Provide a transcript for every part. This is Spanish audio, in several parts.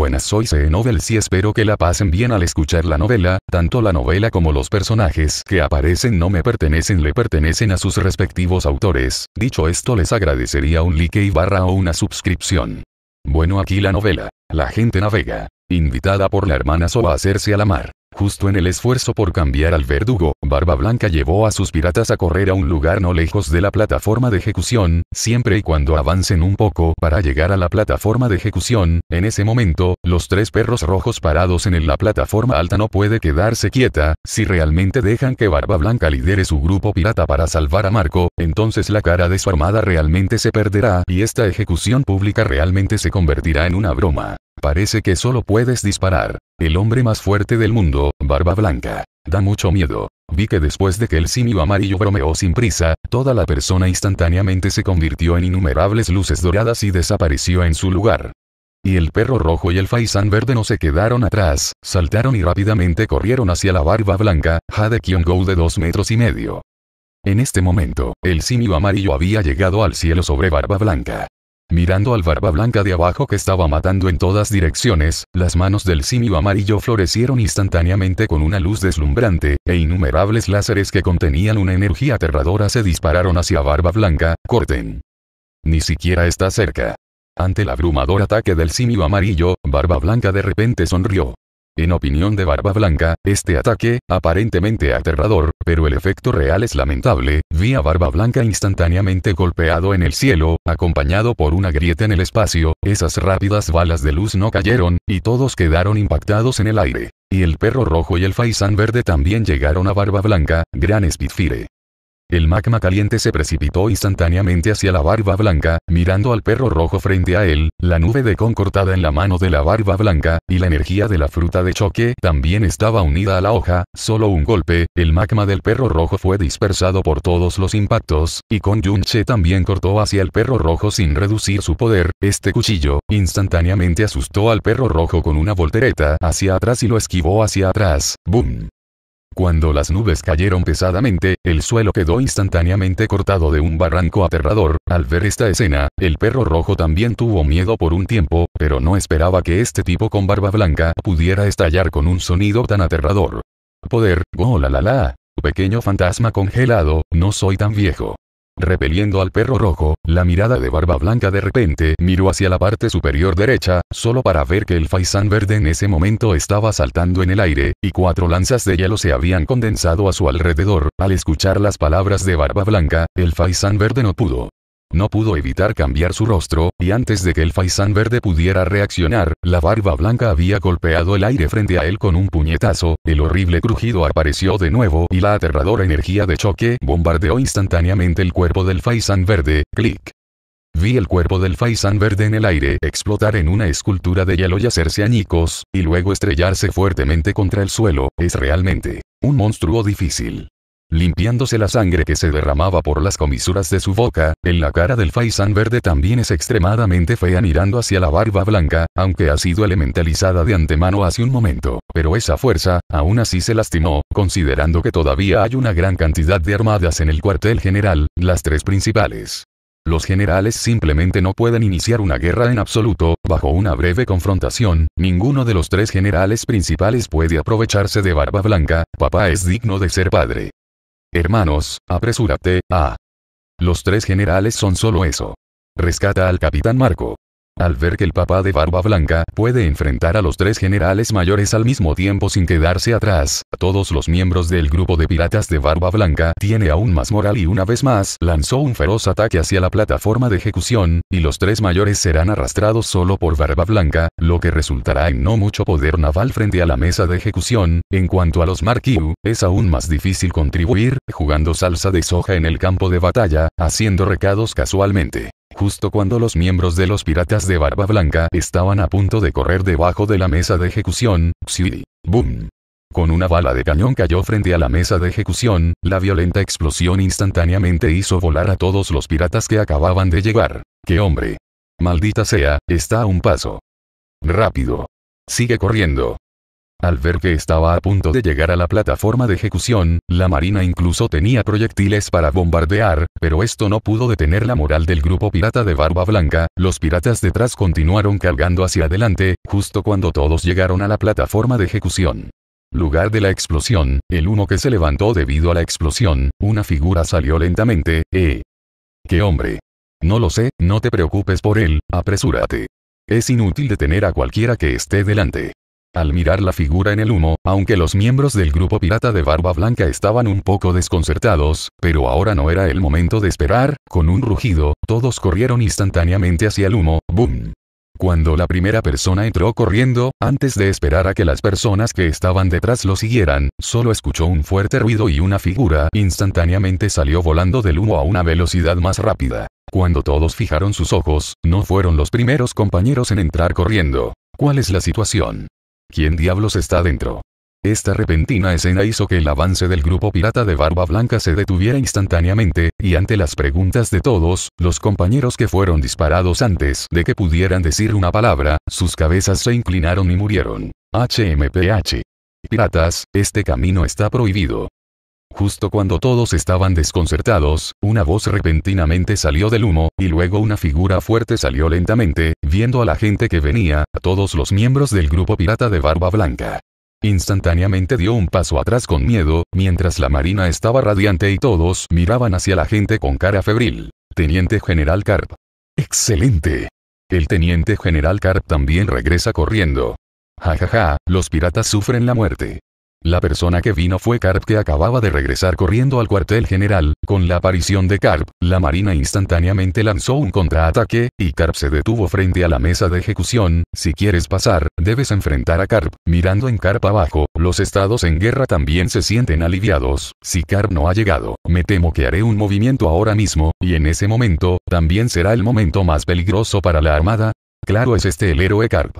buenas. Soy C. y espero que la pasen bien al escuchar la novela, tanto la novela como los personajes que aparecen no me pertenecen le pertenecen a sus respectivos autores. Dicho esto les agradecería un like y barra o una suscripción. Bueno aquí la novela. La gente navega. Invitada por la hermana Soba a hacerse a la mar. Justo en el esfuerzo por cambiar al verdugo, Barba Blanca llevó a sus piratas a correr a un lugar no lejos de la plataforma de ejecución, siempre y cuando avancen un poco para llegar a la plataforma de ejecución, en ese momento, los tres perros rojos parados en la plataforma alta no puede quedarse quieta, si realmente dejan que Barba Blanca lidere su grupo pirata para salvar a Marco, entonces la cara de su armada realmente se perderá y esta ejecución pública realmente se convertirá en una broma. Parece que solo puedes disparar. El hombre más fuerte del mundo, Barba Blanca. Da mucho miedo. Vi que después de que el simio amarillo bromeó sin prisa, toda la persona instantáneamente se convirtió en innumerables luces doradas y desapareció en su lugar. Y el perro rojo y el faisán verde no se quedaron atrás, saltaron y rápidamente corrieron hacia la barba blanca, Jade kiongou de dos metros y medio. En este momento, el simio amarillo había llegado al cielo sobre barba blanca mirando al barba blanca de abajo que estaba matando en todas direcciones, las manos del simio amarillo florecieron instantáneamente con una luz deslumbrante, e innumerables láseres que contenían una energía aterradora se dispararon hacia barba blanca, corten. Ni siquiera está cerca. Ante el abrumador ataque del simio amarillo, Barba Blanca de repente sonrió. En opinión de Barba Blanca, este ataque, aparentemente aterrador, pero el efecto real es lamentable, vi a Barba Blanca instantáneamente golpeado en el cielo, acompañado por una grieta en el espacio, esas rápidas balas de luz no cayeron, y todos quedaron impactados en el aire. Y el perro rojo y el faisán verde también llegaron a Barba Blanca, gran Spitfire. El magma caliente se precipitó instantáneamente hacia la barba blanca, mirando al perro rojo frente a él, la nube de con cortada en la mano de la barba blanca, y la energía de la fruta de choque también estaba unida a la hoja, solo un golpe, el magma del perro rojo fue dispersado por todos los impactos, y con Yunche también cortó hacia el perro rojo sin reducir su poder, este cuchillo, instantáneamente asustó al perro rojo con una voltereta hacia atrás y lo esquivó hacia atrás, boom, cuando las nubes cayeron pesadamente, el suelo quedó instantáneamente cortado de un barranco aterrador, al ver esta escena, el perro rojo también tuvo miedo por un tiempo, pero no esperaba que este tipo con barba blanca pudiera estallar con un sonido tan aterrador. Poder, oh la pequeño fantasma congelado, no soy tan viejo repeliendo al perro rojo, la mirada de barba blanca de repente miró hacia la parte superior derecha, solo para ver que el faisán verde en ese momento estaba saltando en el aire, y cuatro lanzas de hielo se habían condensado a su alrededor, al escuchar las palabras de barba blanca, el faisán verde no pudo no pudo evitar cambiar su rostro, y antes de que el faisán verde pudiera reaccionar, la barba blanca había golpeado el aire frente a él con un puñetazo, el horrible crujido apareció de nuevo y la aterradora energía de choque bombardeó instantáneamente el cuerpo del faisán verde, clic. Vi el cuerpo del faisán verde en el aire explotar en una escultura de hielo y hacerse añicos, y luego estrellarse fuertemente contra el suelo, es realmente un monstruo difícil. Limpiándose la sangre que se derramaba por las comisuras de su boca, en la cara del faisán verde también es extremadamente fea mirando hacia la barba blanca, aunque ha sido elementalizada de antemano hace un momento. Pero esa fuerza, aún así se lastimó, considerando que todavía hay una gran cantidad de armadas en el cuartel general, las tres principales. Los generales simplemente no pueden iniciar una guerra en absoluto, bajo una breve confrontación, ninguno de los tres generales principales puede aprovecharse de Barba Blanca, papá es digno de ser padre. Hermanos, apresúrate, a. Ah. Los tres generales son solo eso. Rescata al capitán Marco. Al ver que el papá de Barba Blanca puede enfrentar a los tres generales mayores al mismo tiempo sin quedarse atrás, todos los miembros del grupo de piratas de Barba Blanca tiene aún más moral y una vez más lanzó un feroz ataque hacia la plataforma de ejecución, y los tres mayores serán arrastrados solo por Barba Blanca, lo que resultará en no mucho poder naval frente a la mesa de ejecución. En cuanto a los Markiu, es aún más difícil contribuir, jugando salsa de soja en el campo de batalla, haciendo recados casualmente justo cuando los miembros de los piratas de Barba Blanca estaban a punto de correr debajo de la mesa de ejecución, Xui. ¡Boom! Con una bala de cañón cayó frente a la mesa de ejecución, la violenta explosión instantáneamente hizo volar a todos los piratas que acababan de llegar. ¡Qué hombre! Maldita sea, está a un paso. Rápido. Sigue corriendo. Al ver que estaba a punto de llegar a la plataforma de ejecución, la Marina incluso tenía proyectiles para bombardear, pero esto no pudo detener la moral del grupo pirata de Barba Blanca, los piratas detrás continuaron cargando hacia adelante, justo cuando todos llegaron a la plataforma de ejecución. Lugar de la explosión, el uno que se levantó debido a la explosión, una figura salió lentamente, ¿eh? ¿Qué hombre? No lo sé, no te preocupes por él, apresúrate. Es inútil detener a cualquiera que esté delante. Al mirar la figura en el humo, aunque los miembros del grupo pirata de Barba Blanca estaban un poco desconcertados, pero ahora no era el momento de esperar, con un rugido, todos corrieron instantáneamente hacia el humo, ¡boom! Cuando la primera persona entró corriendo, antes de esperar a que las personas que estaban detrás lo siguieran, solo escuchó un fuerte ruido y una figura instantáneamente salió volando del humo a una velocidad más rápida. Cuando todos fijaron sus ojos, no fueron los primeros compañeros en entrar corriendo. ¿Cuál es la situación? ¿Quién diablos está dentro? Esta repentina escena hizo que el avance del grupo pirata de Barba Blanca se detuviera instantáneamente, y ante las preguntas de todos, los compañeros que fueron disparados antes de que pudieran decir una palabra, sus cabezas se inclinaron y murieron. HMPH. Piratas, este camino está prohibido. Justo cuando todos estaban desconcertados, una voz repentinamente salió del humo, y luego una figura fuerte salió lentamente, viendo a la gente que venía, a todos los miembros del grupo pirata de Barba Blanca. Instantáneamente dio un paso atrás con miedo, mientras la marina estaba radiante y todos miraban hacia la gente con cara febril. Teniente General Carp. ¡Excelente! El Teniente General Carp también regresa corriendo. Jajaja, ja, ja, los piratas sufren la muerte. La persona que vino fue Carp que acababa de regresar corriendo al cuartel general, con la aparición de Carp, la marina instantáneamente lanzó un contraataque, y Carp se detuvo frente a la mesa de ejecución, si quieres pasar, debes enfrentar a Carp. mirando en Carp abajo, los estados en guerra también se sienten aliviados, si Carp no ha llegado, me temo que haré un movimiento ahora mismo, y en ese momento, también será el momento más peligroso para la armada, Claro es este el héroe Carp.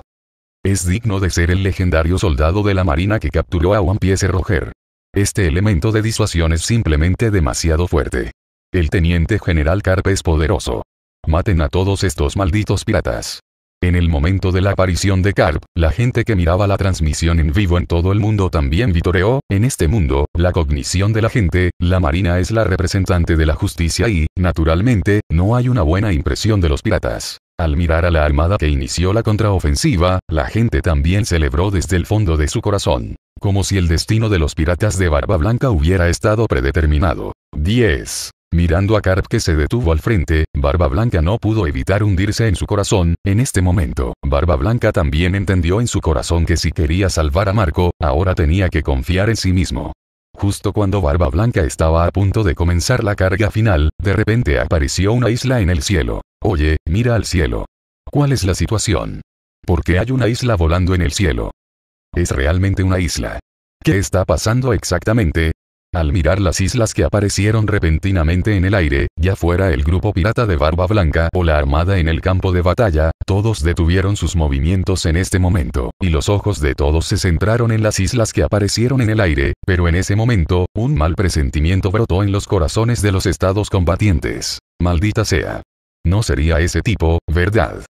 Es digno de ser el legendario soldado de la marina que capturó a One Piece Roger. Este elemento de disuasión es simplemente demasiado fuerte. El teniente general Carp es poderoso. Maten a todos estos malditos piratas. En el momento de la aparición de Carp, la gente que miraba la transmisión en vivo en todo el mundo también vitoreó, en este mundo, la cognición de la gente, la Marina es la representante de la justicia y, naturalmente, no hay una buena impresión de los piratas. Al mirar a la armada que inició la contraofensiva, la gente también celebró desde el fondo de su corazón. Como si el destino de los piratas de Barba Blanca hubiera estado predeterminado. 10. Mirando a Carp que se detuvo al frente, Barba Blanca no pudo evitar hundirse en su corazón, en este momento, Barba Blanca también entendió en su corazón que si quería salvar a Marco, ahora tenía que confiar en sí mismo. Justo cuando Barba Blanca estaba a punto de comenzar la carga final, de repente apareció una isla en el cielo. Oye, mira al cielo. ¿Cuál es la situación? Porque hay una isla volando en el cielo. ¿Es realmente una isla? ¿Qué está pasando exactamente? Al mirar las islas que aparecieron repentinamente en el aire, ya fuera el grupo pirata de Barba Blanca o la armada en el campo de batalla, todos detuvieron sus movimientos en este momento, y los ojos de todos se centraron en las islas que aparecieron en el aire, pero en ese momento, un mal presentimiento brotó en los corazones de los estados combatientes. Maldita sea. No sería ese tipo, ¿verdad?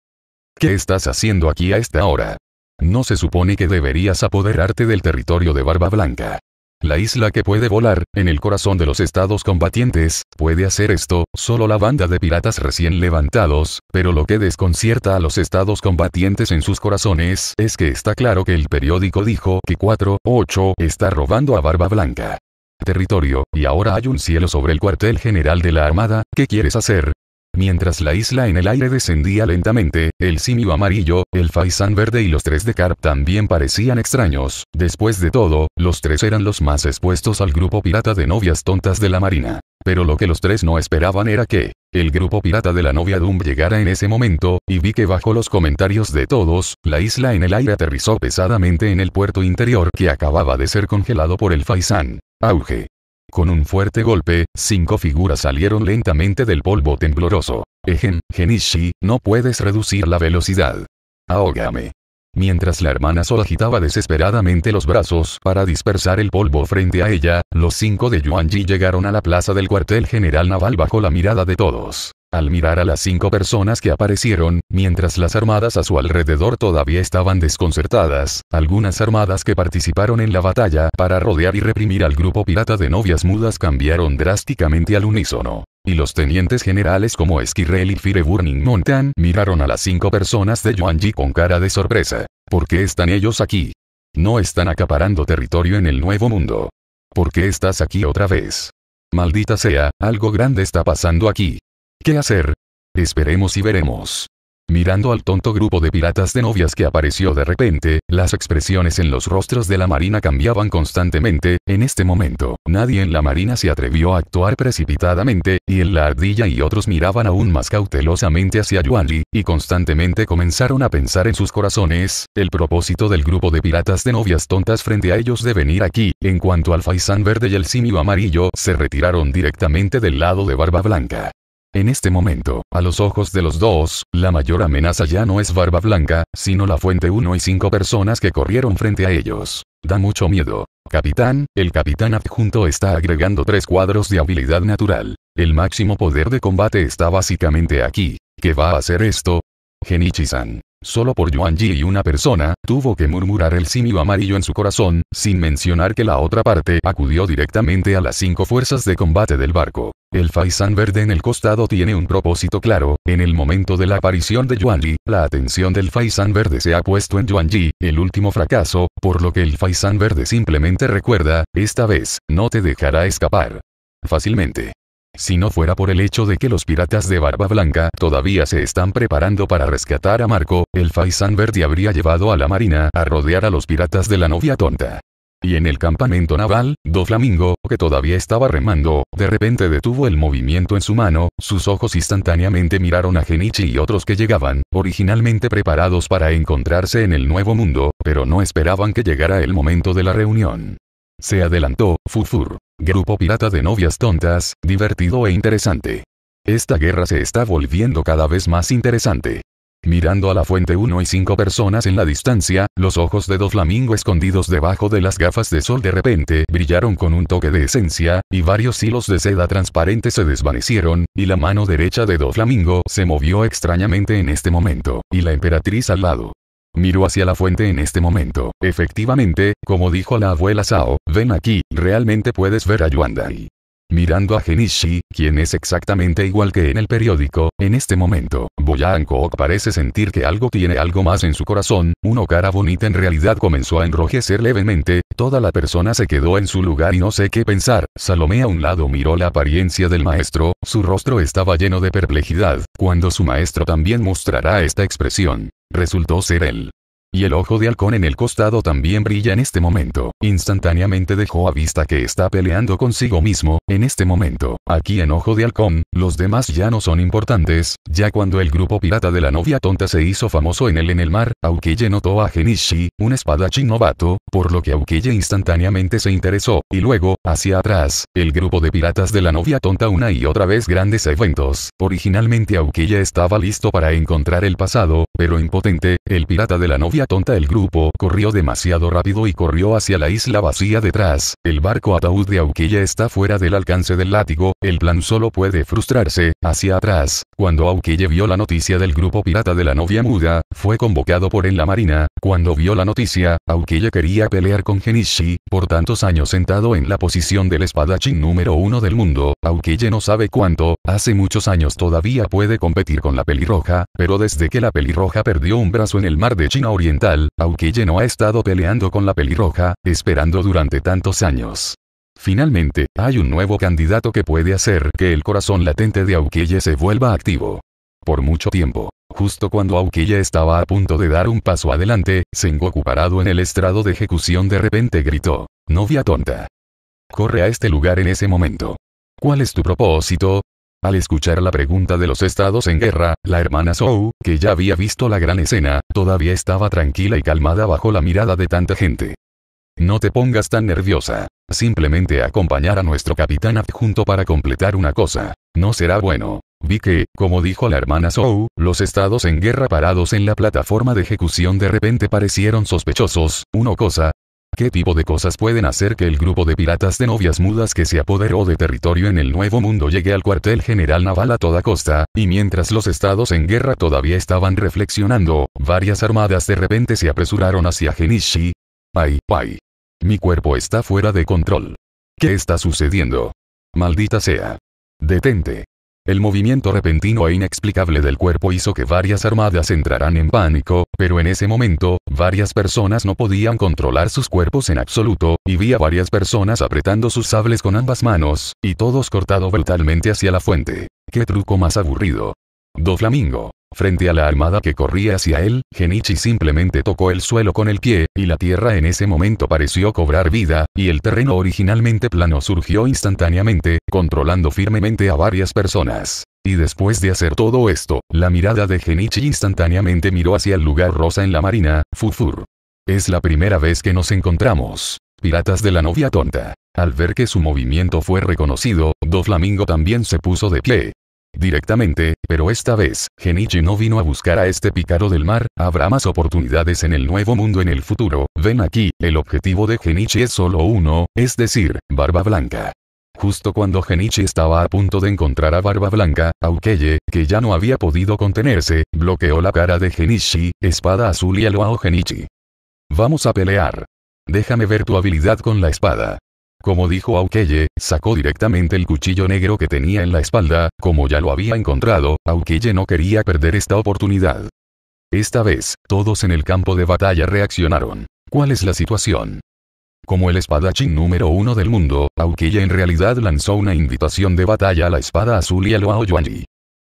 ¿Qué estás haciendo aquí a esta hora? No se supone que deberías apoderarte del territorio de Barba Blanca. La isla que puede volar, en el corazón de los estados combatientes, puede hacer esto, solo la banda de piratas recién levantados, pero lo que desconcierta a los estados combatientes en sus corazones es que está claro que el periódico dijo que 4-8 está robando a Barba Blanca. Territorio, y ahora hay un cielo sobre el cuartel general de la Armada, ¿qué quieres hacer? Mientras la isla en el aire descendía lentamente, el simio amarillo, el faisán verde y los tres de Carp también parecían extraños. Después de todo, los tres eran los más expuestos al grupo pirata de novias tontas de la marina. Pero lo que los tres no esperaban era que, el grupo pirata de la novia Doom llegara en ese momento, y vi que bajo los comentarios de todos, la isla en el aire aterrizó pesadamente en el puerto interior que acababa de ser congelado por el Faisán. Auge. Con un fuerte golpe, cinco figuras salieron lentamente del polvo tembloroso. Ejen, Genishi, no puedes reducir la velocidad. Ahógame. Mientras la hermana Sol agitaba desesperadamente los brazos para dispersar el polvo frente a ella, los cinco de Yuanji llegaron a la plaza del cuartel general naval bajo la mirada de todos. Al mirar a las cinco personas que aparecieron, mientras las armadas a su alrededor todavía estaban desconcertadas, algunas armadas que participaron en la batalla para rodear y reprimir al grupo pirata de novias mudas cambiaron drásticamente al unísono. Y los tenientes generales como Esquirrel y Fireburning Burning Mountain miraron a las cinco personas de Yuanji con cara de sorpresa. ¿Por qué están ellos aquí? No están acaparando territorio en el Nuevo Mundo. ¿Por qué estás aquí otra vez? Maldita sea, algo grande está pasando aquí. ¿Qué hacer? Esperemos y veremos. Mirando al tonto grupo de piratas de novias que apareció de repente, las expresiones en los rostros de la marina cambiaban constantemente, en este momento, nadie en la marina se atrevió a actuar precipitadamente, y en la ardilla y otros miraban aún más cautelosamente hacia Yuanli, y constantemente comenzaron a pensar en sus corazones, el propósito del grupo de piratas de novias tontas frente a ellos de venir aquí, en cuanto al faisán verde y el simio amarillo, se retiraron directamente del lado de Barba Blanca. En este momento, a los ojos de los dos, la mayor amenaza ya no es Barba Blanca, sino la Fuente 1 y 5 personas que corrieron frente a ellos. Da mucho miedo. Capitán, el capitán adjunto está agregando tres cuadros de habilidad natural. El máximo poder de combate está básicamente aquí. ¿Qué va a hacer esto? Genichi-san. Solo por Yuanji y una persona, tuvo que murmurar el simio amarillo en su corazón, sin mencionar que la otra parte acudió directamente a las cinco fuerzas de combate del barco. El Faisan verde en el costado tiene un propósito claro, en el momento de la aparición de Yuanji, la atención del Faisan verde se ha puesto en Yuanji, el último fracaso, por lo que el Faisan verde simplemente recuerda, esta vez, no te dejará escapar. Fácilmente si no fuera por el hecho de que los piratas de Barba Blanca todavía se están preparando para rescatar a Marco, el Faisan Verde habría llevado a la marina a rodear a los piratas de la novia tonta. Y en el campamento naval, Do Flamingo, que todavía estaba remando, de repente detuvo el movimiento en su mano, sus ojos instantáneamente miraron a Genichi y otros que llegaban, originalmente preparados para encontrarse en el nuevo mundo, pero no esperaban que llegara el momento de la reunión. Se adelantó, Fufur. Grupo pirata de novias tontas, divertido e interesante. Esta guerra se está volviendo cada vez más interesante. Mirando a la fuente uno y cinco personas en la distancia, los ojos de dos flamingo escondidos debajo de las gafas de sol de repente brillaron con un toque de esencia, y varios hilos de seda transparente se desvanecieron, y la mano derecha de Doflamingo flamingo se movió extrañamente en este momento, y la emperatriz al lado. Miró hacia la fuente en este momento. Efectivamente, como dijo la abuela Sao, ven aquí, realmente puedes ver a Yuandai mirando a Genishi, quien es exactamente igual que en el periódico, en este momento, boyanko parece sentir que algo tiene algo más en su corazón, una cara bonita en realidad comenzó a enrojecer levemente, toda la persona se quedó en su lugar y no sé qué pensar, Salomé a un lado miró la apariencia del maestro, su rostro estaba lleno de perplejidad, cuando su maestro también mostrará esta expresión. Resultó ser él y el ojo de halcón en el costado también brilla en este momento. Instantáneamente dejó a vista que está peleando consigo mismo, en este momento. Aquí en ojo de halcón, los demás ya no son importantes, ya cuando el grupo pirata de la novia tonta se hizo famoso en el en el mar, Aukeye notó a Genishi, un espadachín novato, por lo que Aukeye instantáneamente se interesó, y luego, hacia atrás, el grupo de piratas de la novia tonta una y otra vez grandes eventos. Originalmente Aukeye estaba listo para encontrar el pasado, pero impotente, el pirata de la novia tonta el grupo corrió demasiado rápido y corrió hacia la isla vacía detrás. El barco ataúd de Auquilla está fuera del alcance del látigo, el plan solo puede frustrarse, hacia atrás. Cuando Auquilla vio la noticia del grupo pirata de la novia muda, fue convocado por en la marina. Cuando vio la noticia, Auquilla quería pelear con Genishi, por tantos años sentado en la posición del espadachín número uno del mundo. Auquilla no sabe cuánto, hace muchos años todavía puede competir con la pelirroja, pero desde que la pelirroja perdió un brazo en el mar de China Oriental, tal, no ha estado peleando con la pelirroja, esperando durante tantos años. Finalmente, hay un nuevo candidato que puede hacer que el corazón latente de Aukille se vuelva activo. Por mucho tiempo, justo cuando Aukille estaba a punto de dar un paso adelante, Sengoku parado en el estrado de ejecución de repente gritó, novia tonta. Corre a este lugar en ese momento. ¿Cuál es tu propósito? Al escuchar la pregunta de los estados en guerra, la hermana Zou, que ya había visto la gran escena, todavía estaba tranquila y calmada bajo la mirada de tanta gente. No te pongas tan nerviosa. Simplemente acompañar a nuestro capitán adjunto para completar una cosa. No será bueno. Vi que, como dijo la hermana Zou, los estados en guerra parados en la plataforma de ejecución de repente parecieron sospechosos, una cosa, ¿Qué tipo de cosas pueden hacer que el grupo de piratas de novias mudas que se apoderó de territorio en el Nuevo Mundo llegue al cuartel general naval a toda costa? Y mientras los estados en guerra todavía estaban reflexionando, varias armadas de repente se apresuraron hacia Genishi. Ay, ay. Mi cuerpo está fuera de control. ¿Qué está sucediendo? Maldita sea. Detente. El movimiento repentino e inexplicable del cuerpo hizo que varias armadas entraran en pánico, pero en ese momento, varias personas no podían controlar sus cuerpos en absoluto, y vi a varias personas apretando sus sables con ambas manos, y todos cortado brutalmente hacia la fuente. ¡Qué truco más aburrido! Do Flamingo. Frente a la armada que corría hacia él, Genichi simplemente tocó el suelo con el pie, y la tierra en ese momento pareció cobrar vida, y el terreno originalmente plano surgió instantáneamente, controlando firmemente a varias personas. Y después de hacer todo esto, la mirada de Genichi instantáneamente miró hacia el lugar rosa en la marina, Fufur. Es la primera vez que nos encontramos. Piratas de la novia tonta. Al ver que su movimiento fue reconocido, Do Flamingo también se puso de pie, directamente, pero esta vez, Genichi no vino a buscar a este pícaro del mar, habrá más oportunidades en el nuevo mundo en el futuro, ven aquí, el objetivo de Genichi es solo uno, es decir, Barba Blanca. Justo cuando Genichi estaba a punto de encontrar a Barba Blanca, Aukeye, que ya no había podido contenerse, bloqueó la cara de Genichi, espada azul y aloao Genichi. Vamos a pelear. Déjame ver tu habilidad con la espada. Como dijo Aukelle, sacó directamente el cuchillo negro que tenía en la espalda, como ya lo había encontrado, Aukeye no quería perder esta oportunidad. Esta vez, todos en el campo de batalla reaccionaron. ¿Cuál es la situación? Como el espadachín número uno del mundo, Aukeye en realidad lanzó una invitación de batalla a la espada azul y a lo Yuanji.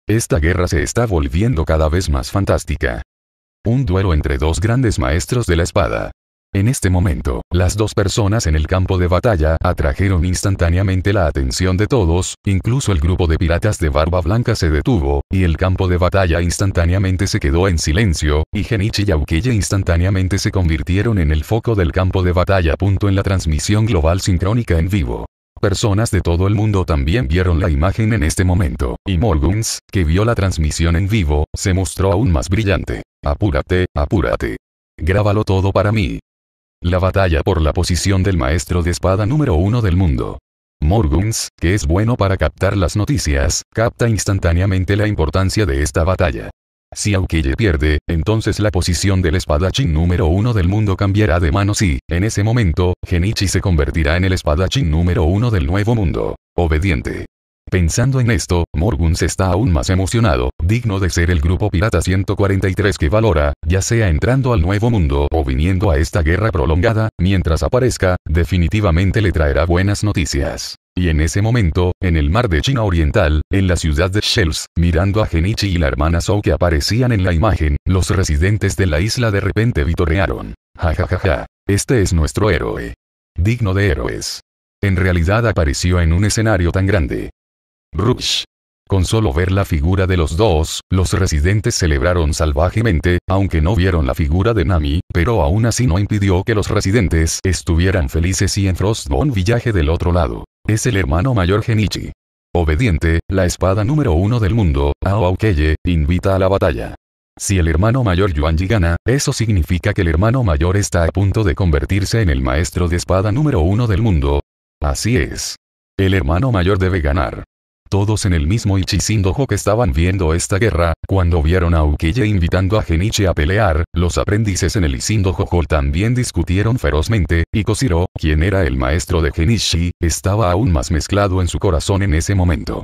Esta guerra se está volviendo cada vez más fantástica. Un duelo entre dos grandes maestros de la espada. En este momento, las dos personas en el campo de batalla atrajeron instantáneamente la atención de todos, incluso el grupo de piratas de barba blanca se detuvo, y el campo de batalla instantáneamente se quedó en silencio, y Genichi y Aukeye instantáneamente se convirtieron en el foco del campo de batalla. Punto en la transmisión global sincrónica en vivo. Personas de todo el mundo también vieron la imagen en este momento, y Morguns, que vio la transmisión en vivo, se mostró aún más brillante. Apúrate, apúrate. Grábalo todo para mí. La batalla por la posición del maestro de espada número uno del mundo. Morguns, que es bueno para captar las noticias, capta instantáneamente la importancia de esta batalla. Si Aukille pierde, entonces la posición del espadachín número uno del mundo cambiará de manos y, en ese momento, Genichi se convertirá en el espadachín número uno del nuevo mundo. Obediente. Pensando en esto, Morguns está aún más emocionado, digno de ser el grupo pirata 143 que valora, ya sea entrando al nuevo mundo o viniendo a esta guerra prolongada, mientras aparezca, definitivamente le traerá buenas noticias. Y en ese momento, en el mar de China Oriental, en la ciudad de Shells, mirando a Genichi y la hermana Zhou que aparecían en la imagen, los residentes de la isla de repente vitorearon. Ja ja ja ja, este es nuestro héroe. Digno de héroes. En realidad apareció en un escenario tan grande. Rush. Con solo ver la figura de los dos, los residentes celebraron salvajemente, aunque no vieron la figura de Nami, pero aún así no impidió que los residentes estuvieran felices y en Frostbone Village del otro lado. Es el hermano mayor Genichi. Obediente, la espada número uno del mundo, Aokeye, invita a la batalla. Si el hermano mayor Yuanji gana, eso significa que el hermano mayor está a punto de convertirse en el maestro de espada número uno del mundo. Así es. El hermano mayor debe ganar todos en el mismo Ichisindojo que estaban viendo esta guerra, cuando vieron a Ukiye invitando a Genichi a pelear, los aprendices en el Ichisindojo también discutieron ferozmente, y Koshiro, quien era el maestro de Genichi, estaba aún más mezclado en su corazón en ese momento.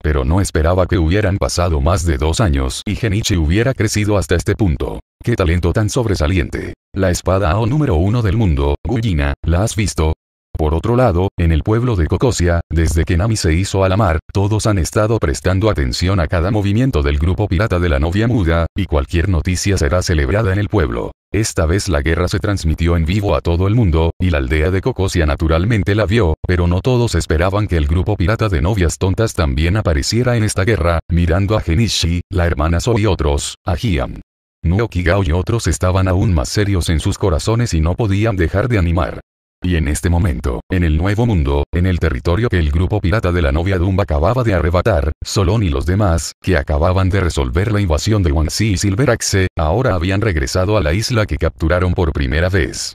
Pero no esperaba que hubieran pasado más de dos años y Genichi hubiera crecido hasta este punto. ¡Qué talento tan sobresaliente! La espada AO número uno del mundo, Guyina, ¿la has visto? Por otro lado, en el pueblo de Cocosia, desde que Nami se hizo a la mar, todos han estado prestando atención a cada movimiento del grupo pirata de la novia muda, y cualquier noticia será celebrada en el pueblo. Esta vez la guerra se transmitió en vivo a todo el mundo, y la aldea de Cocosia naturalmente la vio, pero no todos esperaban que el grupo pirata de novias tontas también apareciera en esta guerra, mirando a Genishi, la hermana So y otros, a Hiam. Nuokigao y otros estaban aún más serios en sus corazones y no podían dejar de animar. Y en este momento, en el Nuevo Mundo, en el territorio que el grupo pirata de la novia Dumba acababa de arrebatar, Solón y los demás, que acababan de resolver la invasión de Wanxi y Silveraxe, ahora habían regresado a la isla que capturaron por primera vez.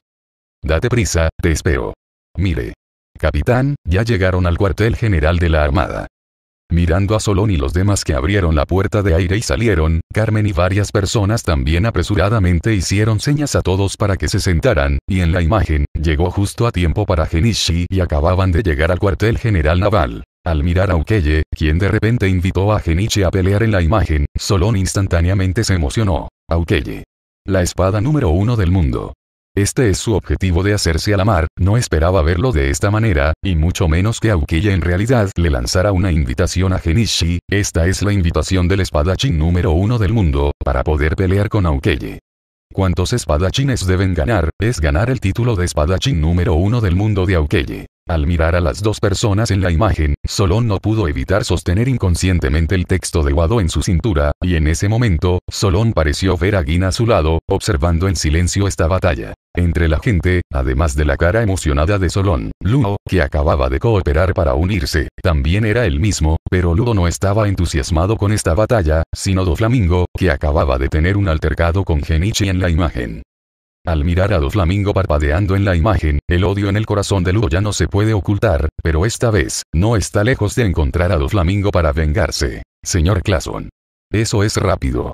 Date prisa, te espero. Mire. Capitán, ya llegaron al cuartel general de la Armada. Mirando a Solón y los demás que abrieron la puerta de aire y salieron, Carmen y varias personas también apresuradamente hicieron señas a todos para que se sentaran, y en la imagen, llegó justo a tiempo para Genichi y acababan de llegar al cuartel general naval. Al mirar a Ukeye, quien de repente invitó a Genichi a pelear en la imagen, Solón instantáneamente se emocionó. La espada número uno del mundo. Este es su objetivo de hacerse a la mar, no esperaba verlo de esta manera, y mucho menos que Aukeye en realidad le lanzara una invitación a Genishi, esta es la invitación del espadachín número uno del mundo, para poder pelear con Aukeye. ¿Cuántos espadachines deben ganar? Es ganar el título de espadachín número uno del mundo de Aukeye. Al mirar a las dos personas en la imagen, Solón no pudo evitar sostener inconscientemente el texto de Wado en su cintura, y en ese momento, Solón pareció ver a Gin a su lado, observando en silencio esta batalla. Entre la gente, además de la cara emocionada de Solón, Ludo, que acababa de cooperar para unirse, también era el mismo, pero Ludo no estaba entusiasmado con esta batalla, sino Do Flamingo, que acababa de tener un altercado con Genichi en la imagen. Al mirar a Doflamingo parpadeando en la imagen, el odio en el corazón de Luo ya no se puede ocultar, pero esta vez, no está lejos de encontrar a Doflamingo para vengarse. Señor Clason. Eso es rápido.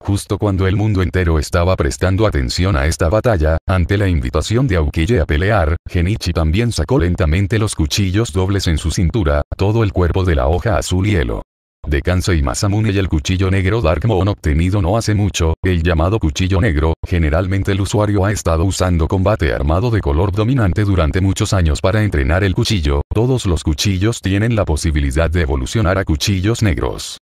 Justo cuando el mundo entero estaba prestando atención a esta batalla, ante la invitación de Aukille a pelear, Genichi también sacó lentamente los cuchillos dobles en su cintura, todo el cuerpo de la hoja azul hielo de y Masamune y el cuchillo negro moon obtenido no hace mucho, el llamado cuchillo negro, generalmente el usuario ha estado usando combate armado de color dominante durante muchos años para entrenar el cuchillo, todos los cuchillos tienen la posibilidad de evolucionar a cuchillos negros.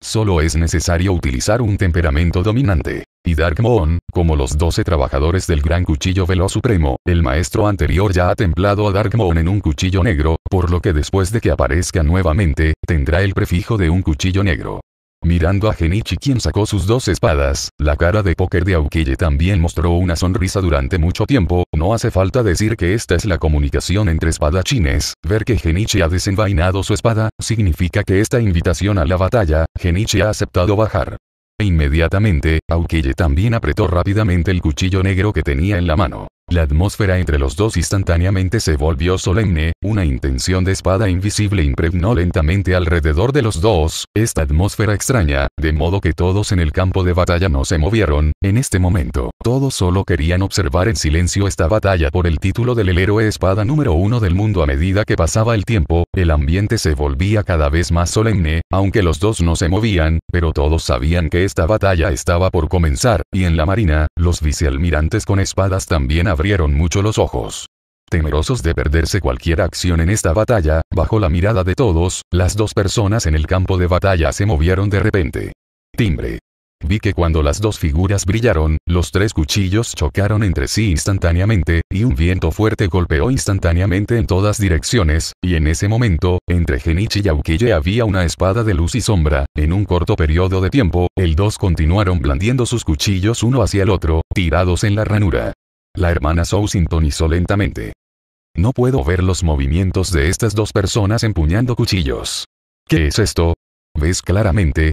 Solo es necesario utilizar un temperamento dominante y Dark Moon, como los 12 trabajadores del Gran Cuchillo Velo Supremo, el maestro anterior ya ha templado a Dark Moon en un cuchillo negro, por lo que después de que aparezca nuevamente, tendrá el prefijo de un cuchillo negro. Mirando a Genichi quien sacó sus dos espadas, la cara de póker de Aukille también mostró una sonrisa durante mucho tiempo, no hace falta decir que esta es la comunicación entre espadachines, ver que Genichi ha desenvainado su espada, significa que esta invitación a la batalla, Genichi ha aceptado bajar. Inmediatamente, Aukille también apretó rápidamente el cuchillo negro que tenía en la mano. La atmósfera entre los dos instantáneamente se volvió solemne, una intención de espada invisible impregnó lentamente alrededor de los dos, esta atmósfera extraña, de modo que todos en el campo de batalla no se movieron, en este momento, todos solo querían observar en silencio esta batalla por el título del héroe espada número uno del mundo a medida que pasaba el tiempo, el ambiente se volvía cada vez más solemne, aunque los dos no se movían, pero todos sabían que esta batalla estaba por comenzar, y en la marina, los vicealmirantes con espadas también abrieron mucho los ojos. Temerosos de perderse cualquier acción en esta batalla, bajo la mirada de todos, las dos personas en el campo de batalla se movieron de repente. Timbre. Vi que cuando las dos figuras brillaron, los tres cuchillos chocaron entre sí instantáneamente, y un viento fuerte golpeó instantáneamente en todas direcciones, y en ese momento, entre Genichi y Aukille había una espada de luz y sombra, en un corto periodo de tiempo, el dos continuaron blandiendo sus cuchillos uno hacia el otro, tirados en la ranura. La hermana Zhou sintonizó lentamente. No puedo ver los movimientos de estas dos personas empuñando cuchillos. ¿Qué es esto? ¿Ves claramente?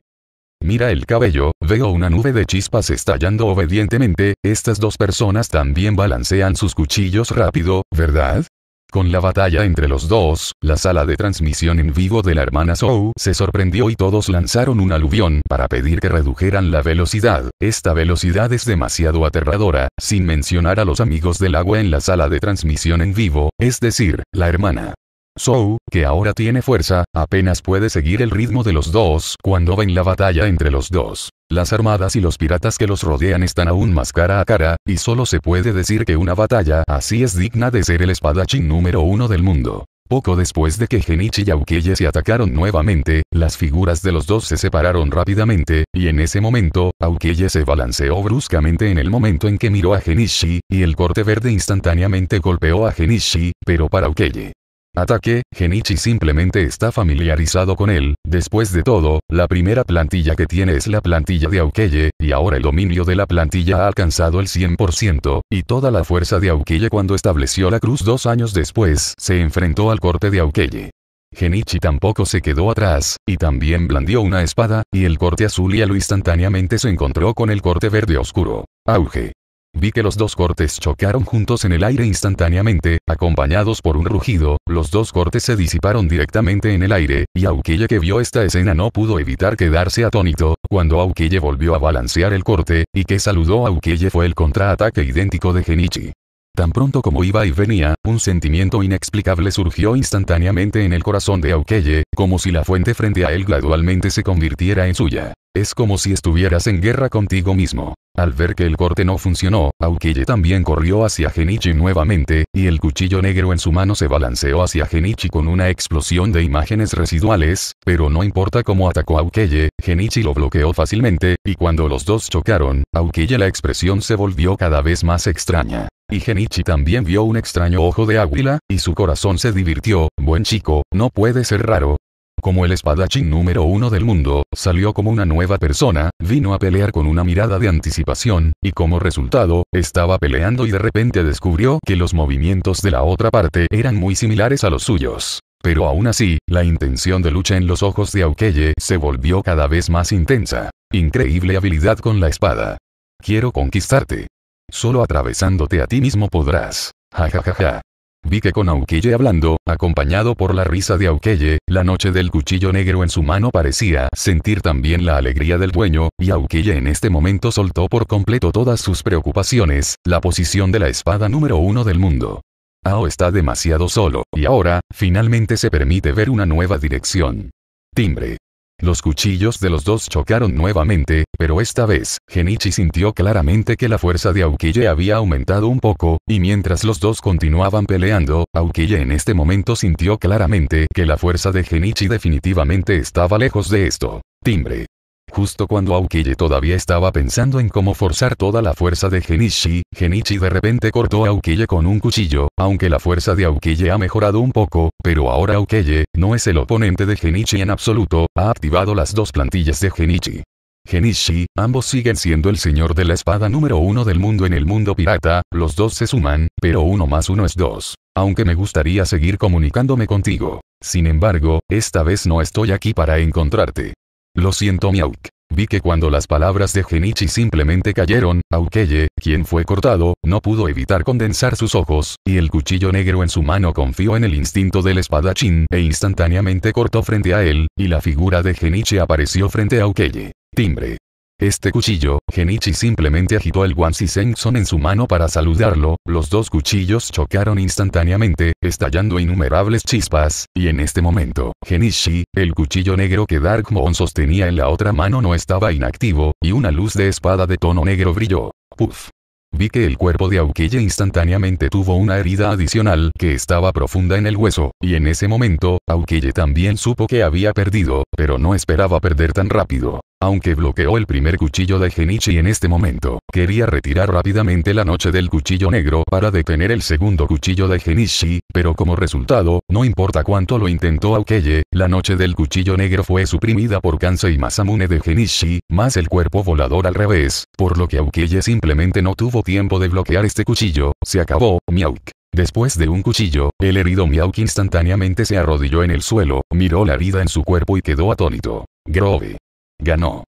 Mira el cabello, veo una nube de chispas estallando obedientemente, estas dos personas también balancean sus cuchillos rápido, ¿verdad? Con la batalla entre los dos, la sala de transmisión en vivo de la hermana Zou se sorprendió y todos lanzaron un aluvión para pedir que redujeran la velocidad. Esta velocidad es demasiado aterradora, sin mencionar a los amigos del agua en la sala de transmisión en vivo, es decir, la hermana. Sou, que ahora tiene fuerza, apenas puede seguir el ritmo de los dos cuando ven la batalla entre los dos. Las armadas y los piratas que los rodean están aún más cara a cara, y solo se puede decir que una batalla así es digna de ser el espadachín número uno del mundo. Poco después de que Genichi y Aukeye se atacaron nuevamente, las figuras de los dos se separaron rápidamente, y en ese momento, Aukeye se balanceó bruscamente en el momento en que miró a Genichi, y el corte verde instantáneamente golpeó a Genichi, pero para Aukeye ataque, Genichi simplemente está familiarizado con él, después de todo, la primera plantilla que tiene es la plantilla de Aukeye, y ahora el dominio de la plantilla ha alcanzado el 100%, y toda la fuerza de Aukeye cuando estableció la cruz dos años después se enfrentó al corte de Aukeye. Genichi tampoco se quedó atrás, y también blandió una espada, y el corte azul y lo instantáneamente se encontró con el corte verde oscuro. Auge. Vi que los dos cortes chocaron juntos en el aire instantáneamente, acompañados por un rugido, los dos cortes se disiparon directamente en el aire, y Aukille que vio esta escena no pudo evitar quedarse atónito, cuando Aukille volvió a balancear el corte, y que saludó a Aukille fue el contraataque idéntico de Genichi. Tan pronto como iba y venía, un sentimiento inexplicable surgió instantáneamente en el corazón de Aukeye, como si la fuente frente a él gradualmente se convirtiera en suya. Es como si estuvieras en guerra contigo mismo. Al ver que el corte no funcionó, Aokiji también corrió hacia Genichi nuevamente, y el cuchillo negro en su mano se balanceó hacia Genichi con una explosión de imágenes residuales, pero no importa cómo atacó Aokiji, Genichi lo bloqueó fácilmente, y cuando los dos chocaron, Aokiji la expresión se volvió cada vez más extraña. Y Genichi también vio un extraño ojo de águila, y su corazón se divirtió, buen chico, no puede ser raro, como el espadachín número uno del mundo, salió como una nueva persona, vino a pelear con una mirada de anticipación, y como resultado, estaba peleando y de repente descubrió que los movimientos de la otra parte eran muy similares a los suyos. Pero aún así, la intención de lucha en los ojos de Aukeye se volvió cada vez más intensa. Increíble habilidad con la espada. Quiero conquistarte. Solo atravesándote a ti mismo podrás. Ja ja ja ja. Vi que con Aukeye hablando, acompañado por la risa de Aukeye, la noche del cuchillo negro en su mano parecía sentir también la alegría del dueño, y Aukeye en este momento soltó por completo todas sus preocupaciones, la posición de la espada número uno del mundo. Ao está demasiado solo, y ahora, finalmente se permite ver una nueva dirección. Timbre. Los cuchillos de los dos chocaron nuevamente, pero esta vez, Genichi sintió claramente que la fuerza de Aukille había aumentado un poco, y mientras los dos continuaban peleando, Aukille en este momento sintió claramente que la fuerza de Genichi definitivamente estaba lejos de esto. Timbre. Justo cuando Aukille todavía estaba pensando en cómo forzar toda la fuerza de Genichi, Genichi de repente cortó a Aukille con un cuchillo, aunque la fuerza de Aukille ha mejorado un poco, pero ahora Aukille, no es el oponente de Genichi en absoluto, ha activado las dos plantillas de Genichi. Genishi, ambos siguen siendo el señor de la espada número uno del mundo en el mundo pirata, los dos se suman, pero uno más uno es dos. Aunque me gustaría seguir comunicándome contigo. Sin embargo, esta vez no estoy aquí para encontrarte. Lo siento Miauk. Vi que cuando las palabras de Genichi simplemente cayeron, Aukeye, quien fue cortado, no pudo evitar condensar sus ojos, y el cuchillo negro en su mano confió en el instinto del espadachín e instantáneamente cortó frente a él, y la figura de Genichi apareció frente a Aukeye. Timbre. Este cuchillo, Genichi simplemente agitó el Wansi Sengson en su mano para saludarlo, los dos cuchillos chocaron instantáneamente, estallando innumerables chispas, y en este momento, Genichi, el cuchillo negro que Darkmon sostenía en la otra mano no estaba inactivo, y una luz de espada de tono negro brilló. Puf. Vi que el cuerpo de Aukille instantáneamente tuvo una herida adicional que estaba profunda en el hueso, y en ese momento, Aukille también supo que había perdido, pero no esperaba perder tan rápido. Aunque bloqueó el primer cuchillo de Genichi en este momento, quería retirar rápidamente la noche del cuchillo negro para detener el segundo cuchillo de Genichi, pero como resultado, no importa cuánto lo intentó Aukeye, la noche del cuchillo negro fue suprimida por Kansei y Masamune de Genichi, más el cuerpo volador al revés, por lo que Aukeye simplemente no tuvo tiempo de bloquear este cuchillo, se acabó, Miauk. Después de un cuchillo, el herido Miauk instantáneamente se arrodilló en el suelo, miró la herida en su cuerpo y quedó atónito. Grove. Ganó.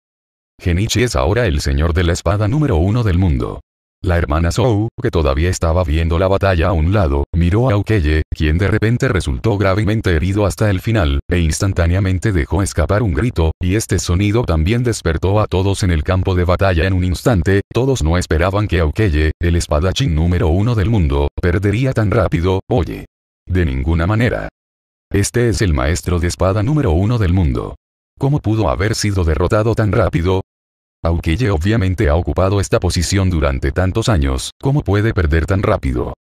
Genichi es ahora el señor de la espada número uno del mundo. La hermana Sou, que todavía estaba viendo la batalla a un lado, miró a Aokeye, quien de repente resultó gravemente herido hasta el final, e instantáneamente dejó escapar un grito, y este sonido también despertó a todos en el campo de batalla en un instante, todos no esperaban que Aokeye, el espadachín número uno del mundo, perdería tan rápido, oye. De ninguna manera. Este es el maestro de espada número uno del mundo. ¿Cómo pudo haber sido derrotado tan rápido? Aukille obviamente ha ocupado esta posición durante tantos años, ¿cómo puede perder tan rápido?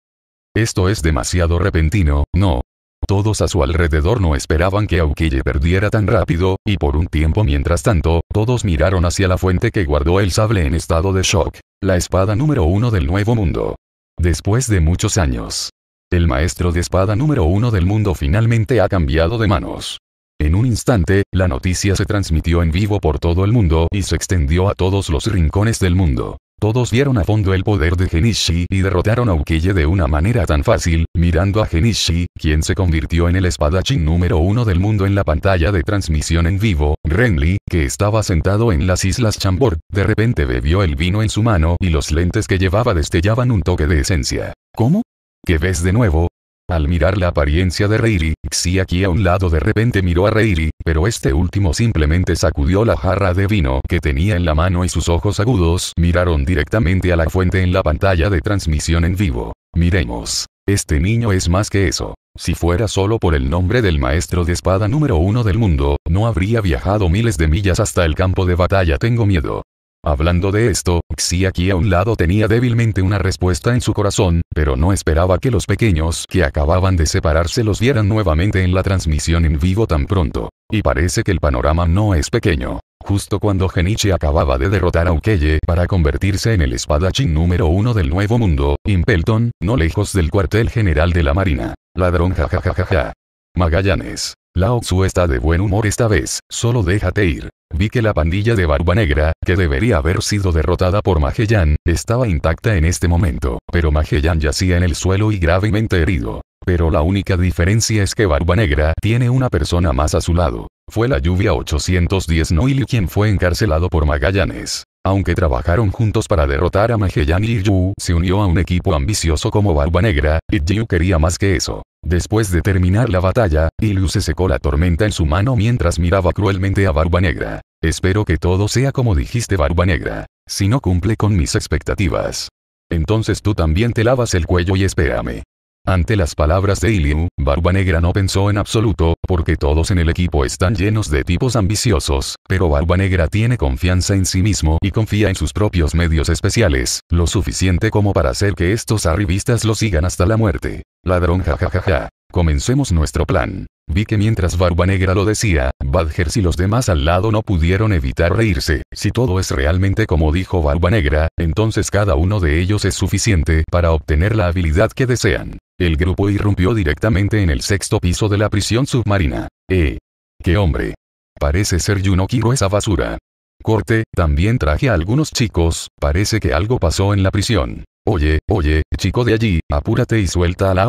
Esto es demasiado repentino, no. Todos a su alrededor no esperaban que Aukille perdiera tan rápido, y por un tiempo mientras tanto, todos miraron hacia la fuente que guardó el sable en estado de shock, la espada número uno del nuevo mundo. Después de muchos años, el maestro de espada número uno del mundo finalmente ha cambiado de manos. En un instante, la noticia se transmitió en vivo por todo el mundo y se extendió a todos los rincones del mundo. Todos vieron a fondo el poder de Genishi y derrotaron a Ukeye de una manera tan fácil, mirando a Genishi, quien se convirtió en el espadachín número uno del mundo en la pantalla de transmisión en vivo, Renly, que estaba sentado en las islas Chambord, de repente bebió el vino en su mano y los lentes que llevaba destellaban un toque de esencia. ¿Cómo? ¿Qué ves de nuevo? Al mirar la apariencia de Reiri, aquí a un lado de repente miró a Reiri, pero este último simplemente sacudió la jarra de vino que tenía en la mano y sus ojos agudos miraron directamente a la fuente en la pantalla de transmisión en vivo. Miremos. Este niño es más que eso. Si fuera solo por el nombre del maestro de espada número uno del mundo, no habría viajado miles de millas hasta el campo de batalla. Tengo miedo. Hablando de esto, si aquí a un lado tenía débilmente una respuesta en su corazón, pero no esperaba que los pequeños que acababan de separarse los vieran nuevamente en la transmisión en vivo tan pronto. Y parece que el panorama no es pequeño. Justo cuando Genichi acababa de derrotar a Ukeye para convertirse en el espadachín número uno del Nuevo Mundo, Impelton, no lejos del cuartel general de la Marina. Ladrón jajajajaja. Magallanes. Lao Tzu está de buen humor esta vez, solo déjate ir. Vi que la pandilla de Barba Negra, que debería haber sido derrotada por Magellan, estaba intacta en este momento, pero Magellan yacía en el suelo y gravemente herido. Pero la única diferencia es que Barba Negra tiene una persona más a su lado. Fue la lluvia 810 Noili quien fue encarcelado por Magallanes. Aunque trabajaron juntos para derrotar a Magellan y Yu se unió a un equipo ambicioso como Barba Negra, y Yu quería más que eso. Después de terminar la batalla, Yu se secó la tormenta en su mano mientras miraba cruelmente a Barba Negra. Espero que todo sea como dijiste Barba Negra. Si no cumple con mis expectativas. Entonces tú también te lavas el cuello y espérame. Ante las palabras de Iliu, Barba Negra no pensó en absoluto, porque todos en el equipo están llenos de tipos ambiciosos, pero Barba Negra tiene confianza en sí mismo y confía en sus propios medios especiales, lo suficiente como para hacer que estos arribistas lo sigan hasta la muerte. Ladrón jajajaja. Comencemos nuestro plan. Vi que mientras Barba Negra lo decía, Badger y los demás al lado no pudieron evitar reírse. Si todo es realmente como dijo Barba Negra, entonces cada uno de ellos es suficiente para obtener la habilidad que desean. El grupo irrumpió directamente en el sexto piso de la prisión submarina. ¡Eh! ¡Qué hombre! Parece ser Yunokiro esa basura. Corte, también traje a algunos chicos, parece que algo pasó en la prisión. Oye, oye, chico de allí, apúrate y suelta a la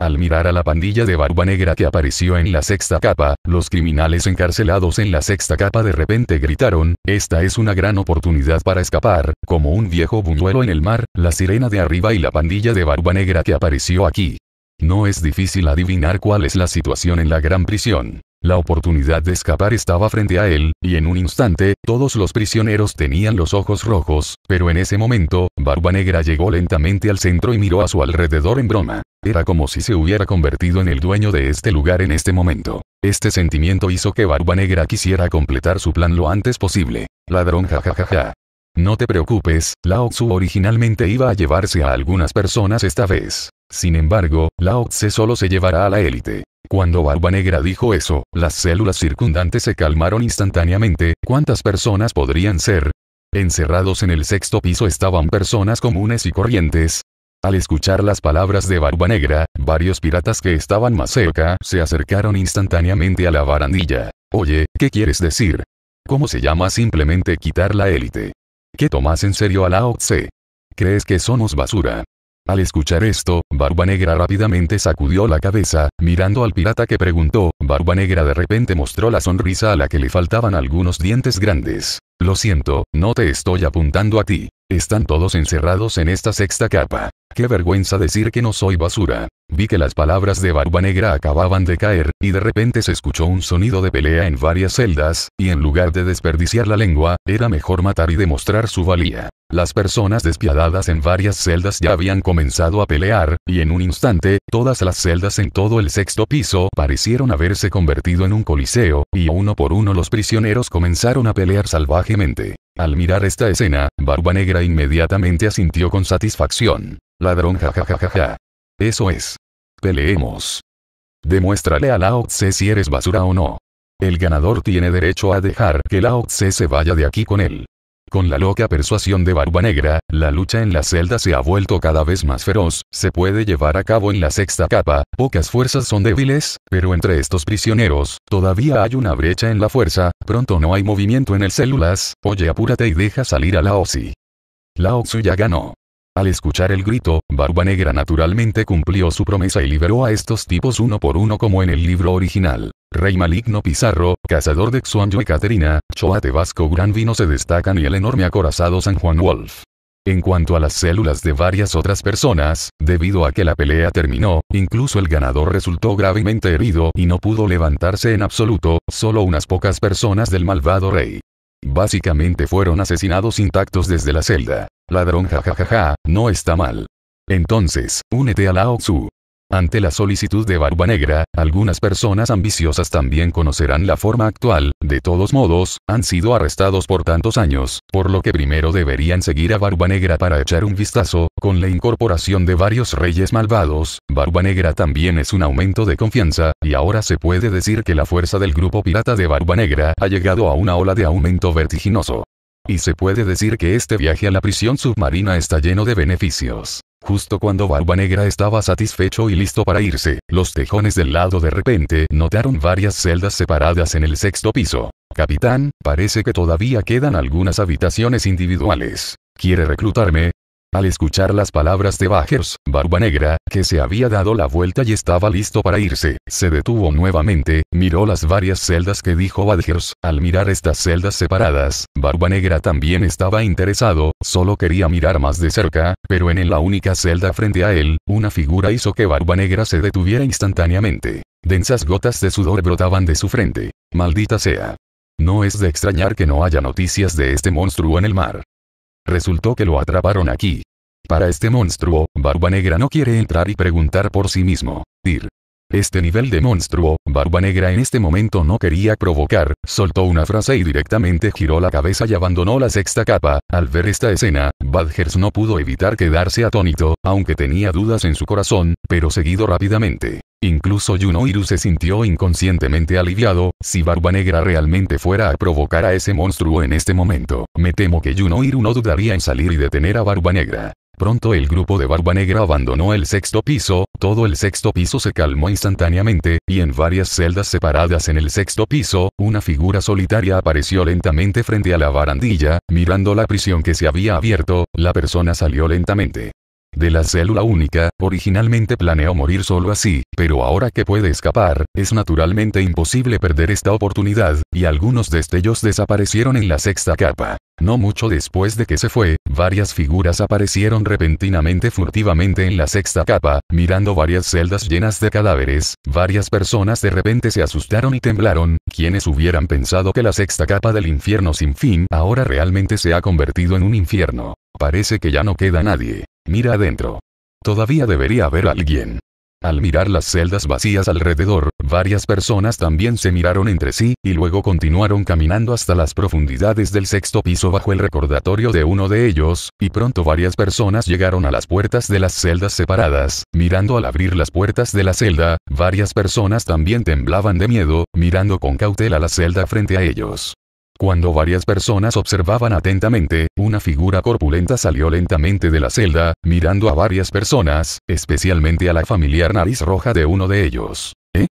al mirar a la pandilla de Barba Negra que apareció en la sexta capa, los criminales encarcelados en la sexta capa de repente gritaron, esta es una gran oportunidad para escapar, como un viejo buñuelo en el mar, la sirena de arriba y la pandilla de Barba Negra que apareció aquí. No es difícil adivinar cuál es la situación en la gran prisión. La oportunidad de escapar estaba frente a él, y en un instante, todos los prisioneros tenían los ojos rojos, pero en ese momento, Barba Negra llegó lentamente al centro y miró a su alrededor en broma. Era como si se hubiera convertido en el dueño de este lugar en este momento. Este sentimiento hizo que Barba Negra quisiera completar su plan lo antes posible. Ladrón jajajaja. No te preocupes, Lao Tzu originalmente iba a llevarse a algunas personas esta vez. Sin embargo, Lao Tse solo se llevará a la élite. Cuando Barba Negra dijo eso, las células circundantes se calmaron instantáneamente, ¿cuántas personas podrían ser? Encerrados en el sexto piso estaban personas comunes y corrientes. Al escuchar las palabras de Barba Negra, varios piratas que estaban más cerca se acercaron instantáneamente a la barandilla. Oye, ¿qué quieres decir? ¿Cómo se llama simplemente quitar la élite? ¿Qué tomas en serio a la OC? ¿Crees que somos basura? Al escuchar esto, Barba Negra rápidamente sacudió la cabeza, mirando al pirata que preguntó, Barba Negra de repente mostró la sonrisa a la que le faltaban algunos dientes grandes. Lo siento, no te estoy apuntando a ti. Están todos encerrados en esta sexta capa. Qué vergüenza decir que no soy basura. Vi que las palabras de Barba Negra acababan de caer, y de repente se escuchó un sonido de pelea en varias celdas, y en lugar de desperdiciar la lengua, era mejor matar y demostrar su valía. Las personas despiadadas en varias celdas ya habían comenzado a pelear, y en un instante, todas las celdas en todo el sexto piso parecieron haberse convertido en un coliseo, y uno por uno los prisioneros comenzaron a pelear salvajemente. Al mirar esta escena, Barba Negra inmediatamente asintió con satisfacción. Ladrón jajajajaja. Eso es. Peleemos. Demuéstrale a Lao Tse si eres basura o no. El ganador tiene derecho a dejar que Lao Tse se vaya de aquí con él. Con la loca persuasión de Barba Negra, la lucha en la celda se ha vuelto cada vez más feroz, se puede llevar a cabo en la sexta capa, pocas fuerzas son débiles, pero entre estos prisioneros, todavía hay una brecha en la fuerza, pronto no hay movimiento en el células, oye apúrate y deja salir a la OSI. la ya ganó. Al escuchar el grito, Barba Negra naturalmente cumplió su promesa y liberó a estos tipos uno por uno como en el libro original. Rey Maligno Pizarro, Cazador de Xuanjo y Caterina, Choate Vasco Gran Vino se destacan y el enorme acorazado San Juan Wolf. En cuanto a las células de varias otras personas, debido a que la pelea terminó, incluso el ganador resultó gravemente herido y no pudo levantarse en absoluto, solo unas pocas personas del malvado rey. Básicamente fueron asesinados intactos desde la celda. Ladrón jajajaja, no está mal. Entonces, únete a la Tzu. Ante la solicitud de Barba Negra, algunas personas ambiciosas también conocerán la forma actual, de todos modos, han sido arrestados por tantos años, por lo que primero deberían seguir a Barba Negra para echar un vistazo, con la incorporación de varios reyes malvados, Barba Negra también es un aumento de confianza, y ahora se puede decir que la fuerza del grupo pirata de Barba Negra ha llegado a una ola de aumento vertiginoso. Y se puede decir que este viaje a la prisión submarina está lleno de beneficios. Justo cuando Barba Negra estaba satisfecho y listo para irse, los tejones del lado de repente notaron varias celdas separadas en el sexto piso. Capitán, parece que todavía quedan algunas habitaciones individuales. ¿Quiere reclutarme? Al escuchar las palabras de Bajers, Barba Negra, que se había dado la vuelta y estaba listo para irse, se detuvo nuevamente, miró las varias celdas que dijo Badgers. Al mirar estas celdas separadas, Barba Negra también estaba interesado, solo quería mirar más de cerca, pero en la única celda frente a él, una figura hizo que Barba Negra se detuviera instantáneamente. Densas gotas de sudor brotaban de su frente. Maldita sea. No es de extrañar que no haya noticias de este monstruo en el mar. Resultó que lo atraparon aquí. Para este monstruo, Barba Negra no quiere entrar y preguntar por sí mismo. Dir. Este nivel de monstruo, Barba Negra en este momento no quería provocar, soltó una frase y directamente giró la cabeza y abandonó la sexta capa. Al ver esta escena, Badgers no pudo evitar quedarse atónito, aunque tenía dudas en su corazón, pero seguido rápidamente. Incluso Junoiru se sintió inconscientemente aliviado, si Barba Negra realmente fuera a provocar a ese monstruo en este momento, me temo que Junoiru no dudaría en salir y detener a Barba Negra. Pronto el grupo de Barba Negra abandonó el sexto piso, todo el sexto piso se calmó instantáneamente, y en varias celdas separadas en el sexto piso, una figura solitaria apareció lentamente frente a la barandilla, mirando la prisión que se había abierto, la persona salió lentamente de la célula única, originalmente planeó morir solo así, pero ahora que puede escapar, es naturalmente imposible perder esta oportunidad, y algunos destellos desaparecieron en la sexta capa. No mucho después de que se fue, varias figuras aparecieron repentinamente furtivamente en la sexta capa, mirando varias celdas llenas de cadáveres, varias personas de repente se asustaron y temblaron, quienes hubieran pensado que la sexta capa del infierno sin fin ahora realmente se ha convertido en un infierno. Parece que ya no queda nadie. Mira adentro. Todavía debería haber alguien. Al mirar las celdas vacías alrededor, varias personas también se miraron entre sí, y luego continuaron caminando hasta las profundidades del sexto piso bajo el recordatorio de uno de ellos, y pronto varias personas llegaron a las puertas de las celdas separadas, mirando al abrir las puertas de la celda, varias personas también temblaban de miedo, mirando con cautela la celda frente a ellos. Cuando varias personas observaban atentamente, una figura corpulenta salió lentamente de la celda, mirando a varias personas, especialmente a la familiar nariz roja de uno de ellos. ¿Eh?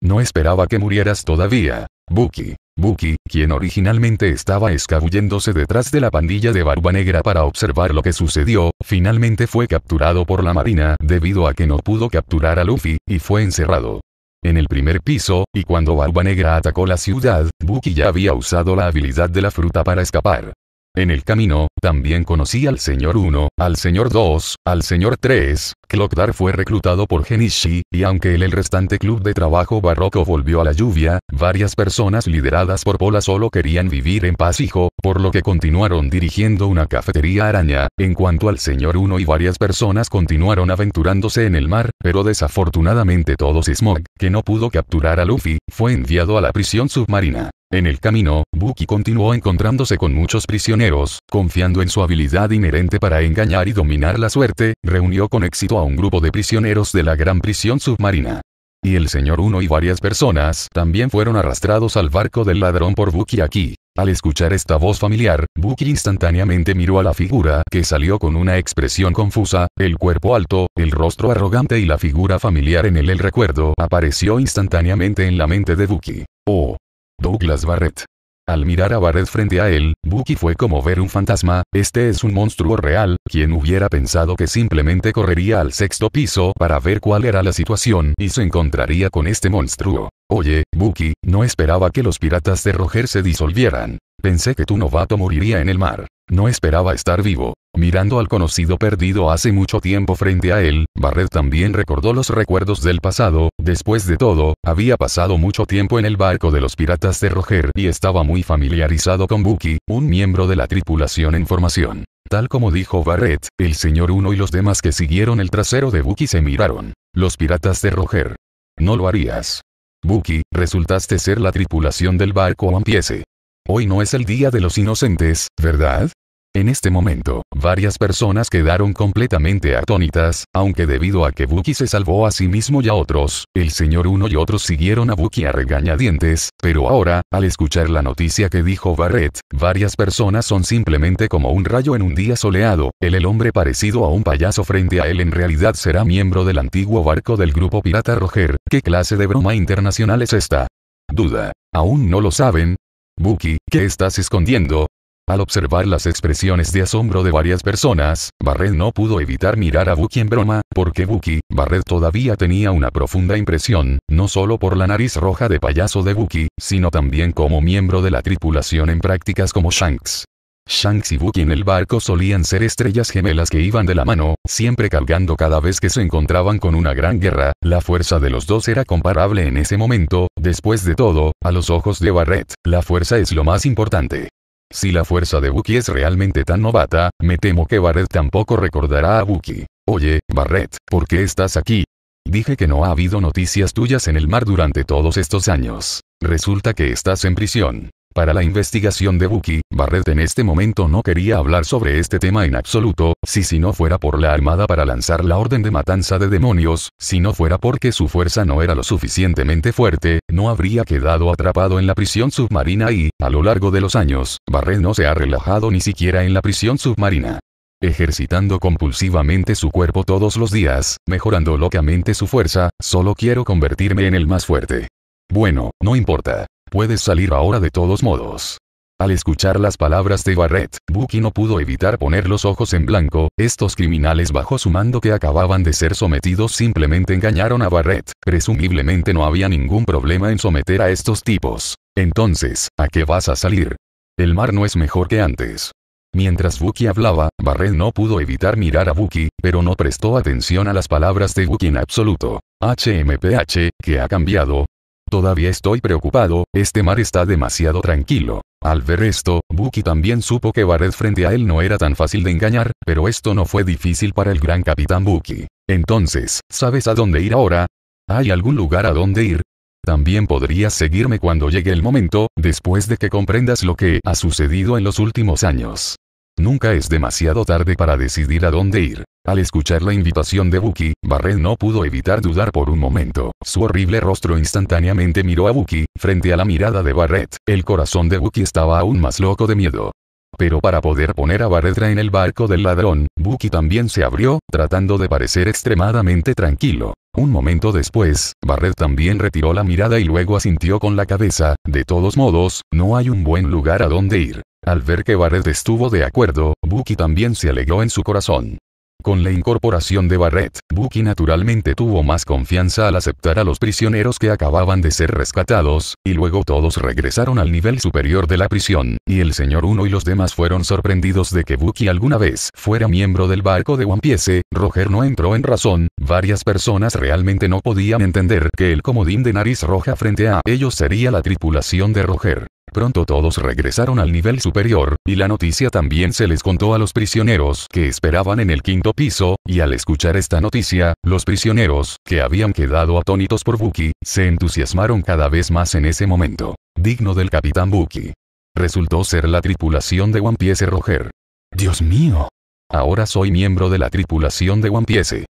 No esperaba que murieras todavía. Buki. Buki, quien originalmente estaba escabulléndose detrás de la pandilla de Barba Negra para observar lo que sucedió, finalmente fue capturado por la Marina debido a que no pudo capturar a Luffy, y fue encerrado en el primer piso, y cuando Barba Negra atacó la ciudad, Bucky ya había usado la habilidad de la fruta para escapar. En el camino, también conocí al Señor 1, al Señor 2, al Señor 3. Clockdar fue reclutado por Genishi, y aunque el restante club de trabajo barroco volvió a la lluvia, varias personas lideradas por Pola solo querían vivir en paz hijo, por lo que continuaron dirigiendo una cafetería araña. En cuanto al Señor 1 y varias personas continuaron aventurándose en el mar, pero desafortunadamente todos Smog, que no pudo capturar a Luffy, fue enviado a la prisión submarina. En el camino, Buki continuó encontrándose con muchos prisioneros, confiando en su habilidad inherente para engañar y dominar la suerte, reunió con éxito a un grupo de prisioneros de la gran prisión submarina. Y el señor Uno y varias personas también fueron arrastrados al barco del ladrón por Buki aquí. Al escuchar esta voz familiar, Buki instantáneamente miró a la figura que salió con una expresión confusa, el cuerpo alto, el rostro arrogante y la figura familiar en él el recuerdo apareció instantáneamente en la mente de Buki. Oh, Douglas Barrett. Al mirar a Barrett frente a él, Bucky fue como ver un fantasma, este es un monstruo real, quien hubiera pensado que simplemente correría al sexto piso para ver cuál era la situación y se encontraría con este monstruo. Oye, Bucky, no esperaba que los piratas de Roger se disolvieran. Pensé que tu novato moriría en el mar. No esperaba estar vivo. Mirando al conocido perdido hace mucho tiempo frente a él, Barret también recordó los recuerdos del pasado, después de todo, había pasado mucho tiempo en el barco de los piratas de Roger y estaba muy familiarizado con Bucky, un miembro de la tripulación en formación. Tal como dijo Barret, el señor Uno y los demás que siguieron el trasero de Bucky se miraron. Los piratas de Roger. No lo harías. Bucky, resultaste ser la tripulación del barco Ampiese. Hoy no es el día de los inocentes, ¿verdad? En este momento, varias personas quedaron completamente atónitas, aunque debido a que Buki se salvó a sí mismo y a otros, el señor uno y otros siguieron a Buki a regañadientes, pero ahora, al escuchar la noticia que dijo Barrett, varias personas son simplemente como un rayo en un día soleado, el el hombre parecido a un payaso frente a él en realidad será miembro del antiguo barco del grupo pirata Roger, ¿qué clase de broma internacional es esta? Duda. ¿Aún no lo saben? Buki, ¿qué estás escondiendo? Al observar las expresiones de asombro de varias personas, Barret no pudo evitar mirar a Bucky en broma, porque Bucky, Barret todavía tenía una profunda impresión, no solo por la nariz roja de payaso de Bucky, sino también como miembro de la tripulación en prácticas como Shanks. Shanks y Bucky en el barco solían ser estrellas gemelas que iban de la mano, siempre cargando cada vez que se encontraban con una gran guerra, la fuerza de los dos era comparable en ese momento, después de todo, a los ojos de Barret, la fuerza es lo más importante. Si la fuerza de Bucky es realmente tan novata, me temo que Barrett tampoco recordará a Bucky. Oye, Barrett, ¿por qué estás aquí? Dije que no ha habido noticias tuyas en el mar durante todos estos años. Resulta que estás en prisión. Para la investigación de Bucky, Barrett en este momento no quería hablar sobre este tema en absoluto, si si no fuera por la armada para lanzar la orden de matanza de demonios, si no fuera porque su fuerza no era lo suficientemente fuerte, no habría quedado atrapado en la prisión submarina y, a lo largo de los años, Barrett no se ha relajado ni siquiera en la prisión submarina ejercitando compulsivamente su cuerpo todos los días, mejorando locamente su fuerza, solo quiero convertirme en el más fuerte. Bueno, no importa. Puedes salir ahora de todos modos. Al escuchar las palabras de Barrett, Bucky no pudo evitar poner los ojos en blanco, estos criminales bajo su mando que acababan de ser sometidos simplemente engañaron a Barrett, presumiblemente no había ningún problema en someter a estos tipos. Entonces, ¿a qué vas a salir? El mar no es mejor que antes. Mientras Bucky hablaba, Barrett no pudo evitar mirar a Bucky, pero no prestó atención a las palabras de Bucky en absoluto. HMPH, que ha cambiado, Todavía estoy preocupado, este mar está demasiado tranquilo. Al ver esto, Bucky también supo que Barret frente a él no era tan fácil de engañar, pero esto no fue difícil para el gran capitán Bucky. Entonces, ¿sabes a dónde ir ahora? ¿Hay algún lugar a dónde ir? También podrías seguirme cuando llegue el momento, después de que comprendas lo que ha sucedido en los últimos años. Nunca es demasiado tarde para decidir a dónde ir. Al escuchar la invitación de Buki, Barret no pudo evitar dudar por un momento. Su horrible rostro instantáneamente miró a Buki, frente a la mirada de Barret. El corazón de Bucky estaba aún más loco de miedo. Pero para poder poner a Barretra en el barco del ladrón, Bucky también se abrió, tratando de parecer extremadamente tranquilo. Un momento después, Barret también retiró la mirada y luego asintió con la cabeza, de todos modos, no hay un buen lugar a donde ir. Al ver que Barret estuvo de acuerdo, Buki también se alegró en su corazón. Con la incorporación de Barrett, Bucky naturalmente tuvo más confianza al aceptar a los prisioneros que acababan de ser rescatados, y luego todos regresaron al nivel superior de la prisión, y el señor Uno y los demás fueron sorprendidos de que Bucky alguna vez fuera miembro del barco de One Piece, Roger no entró en razón, varias personas realmente no podían entender que el comodín de nariz roja frente a ellos sería la tripulación de Roger pronto todos regresaron al nivel superior, y la noticia también se les contó a los prisioneros que esperaban en el quinto piso, y al escuchar esta noticia, los prisioneros, que habían quedado atónitos por Buki, se entusiasmaron cada vez más en ese momento. Digno del capitán Buki. Resultó ser la tripulación de One Piece Roger. Dios mío. Ahora soy miembro de la tripulación de One Piece.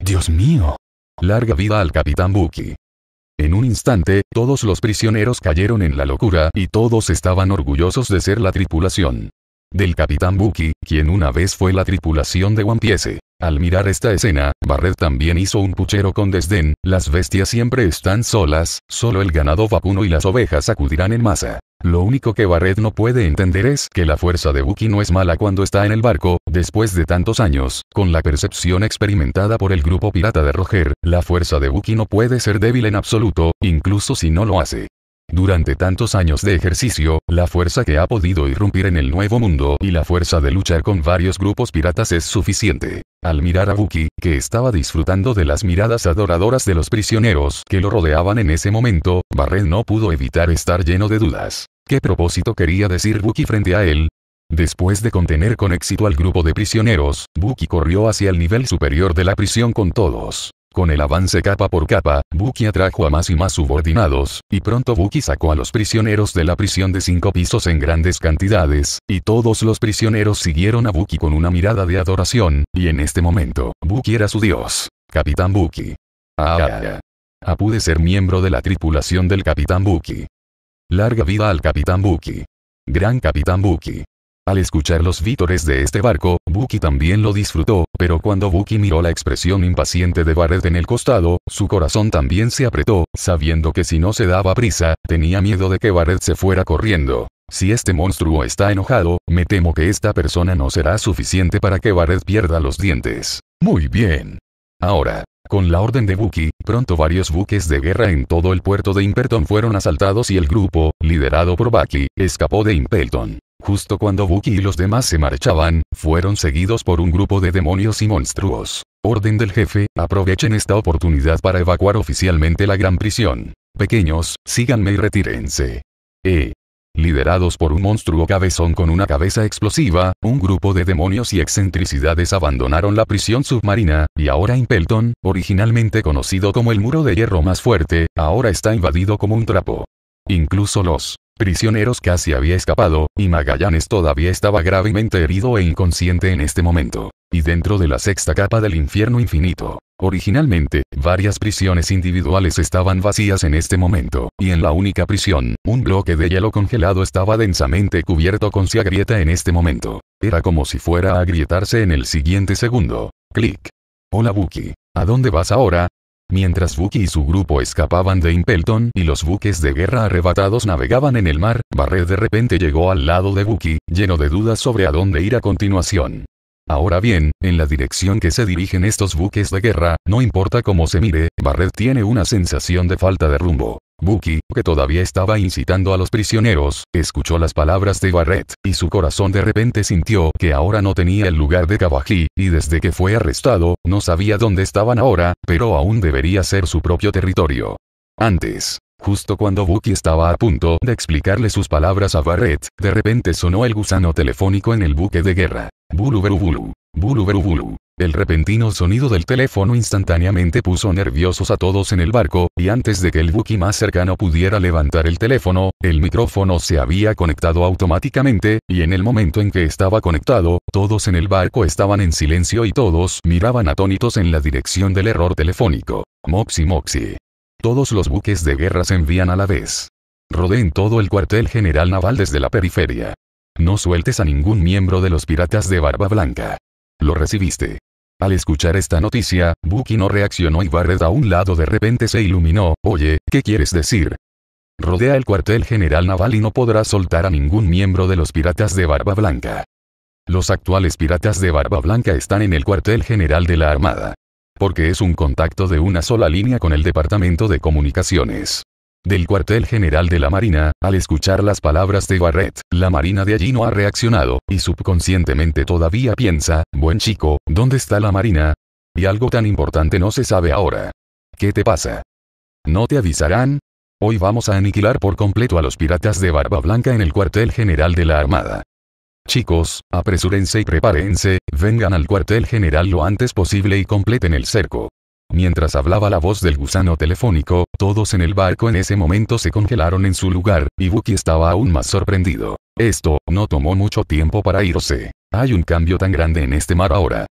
Dios mío. Larga vida al capitán Buki. En un instante, todos los prisioneros cayeron en la locura y todos estaban orgullosos de ser la tripulación. Del capitán Bucky, quien una vez fue la tripulación de One Piece. Al mirar esta escena, Barret también hizo un puchero con desdén, las bestias siempre están solas, solo el ganado vacuno y las ovejas acudirán en masa. Lo único que Barret no puede entender es que la fuerza de Bucky no es mala cuando está en el barco, después de tantos años, con la percepción experimentada por el grupo pirata de Roger, la fuerza de Bucky no puede ser débil en absoluto, incluso si no lo hace. Durante tantos años de ejercicio, la fuerza que ha podido irrumpir en el nuevo mundo y la fuerza de luchar con varios grupos piratas es suficiente. Al mirar a Buki, que estaba disfrutando de las miradas adoradoras de los prisioneros que lo rodeaban en ese momento, Barret no pudo evitar estar lleno de dudas. ¿Qué propósito quería decir Buki frente a él? Después de contener con éxito al grupo de prisioneros, Buki corrió hacia el nivel superior de la prisión con todos. Con el avance capa por capa, Buki atrajo a más y más subordinados, y pronto Buki sacó a los prisioneros de la prisión de cinco pisos en grandes cantidades, y todos los prisioneros siguieron a Buki con una mirada de adoración, y en este momento, Buki era su dios. Capitán Buki. Ah, ah, ah. ah pude ser miembro de la tripulación del Capitán Buki. Larga vida al Capitán Buki. Gran Capitán Buki. Al escuchar los vítores de este barco, Bucky también lo disfrutó, pero cuando Bucky miró la expresión impaciente de Barret en el costado, su corazón también se apretó, sabiendo que si no se daba prisa, tenía miedo de que Barret se fuera corriendo. Si este monstruo está enojado, me temo que esta persona no será suficiente para que Barret pierda los dientes. Muy bien. Ahora, con la orden de Bucky, pronto varios buques de guerra en todo el puerto de Imperton fueron asaltados y el grupo, liderado por Bucky, escapó de Imperton. Justo cuando Bucky y los demás se marchaban, fueron seguidos por un grupo de demonios y monstruos. Orden del jefe, aprovechen esta oportunidad para evacuar oficialmente la gran prisión. Pequeños, síganme y retírense. E. Liderados por un monstruo cabezón con una cabeza explosiva, un grupo de demonios y excentricidades abandonaron la prisión submarina, y ahora Impelton, originalmente conocido como el muro de hierro más fuerte, ahora está invadido como un trapo. Incluso los prisioneros casi había escapado, y Magallanes todavía estaba gravemente herido e inconsciente en este momento. Y dentro de la sexta capa del infierno infinito. Originalmente, varias prisiones individuales estaban vacías en este momento, y en la única prisión, un bloque de hielo congelado estaba densamente cubierto con si agrieta en este momento. Era como si fuera a agrietarse en el siguiente segundo. Clic. Hola Buki. ¿A dónde vas ahora? Mientras Bucky y su grupo escapaban de Impelton y los buques de guerra arrebatados navegaban en el mar, Barret de repente llegó al lado de Bucky, lleno de dudas sobre a dónde ir a continuación. Ahora bien, en la dirección que se dirigen estos buques de guerra, no importa cómo se mire, Barret tiene una sensación de falta de rumbo. Bucky, que todavía estaba incitando a los prisioneros, escuchó las palabras de Barret, y su corazón de repente sintió que ahora no tenía el lugar de Kabaji, y desde que fue arrestado, no sabía dónde estaban ahora, pero aún debería ser su propio territorio. Antes, Justo cuando Bucky estaba a punto de explicarle sus palabras a Barrett, de repente sonó el gusano telefónico en el buque de guerra. Bulu beru bulu, bulu beru bulu. El repentino sonido del teléfono instantáneamente puso nerviosos a todos en el barco, y antes de que el Buki más cercano pudiera levantar el teléfono, el micrófono se había conectado automáticamente, y en el momento en que estaba conectado, todos en el barco estaban en silencio y todos miraban atónitos en la dirección del error telefónico. Moxie Moxie. Todos los buques de guerra se envían a la vez. Rodeen todo el cuartel general naval desde la periferia. No sueltes a ningún miembro de los piratas de Barba Blanca. Lo recibiste. Al escuchar esta noticia, Bucky no reaccionó y Barret a un lado de repente se iluminó. Oye, ¿qué quieres decir? Rodea el cuartel general naval y no podrás soltar a ningún miembro de los piratas de Barba Blanca. Los actuales piratas de Barba Blanca están en el cuartel general de la Armada porque es un contacto de una sola línea con el Departamento de Comunicaciones del cuartel general de la Marina, al escuchar las palabras de Barrett, la Marina de allí no ha reaccionado, y subconscientemente todavía piensa, buen chico, ¿dónde está la Marina? Y algo tan importante no se sabe ahora. ¿Qué te pasa? ¿No te avisarán? Hoy vamos a aniquilar por completo a los piratas de Barba Blanca en el cuartel general de la Armada. Chicos, apresúrense y prepárense, vengan al cuartel general lo antes posible y completen el cerco. Mientras hablaba la voz del gusano telefónico, todos en el barco en ese momento se congelaron en su lugar, y Buki estaba aún más sorprendido. Esto, no tomó mucho tiempo para irse. Hay un cambio tan grande en este mar ahora.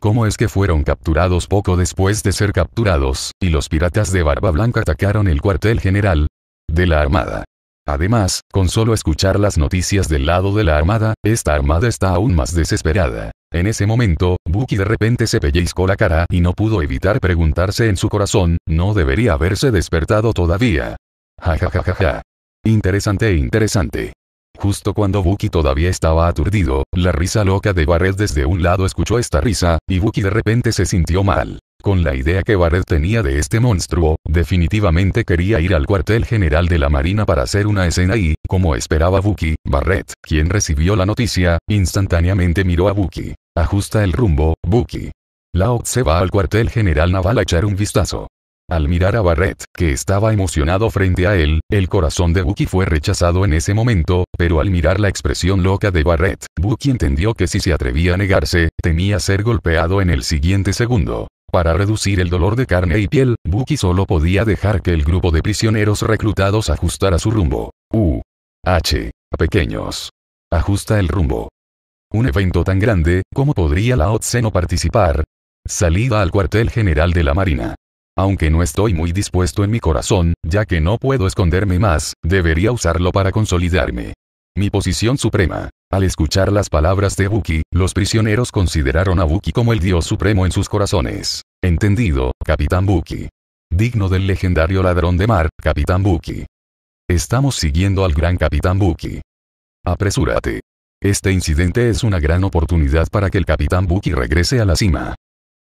¿Cómo es que fueron capturados poco después de ser capturados, y los piratas de Barba Blanca atacaron el cuartel general? De la Armada. Además, con solo escuchar las noticias del lado de la armada, esta armada está aún más desesperada. En ese momento, Bucky de repente se pellizcó la cara y no pudo evitar preguntarse en su corazón, no debería haberse despertado todavía. Ja Interesante e Interesante interesante. Justo cuando Bucky todavía estaba aturdido, la risa loca de Barret desde un lado escuchó esta risa, y Bucky de repente se sintió mal. Con la idea que Barret tenía de este monstruo, definitivamente quería ir al cuartel general de la Marina para hacer una escena y, como esperaba Bucky, Barret, quien recibió la noticia, instantáneamente miró a Bucky. Ajusta el rumbo, Bucky. Lao se va al cuartel general naval a echar un vistazo. Al mirar a Barrett, que estaba emocionado frente a él, el corazón de Bucky fue rechazado en ese momento, pero al mirar la expresión loca de Barrett, Bucky entendió que si se atrevía a negarse, temía ser golpeado en el siguiente segundo. Para reducir el dolor de carne y piel, Buki solo podía dejar que el grupo de prisioneros reclutados ajustara su rumbo. U. H. Pequeños. Ajusta el rumbo. Un evento tan grande, ¿cómo podría la Otseno no participar? Salida al cuartel general de la Marina. Aunque no estoy muy dispuesto en mi corazón, ya que no puedo esconderme más, debería usarlo para consolidarme. Mi posición suprema. Al escuchar las palabras de Buki, los prisioneros consideraron a Buki como el dios supremo en sus corazones. Entendido, Capitán Buki. Digno del legendario ladrón de mar, Capitán Buki. Estamos siguiendo al gran Capitán Buki. Apresúrate. Este incidente es una gran oportunidad para que el Capitán Buki regrese a la cima.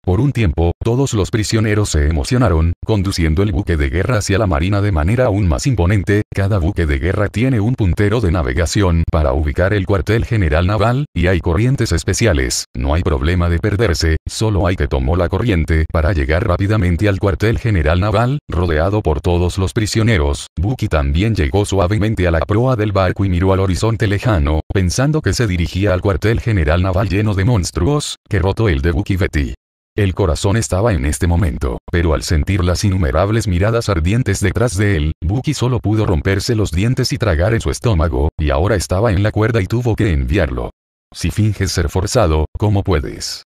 Por un tiempo, todos los prisioneros se emocionaron, conduciendo el buque de guerra hacia la marina de manera aún más imponente, cada buque de guerra tiene un puntero de navegación para ubicar el cuartel general naval, y hay corrientes especiales, no hay problema de perderse, solo hay que tomar la corriente para llegar rápidamente al cuartel general naval, rodeado por todos los prisioneros, Buki también llegó suavemente a la proa del barco y miró al horizonte lejano, pensando que se dirigía al cuartel general naval lleno de monstruos, que roto el de Buki Betty. El corazón estaba en este momento, pero al sentir las innumerables miradas ardientes detrás de él, Buki solo pudo romperse los dientes y tragar en su estómago, y ahora estaba en la cuerda y tuvo que enviarlo. Si finges ser forzado, ¿cómo puedes?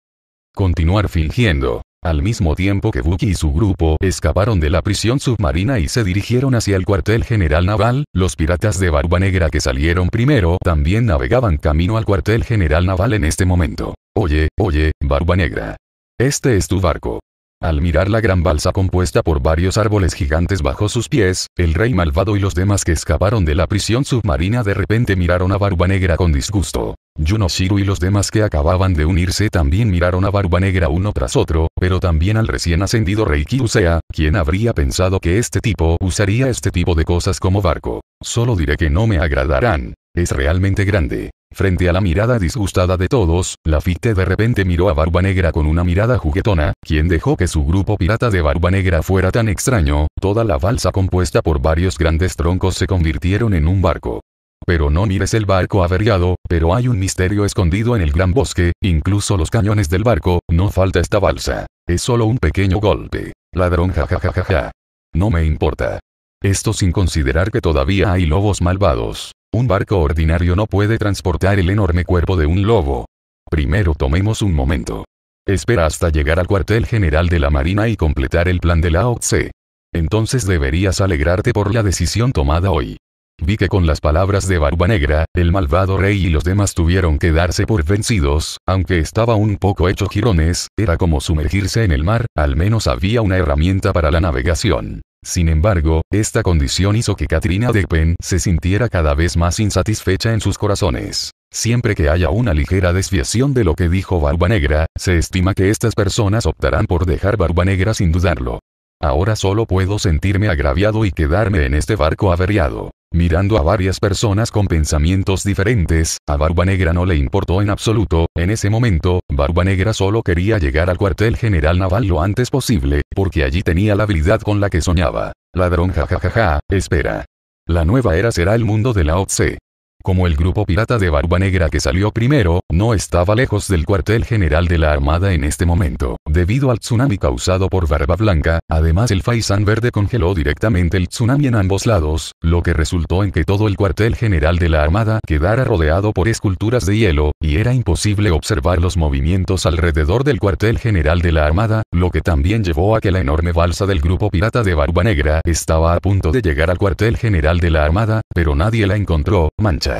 Continuar fingiendo. Al mismo tiempo que Buki y su grupo escaparon de la prisión submarina y se dirigieron hacia el cuartel general naval, los piratas de Barba Negra que salieron primero también navegaban camino al cuartel general naval en este momento. Oye, oye, Barba Negra, este es tu barco. Al mirar la gran balsa compuesta por varios árboles gigantes bajo sus pies, el rey malvado y los demás que escaparon de la prisión submarina de repente miraron a Barba Negra con disgusto. Yunoshiru y los demás que acababan de unirse también miraron a Barba Negra uno tras otro, pero también al recién ascendido Rey Sea, quien habría pensado que este tipo usaría este tipo de cosas como barco. Solo diré que no me agradarán. Es realmente grande. Frente a la mirada disgustada de todos, Lafitte de repente miró a Barba Negra con una mirada juguetona, quien dejó que su grupo pirata de Barba Negra fuera tan extraño, toda la balsa compuesta por varios grandes troncos se convirtieron en un barco. Pero no mires el barco avergado, pero hay un misterio escondido en el gran bosque, incluso los cañones del barco, no falta esta balsa. Es solo un pequeño golpe. Ladrón jajajaja. No me importa. Esto sin considerar que todavía hay lobos malvados. Un barco ordinario no puede transportar el enorme cuerpo de un lobo. Primero tomemos un momento. Espera hasta llegar al cuartel general de la Marina y completar el plan de la Tse. Entonces deberías alegrarte por la decisión tomada hoy. Vi que con las palabras de Barba Negra, el malvado rey y los demás tuvieron que darse por vencidos, aunque estaba un poco hecho girones, era como sumergirse en el mar, al menos había una herramienta para la navegación. Sin embargo, esta condición hizo que Katrina de Pen se sintiera cada vez más insatisfecha en sus corazones. Siempre que haya una ligera desviación de lo que dijo Barba Negra, se estima que estas personas optarán por dejar Barba Negra sin dudarlo. Ahora solo puedo sentirme agraviado y quedarme en este barco averiado. Mirando a varias personas con pensamientos diferentes, a Barba Negra no le importó en absoluto, en ese momento, Barba Negra solo quería llegar al cuartel general naval lo antes posible, porque allí tenía la habilidad con la que soñaba. Ladrón jajajaja, espera. La nueva era será el mundo de la OTC. Como el grupo pirata de Barba Negra que salió primero, no estaba lejos del cuartel general de la Armada en este momento, debido al tsunami causado por Barba Blanca, además el Faisán Verde congeló directamente el tsunami en ambos lados, lo que resultó en que todo el cuartel general de la Armada quedara rodeado por esculturas de hielo, y era imposible observar los movimientos alrededor del cuartel general de la Armada, lo que también llevó a que la enorme balsa del grupo pirata de Barba Negra estaba a punto de llegar al cuartel general de la Armada, pero nadie la encontró, mancha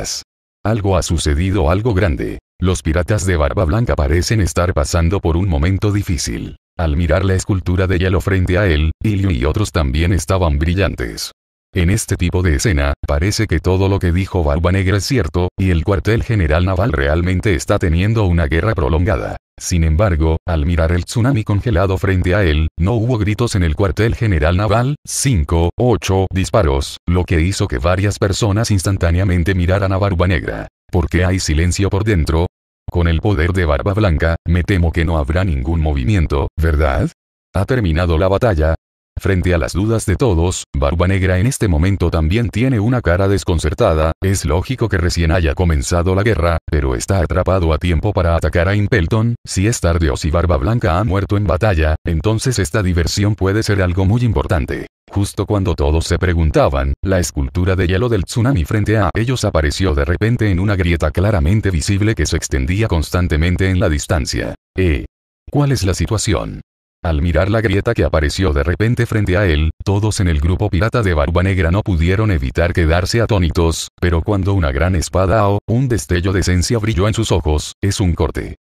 algo ha sucedido, algo grande. Los piratas de Barba Blanca parecen estar pasando por un momento difícil. Al mirar la escultura de hielo frente a él, Ilio y otros también estaban brillantes. En este tipo de escena, parece que todo lo que dijo Barba Negra es cierto, y el cuartel general naval realmente está teniendo una guerra prolongada. Sin embargo, al mirar el tsunami congelado frente a él, no hubo gritos en el cuartel general naval, 5, 8 disparos, lo que hizo que varias personas instantáneamente miraran a Barba Negra. ¿Por qué hay silencio por dentro? Con el poder de Barba Blanca, me temo que no habrá ningún movimiento, ¿verdad? Ha terminado la batalla, Frente a las dudas de todos, Barba Negra en este momento también tiene una cara desconcertada, es lógico que recién haya comenzado la guerra, pero está atrapado a tiempo para atacar a Impelton, si es tarde o si Barba Blanca ha muerto en batalla, entonces esta diversión puede ser algo muy importante. Justo cuando todos se preguntaban, la escultura de hielo del tsunami frente a ellos apareció de repente en una grieta claramente visible que se extendía constantemente en la distancia. ¿Eh? ¿Cuál es la situación? Al mirar la grieta que apareció de repente frente a él, todos en el grupo pirata de Barba Negra no pudieron evitar quedarse atónitos, pero cuando una gran espada o un destello de esencia brilló en sus ojos, es un corte.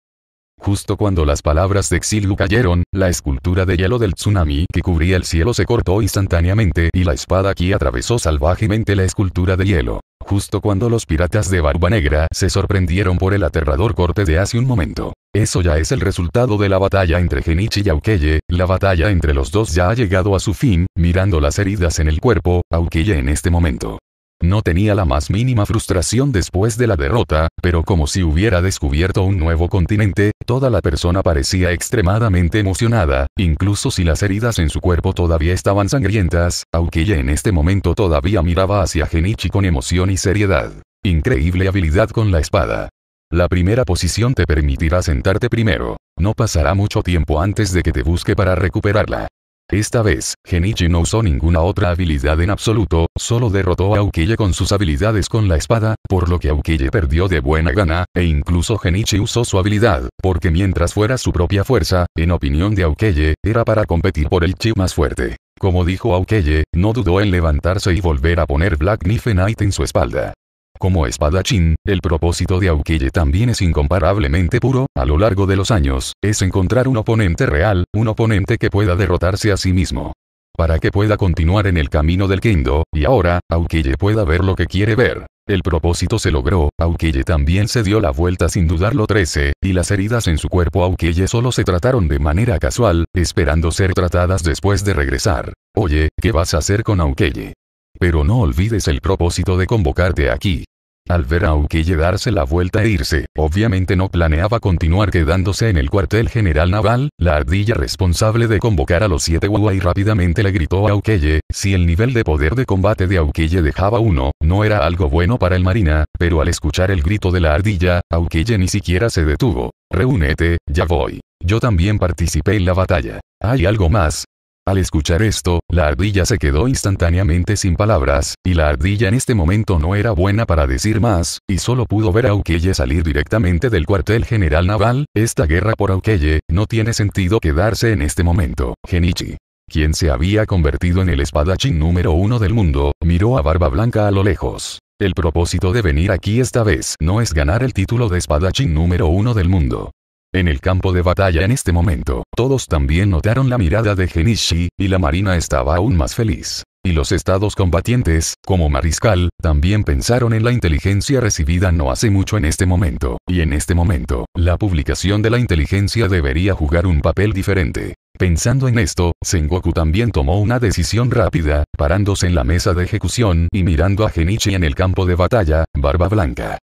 Justo cuando las palabras de Xilu cayeron, la escultura de hielo del tsunami que cubría el cielo se cortó instantáneamente y la espada aquí atravesó salvajemente la escultura de hielo justo cuando los piratas de Barba Negra se sorprendieron por el aterrador corte de hace un momento. Eso ya es el resultado de la batalla entre Genichi y Aukeye, la batalla entre los dos ya ha llegado a su fin, mirando las heridas en el cuerpo, Aukeye en este momento, no tenía la más mínima frustración después de la derrota, pero como si hubiera descubierto un nuevo continente, toda la persona parecía extremadamente emocionada, incluso si las heridas en su cuerpo todavía estaban sangrientas, aunque ella en este momento todavía miraba hacia Genichi con emoción y seriedad. Increíble habilidad con la espada. La primera posición te permitirá sentarte primero. No pasará mucho tiempo antes de que te busque para recuperarla. Esta vez, Genichi no usó ninguna otra habilidad en absoluto, solo derrotó a Aukille con sus habilidades con la espada, por lo que Aukille perdió de buena gana, e incluso Genichi usó su habilidad, porque mientras fuera su propia fuerza, en opinión de Aukille, era para competir por el chip más fuerte. Como dijo Aukeye, no dudó en levantarse y volver a poner Black Knife Knight en su espalda. Como espadachín, el propósito de Aukille también es incomparablemente puro, a lo largo de los años, es encontrar un oponente real, un oponente que pueda derrotarse a sí mismo. Para que pueda continuar en el camino del Kendo, y ahora, Aukille pueda ver lo que quiere ver. El propósito se logró, Aukille también se dio la vuelta sin dudarlo 13, y las heridas en su cuerpo Aukille solo se trataron de manera casual, esperando ser tratadas después de regresar. Oye, ¿qué vas a hacer con Aukille? Pero no olvides el propósito de convocarte aquí. Al ver a Aukille darse la vuelta e irse, obviamente no planeaba continuar quedándose en el cuartel general naval, la ardilla responsable de convocar a los siete y rápidamente le gritó a Ukille, si el nivel de poder de combate de Aukille dejaba uno, no era algo bueno para el marina, pero al escuchar el grito de la ardilla, Aukille ni siquiera se detuvo. Reúnete, ya voy. Yo también participé en la batalla. Hay algo más, al escuchar esto, la ardilla se quedó instantáneamente sin palabras, y la ardilla en este momento no era buena para decir más, y solo pudo ver a Ukeye salir directamente del cuartel general naval, esta guerra por Ukeye, no tiene sentido quedarse en este momento. Genichi quien se había convertido en el espadachín número uno del mundo, miró a Barba Blanca a lo lejos. El propósito de venir aquí esta vez no es ganar el título de espadachín número uno del mundo. En el campo de batalla en este momento, todos también notaron la mirada de Genichi, y la marina estaba aún más feliz. Y los estados combatientes, como Mariscal, también pensaron en la inteligencia recibida no hace mucho en este momento. Y en este momento, la publicación de la inteligencia debería jugar un papel diferente. Pensando en esto, Sengoku también tomó una decisión rápida, parándose en la mesa de ejecución y mirando a Genichi en el campo de batalla, barba blanca.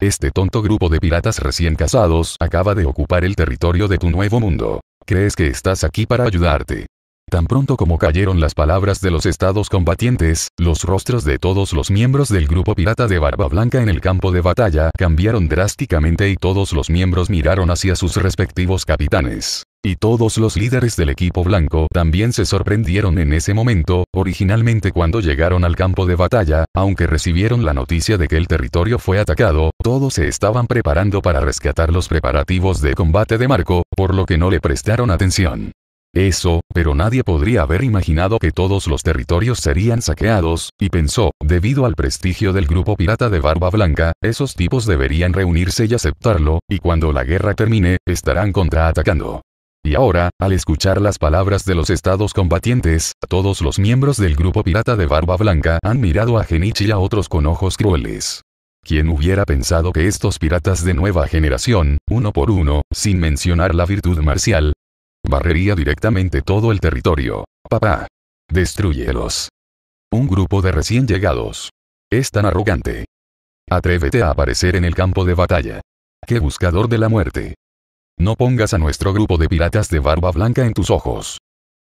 Este tonto grupo de piratas recién casados acaba de ocupar el territorio de tu nuevo mundo. Crees que estás aquí para ayudarte. Tan pronto como cayeron las palabras de los estados combatientes, los rostros de todos los miembros del grupo pirata de Barba Blanca en el campo de batalla cambiaron drásticamente y todos los miembros miraron hacia sus respectivos capitanes. Y todos los líderes del equipo blanco también se sorprendieron en ese momento, originalmente cuando llegaron al campo de batalla, aunque recibieron la noticia de que el territorio fue atacado, todos se estaban preparando para rescatar los preparativos de combate de Marco, por lo que no le prestaron atención eso, pero nadie podría haber imaginado que todos los territorios serían saqueados, y pensó, debido al prestigio del grupo pirata de Barba Blanca, esos tipos deberían reunirse y aceptarlo, y cuando la guerra termine, estarán contraatacando. Y ahora, al escuchar las palabras de los estados combatientes, todos los miembros del grupo pirata de Barba Blanca han mirado a Genichi y a otros con ojos crueles. ¿Quién hubiera pensado que estos piratas de nueva generación, uno por uno, sin mencionar la virtud marcial, Barrería directamente todo el territorio. Papá. Destruyelos. Un grupo de recién llegados. Es tan arrogante. Atrévete a aparecer en el campo de batalla. ¡Qué buscador de la muerte! No pongas a nuestro grupo de piratas de barba blanca en tus ojos.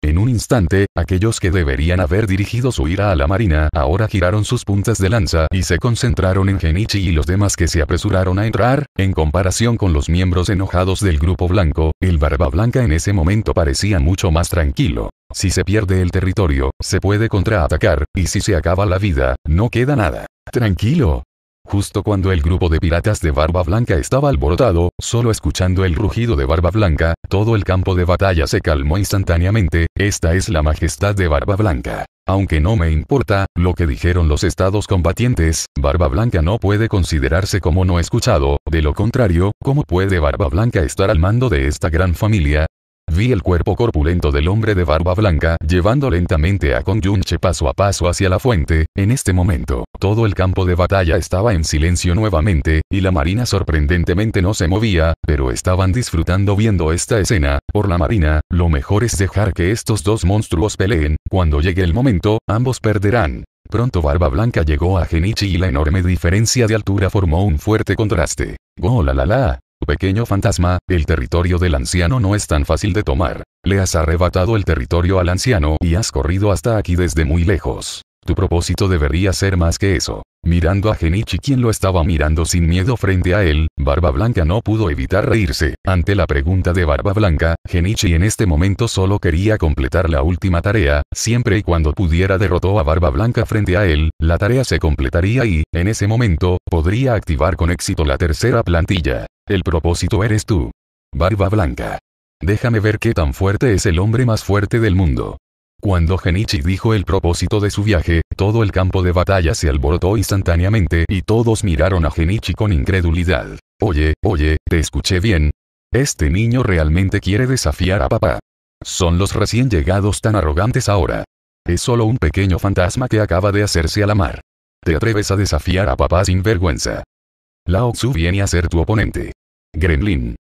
En un instante, aquellos que deberían haber dirigido su ira a la marina ahora giraron sus puntas de lanza y se concentraron en Genichi y los demás que se apresuraron a entrar, en comparación con los miembros enojados del grupo blanco, el barba blanca en ese momento parecía mucho más tranquilo. Si se pierde el territorio, se puede contraatacar, y si se acaba la vida, no queda nada. Tranquilo, Justo cuando el grupo de piratas de Barba Blanca estaba alborotado, solo escuchando el rugido de Barba Blanca, todo el campo de batalla se calmó instantáneamente, esta es la majestad de Barba Blanca. Aunque no me importa, lo que dijeron los estados combatientes, Barba Blanca no puede considerarse como no escuchado, de lo contrario, ¿cómo puede Barba Blanca estar al mando de esta gran familia? Vi el cuerpo corpulento del hombre de barba blanca, llevando lentamente a Conyunche paso a paso hacia la fuente, en este momento, todo el campo de batalla estaba en silencio nuevamente, y la marina sorprendentemente no se movía, pero estaban disfrutando viendo esta escena, por la marina, lo mejor es dejar que estos dos monstruos peleen, cuando llegue el momento, ambos perderán. Pronto Barba Blanca llegó a Genichi y la enorme diferencia de altura formó un fuerte contraste. ¡Golalala! la la! Pequeño fantasma, el territorio del anciano no es tan fácil de tomar. Le has arrebatado el territorio al anciano y has corrido hasta aquí desde muy lejos. Tu propósito debería ser más que eso. Mirando a Genichi quien lo estaba mirando sin miedo frente a él, Barba Blanca no pudo evitar reírse. Ante la pregunta de Barba Blanca, Genichi en este momento solo quería completar la última tarea, siempre y cuando pudiera derrotó a Barba Blanca frente a él, la tarea se completaría y, en ese momento, podría activar con éxito la tercera plantilla. El propósito eres tú. Barba Blanca. Déjame ver qué tan fuerte es el hombre más fuerte del mundo. Cuando Genichi dijo el propósito de su viaje, todo el campo de batalla se alborotó instantáneamente y todos miraron a Genichi con incredulidad. Oye, oye, te escuché bien. Este niño realmente quiere desafiar a papá. Son los recién llegados tan arrogantes ahora. Es solo un pequeño fantasma que acaba de hacerse a la mar. Te atreves a desafiar a papá sin vergüenza. Lao Tzu viene a ser tu oponente. Gremlin.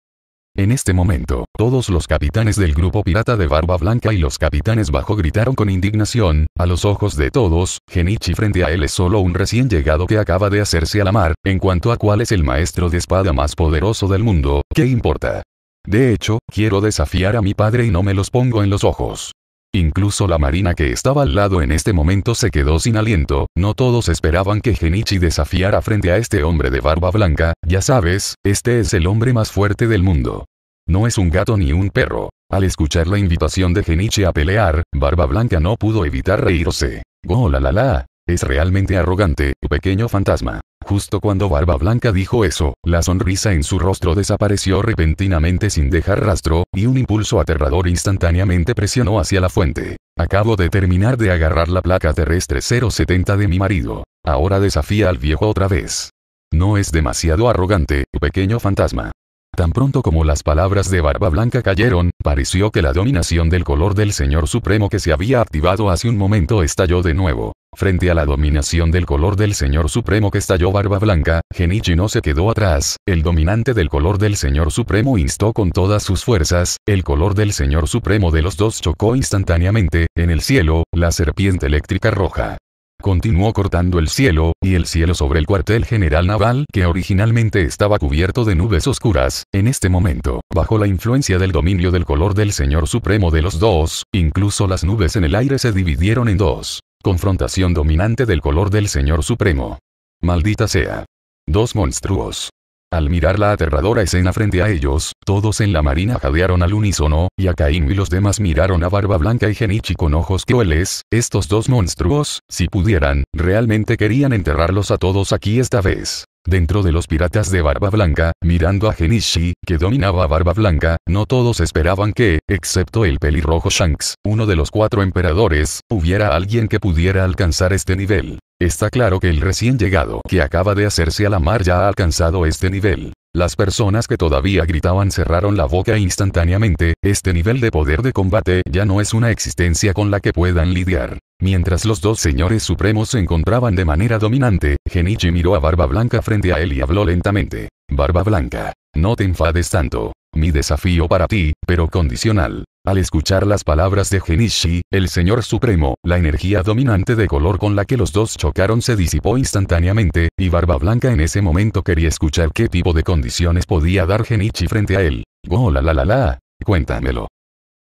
En este momento, todos los capitanes del grupo pirata de Barba Blanca y los capitanes bajo gritaron con indignación, a los ojos de todos, Genichi frente a él es solo un recién llegado que acaba de hacerse a la mar, en cuanto a cuál es el maestro de espada más poderoso del mundo, ¿qué importa? De hecho, quiero desafiar a mi padre y no me los pongo en los ojos. Incluso la marina que estaba al lado en este momento se quedó sin aliento, no todos esperaban que Genichi desafiara frente a este hombre de barba blanca, ya sabes, este es el hombre más fuerte del mundo. No es un gato ni un perro. Al escuchar la invitación de Genichi a pelear, Barba Blanca no pudo evitar reírse. ¡Oh Es realmente arrogante, pequeño fantasma. Justo cuando Barba Blanca dijo eso, la sonrisa en su rostro desapareció repentinamente sin dejar rastro, y un impulso aterrador instantáneamente presionó hacia la fuente. Acabo de terminar de agarrar la placa terrestre 070 de mi marido. Ahora desafía al viejo otra vez. No es demasiado arrogante, pequeño fantasma. Tan pronto como las palabras de Barba Blanca cayeron, pareció que la dominación del color del Señor Supremo que se había activado hace un momento estalló de nuevo. Frente a la dominación del color del Señor Supremo que estalló Barba Blanca, Genichi no se quedó atrás, el dominante del color del Señor Supremo instó con todas sus fuerzas, el color del Señor Supremo de los dos chocó instantáneamente, en el cielo, la serpiente eléctrica roja. Continuó cortando el cielo, y el cielo sobre el cuartel general naval que originalmente estaba cubierto de nubes oscuras, en este momento, bajo la influencia del dominio del color del Señor Supremo de los dos, incluso las nubes en el aire se dividieron en dos. Confrontación dominante del color del Señor Supremo. Maldita sea. Dos monstruos, al mirar la aterradora escena frente a ellos, todos en la marina jadearon al unísono, y a y los demás miraron a Barba Blanca y Genichi con ojos crueles, estos dos monstruos, si pudieran, realmente querían enterrarlos a todos aquí esta vez. Dentro de los piratas de Barba Blanca, mirando a Genichi, que dominaba a Barba Blanca, no todos esperaban que, excepto el pelirrojo Shanks, uno de los cuatro emperadores, hubiera alguien que pudiera alcanzar este nivel. Está claro que el recién llegado que acaba de hacerse a la mar ya ha alcanzado este nivel. Las personas que todavía gritaban cerraron la boca instantáneamente, este nivel de poder de combate ya no es una existencia con la que puedan lidiar. Mientras los dos señores supremos se encontraban de manera dominante, Genichi miró a Barba Blanca frente a él y habló lentamente. Barba Blanca, no te enfades tanto. Mi desafío para ti, pero condicional. Al escuchar las palabras de Genishi, el Señor Supremo, la energía dominante de color con la que los dos chocaron se disipó instantáneamente, y Barba Blanca en ese momento quería escuchar qué tipo de condiciones podía dar Genichi frente a él. Oh la la la la, cuéntamelo.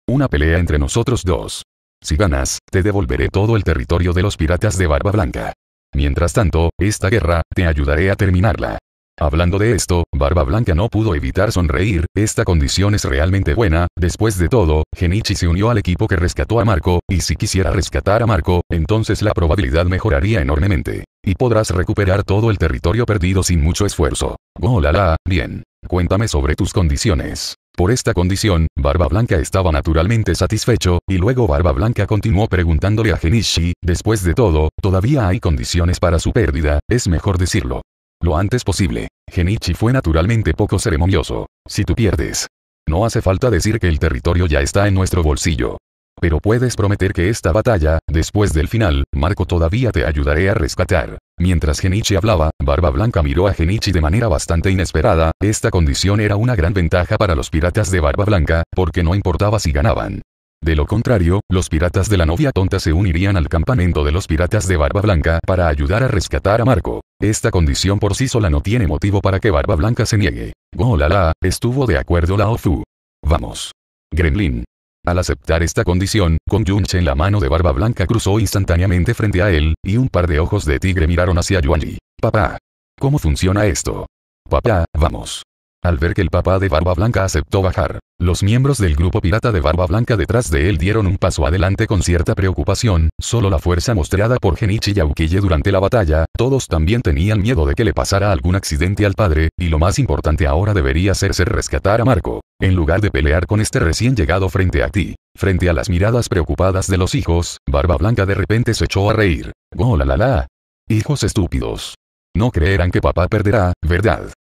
Una pelea entre nosotros dos. Si ganas, te devolveré todo el territorio de los piratas de Barba Blanca. Mientras tanto, esta guerra, te ayudaré a terminarla. Hablando de esto, Barba Blanca no pudo evitar sonreír, esta condición es realmente buena, después de todo, Genichi se unió al equipo que rescató a Marco, y si quisiera rescatar a Marco, entonces la probabilidad mejoraría enormemente. Y podrás recuperar todo el territorio perdido sin mucho esfuerzo. Oh la bien. Cuéntame sobre tus condiciones. Por esta condición, Barba Blanca estaba naturalmente satisfecho, y luego Barba Blanca continuó preguntándole a Genichi, después de todo, todavía hay condiciones para su pérdida, es mejor decirlo lo antes posible. Genichi fue naturalmente poco ceremonioso. Si tú pierdes. No hace falta decir que el territorio ya está en nuestro bolsillo. Pero puedes prometer que esta batalla, después del final, Marco todavía te ayudaré a rescatar. Mientras Genichi hablaba, Barba Blanca miró a Genichi de manera bastante inesperada, esta condición era una gran ventaja para los piratas de Barba Blanca, porque no importaba si ganaban. De lo contrario, los piratas de la novia tonta se unirían al campamento de los piratas de Barba Blanca para ayudar a rescatar a Marco. Esta condición por sí sola no tiene motivo para que Barba Blanca se niegue. Golala, estuvo de acuerdo Lao Fu. Vamos. Gremlin. Al aceptar esta condición, con Yunche en la mano de Barba Blanca cruzó instantáneamente frente a él, y un par de ojos de tigre miraron hacia Yuanji. Papá. ¿Cómo funciona esto? Papá, vamos. Al ver que el papá de Barba Blanca aceptó bajar, los miembros del grupo pirata de Barba Blanca detrás de él dieron un paso adelante con cierta preocupación, solo la fuerza mostrada por Genichi y Aukille durante la batalla, todos también tenían miedo de que le pasara algún accidente al padre, y lo más importante ahora debería ser rescatar a Marco, en lugar de pelear con este recién llegado frente a ti. Frente a las miradas preocupadas de los hijos, Barba Blanca de repente se echó a reír. ¡Golalala! Oh, la la Hijos estúpidos. No creerán que papá perderá, ¿verdad?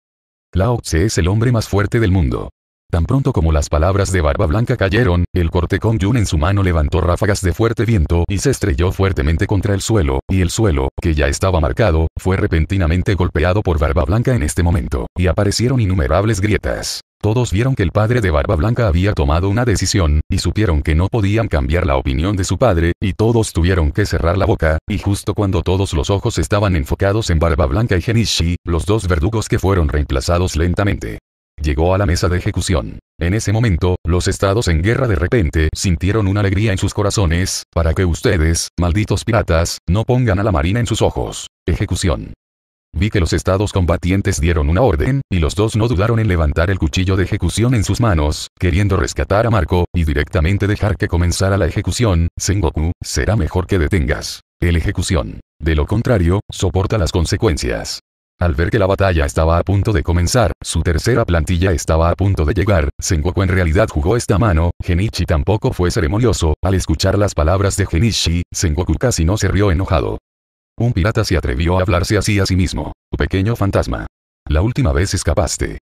Lao Tse es el hombre más fuerte del mundo. Tan pronto como las palabras de Barba Blanca cayeron, el corte con Yun en su mano levantó ráfagas de fuerte viento y se estrelló fuertemente contra el suelo, y el suelo, que ya estaba marcado, fue repentinamente golpeado por Barba Blanca en este momento, y aparecieron innumerables grietas. Todos vieron que el padre de Barba Blanca había tomado una decisión, y supieron que no podían cambiar la opinión de su padre, y todos tuvieron que cerrar la boca, y justo cuando todos los ojos estaban enfocados en Barba Blanca y Genishi, los dos verdugos que fueron reemplazados lentamente Llegó a la mesa de ejecución. En ese momento, los estados en guerra de repente sintieron una alegría en sus corazones, para que ustedes, malditos piratas, no pongan a la marina en sus ojos. Ejecución. Vi que los estados combatientes dieron una orden, y los dos no dudaron en levantar el cuchillo de ejecución en sus manos, queriendo rescatar a Marco, y directamente dejar que comenzara la ejecución, Sengoku, será mejor que detengas. El ejecución. De lo contrario, soporta las consecuencias. Al ver que la batalla estaba a punto de comenzar, su tercera plantilla estaba a punto de llegar, Sengoku en realidad jugó esta mano, Genichi tampoco fue ceremonioso, al escuchar las palabras de Genichi, Sengoku casi no se rió enojado. Un pirata se atrevió a hablarse así a sí mismo. Pequeño fantasma. La última vez escapaste.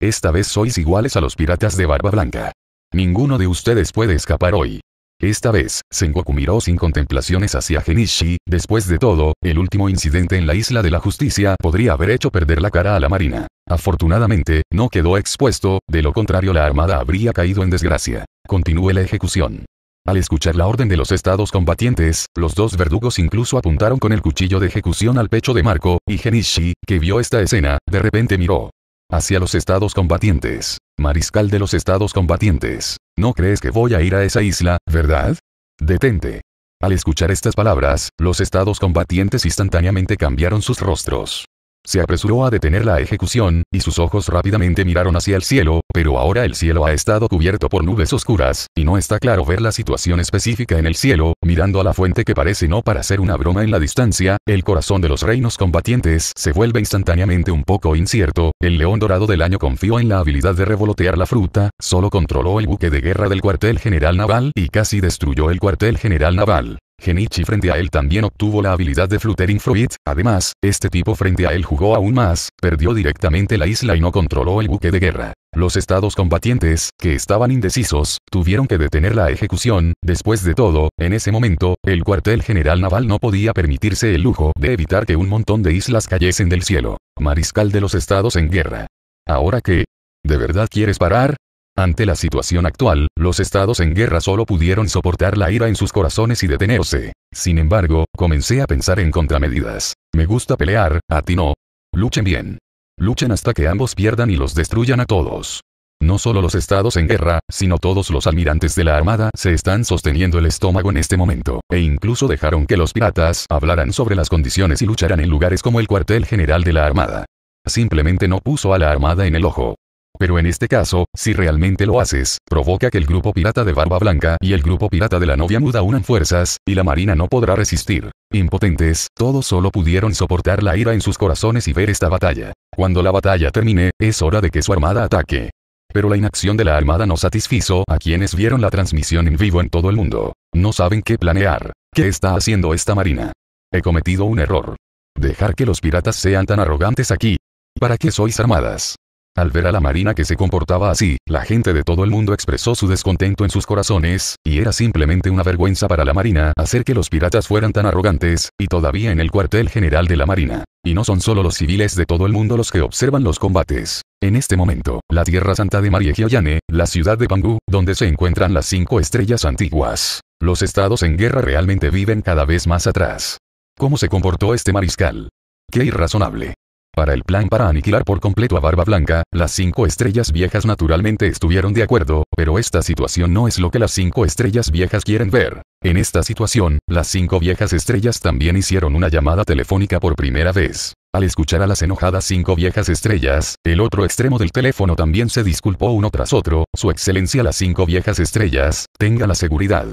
Esta vez sois iguales a los piratas de Barba Blanca. Ninguno de ustedes puede escapar hoy. Esta vez, Sengoku miró sin contemplaciones hacia Genishi, después de todo, el último incidente en la Isla de la Justicia podría haber hecho perder la cara a la marina. Afortunadamente, no quedó expuesto, de lo contrario la armada habría caído en desgracia. Continúe la ejecución. Al escuchar la orden de los estados combatientes, los dos verdugos incluso apuntaron con el cuchillo de ejecución al pecho de Marco, y Genishi, que vio esta escena, de repente miró hacia los estados combatientes. Mariscal de los estados combatientes. No crees que voy a ir a esa isla, ¿verdad? Detente. Al escuchar estas palabras, los estados combatientes instantáneamente cambiaron sus rostros se apresuró a detener la ejecución, y sus ojos rápidamente miraron hacia el cielo, pero ahora el cielo ha estado cubierto por nubes oscuras, y no está claro ver la situación específica en el cielo, mirando a la fuente que parece no para ser una broma en la distancia, el corazón de los reinos combatientes se vuelve instantáneamente un poco incierto, el león dorado del año confió en la habilidad de revolotear la fruta, solo controló el buque de guerra del cuartel general naval y casi destruyó el cuartel general naval. Genichi frente a él también obtuvo la habilidad de Fluttering Fruit, además, este tipo frente a él jugó aún más, perdió directamente la isla y no controló el buque de guerra. Los estados combatientes, que estaban indecisos, tuvieron que detener la ejecución, después de todo, en ese momento, el cuartel general naval no podía permitirse el lujo de evitar que un montón de islas cayesen del cielo. Mariscal de los estados en guerra. Ahora que, ¿De verdad quieres parar? Ante la situación actual, los estados en guerra solo pudieron soportar la ira en sus corazones y detenerse. Sin embargo, comencé a pensar en contramedidas. Me gusta pelear, a ti no. Luchen bien. Luchen hasta que ambos pierdan y los destruyan a todos. No solo los estados en guerra, sino todos los almirantes de la Armada se están sosteniendo el estómago en este momento, e incluso dejaron que los piratas hablaran sobre las condiciones y lucharan en lugares como el cuartel general de la Armada. Simplemente no puso a la Armada en el ojo. Pero en este caso, si realmente lo haces, provoca que el grupo pirata de Barba Blanca y el grupo pirata de la novia muda unan fuerzas, y la marina no podrá resistir. Impotentes, todos solo pudieron soportar la ira en sus corazones y ver esta batalla. Cuando la batalla termine, es hora de que su armada ataque. Pero la inacción de la armada no satisfizo a quienes vieron la transmisión en vivo en todo el mundo. No saben qué planear. ¿Qué está haciendo esta marina? He cometido un error. Dejar que los piratas sean tan arrogantes aquí. ¿Para qué sois armadas? Al ver a la marina que se comportaba así, la gente de todo el mundo expresó su descontento en sus corazones, y era simplemente una vergüenza para la marina hacer que los piratas fueran tan arrogantes, y todavía en el cuartel general de la marina. Y no son solo los civiles de todo el mundo los que observan los combates. En este momento, la Tierra Santa de Marie Giayane, la ciudad de bangú donde se encuentran las cinco estrellas antiguas. Los estados en guerra realmente viven cada vez más atrás. ¿Cómo se comportó este mariscal? Qué irrazonable para el plan para aniquilar por completo a Barba Blanca, las cinco estrellas viejas naturalmente estuvieron de acuerdo, pero esta situación no es lo que las cinco estrellas viejas quieren ver. En esta situación, las cinco viejas estrellas también hicieron una llamada telefónica por primera vez. Al escuchar a las enojadas cinco viejas estrellas, el otro extremo del teléfono también se disculpó uno tras otro, Su Excelencia las cinco viejas estrellas, tenga la seguridad.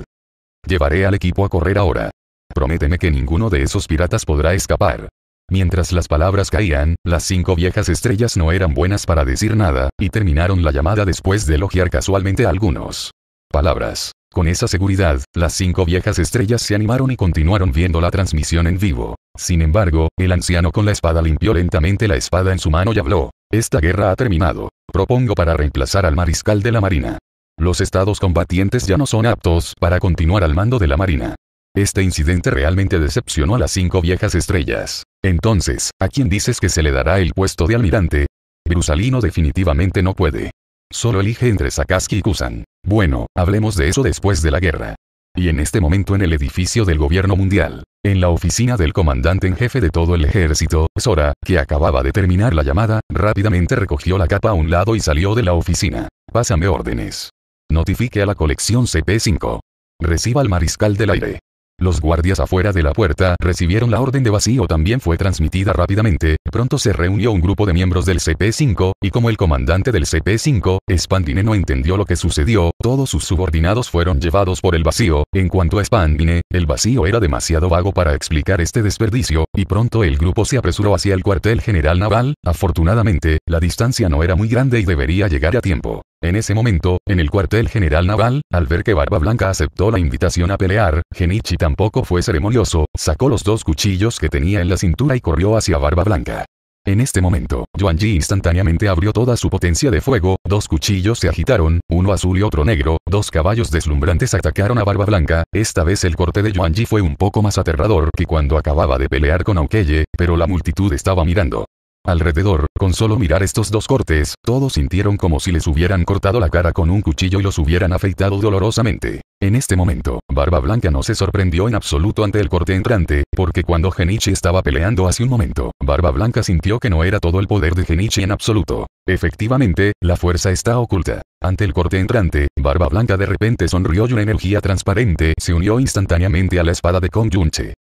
Llevaré al equipo a correr ahora. Prométeme que ninguno de esos piratas podrá escapar. Mientras las palabras caían, las cinco viejas estrellas no eran buenas para decir nada, y terminaron la llamada después de elogiar casualmente a algunos. Palabras. Con esa seguridad, las cinco viejas estrellas se animaron y continuaron viendo la transmisión en vivo. Sin embargo, el anciano con la espada limpió lentamente la espada en su mano y habló. Esta guerra ha terminado. Propongo para reemplazar al mariscal de la Marina. Los estados combatientes ya no son aptos para continuar al mando de la Marina. Este incidente realmente decepcionó a las cinco viejas estrellas. Entonces, ¿a quién dices que se le dará el puesto de almirante? Brusalino definitivamente no puede. Solo elige entre Sakaski y Kusan. Bueno, hablemos de eso después de la guerra. Y en este momento en el edificio del gobierno mundial, en la oficina del comandante en jefe de todo el ejército, Sora, que acababa de terminar la llamada, rápidamente recogió la capa a un lado y salió de la oficina. Pásame órdenes. Notifique a la colección CP5. Reciba al mariscal del aire. Los guardias afuera de la puerta recibieron la orden de vacío también fue transmitida rápidamente, pronto se reunió un grupo de miembros del CP5, y como el comandante del CP5, Spandine no entendió lo que sucedió, todos sus subordinados fueron llevados por el vacío, en cuanto a Spandine, el vacío era demasiado vago para explicar este desperdicio, y pronto el grupo se apresuró hacia el cuartel general naval, afortunadamente, la distancia no era muy grande y debería llegar a tiempo. En ese momento, en el cuartel general naval, al ver que Barba Blanca aceptó la invitación a pelear, Genichita tampoco fue ceremonioso, sacó los dos cuchillos que tenía en la cintura y corrió hacia Barba Blanca. En este momento, Yuan instantáneamente abrió toda su potencia de fuego, dos cuchillos se agitaron, uno azul y otro negro, dos caballos deslumbrantes atacaron a Barba Blanca, esta vez el corte de Yuan fue un poco más aterrador que cuando acababa de pelear con Aukeye, pero la multitud estaba mirando. Alrededor, con solo mirar estos dos cortes, todos sintieron como si les hubieran cortado la cara con un cuchillo y los hubieran afeitado dolorosamente. En este momento, Barba Blanca no se sorprendió en absoluto ante el corte entrante, porque cuando Genichi estaba peleando hace un momento, Barba Blanca sintió que no era todo el poder de Genichi en absoluto. Efectivamente, la fuerza está oculta. Ante el corte entrante, Barba Blanca de repente sonrió y una energía transparente se unió instantáneamente a la espada de Kong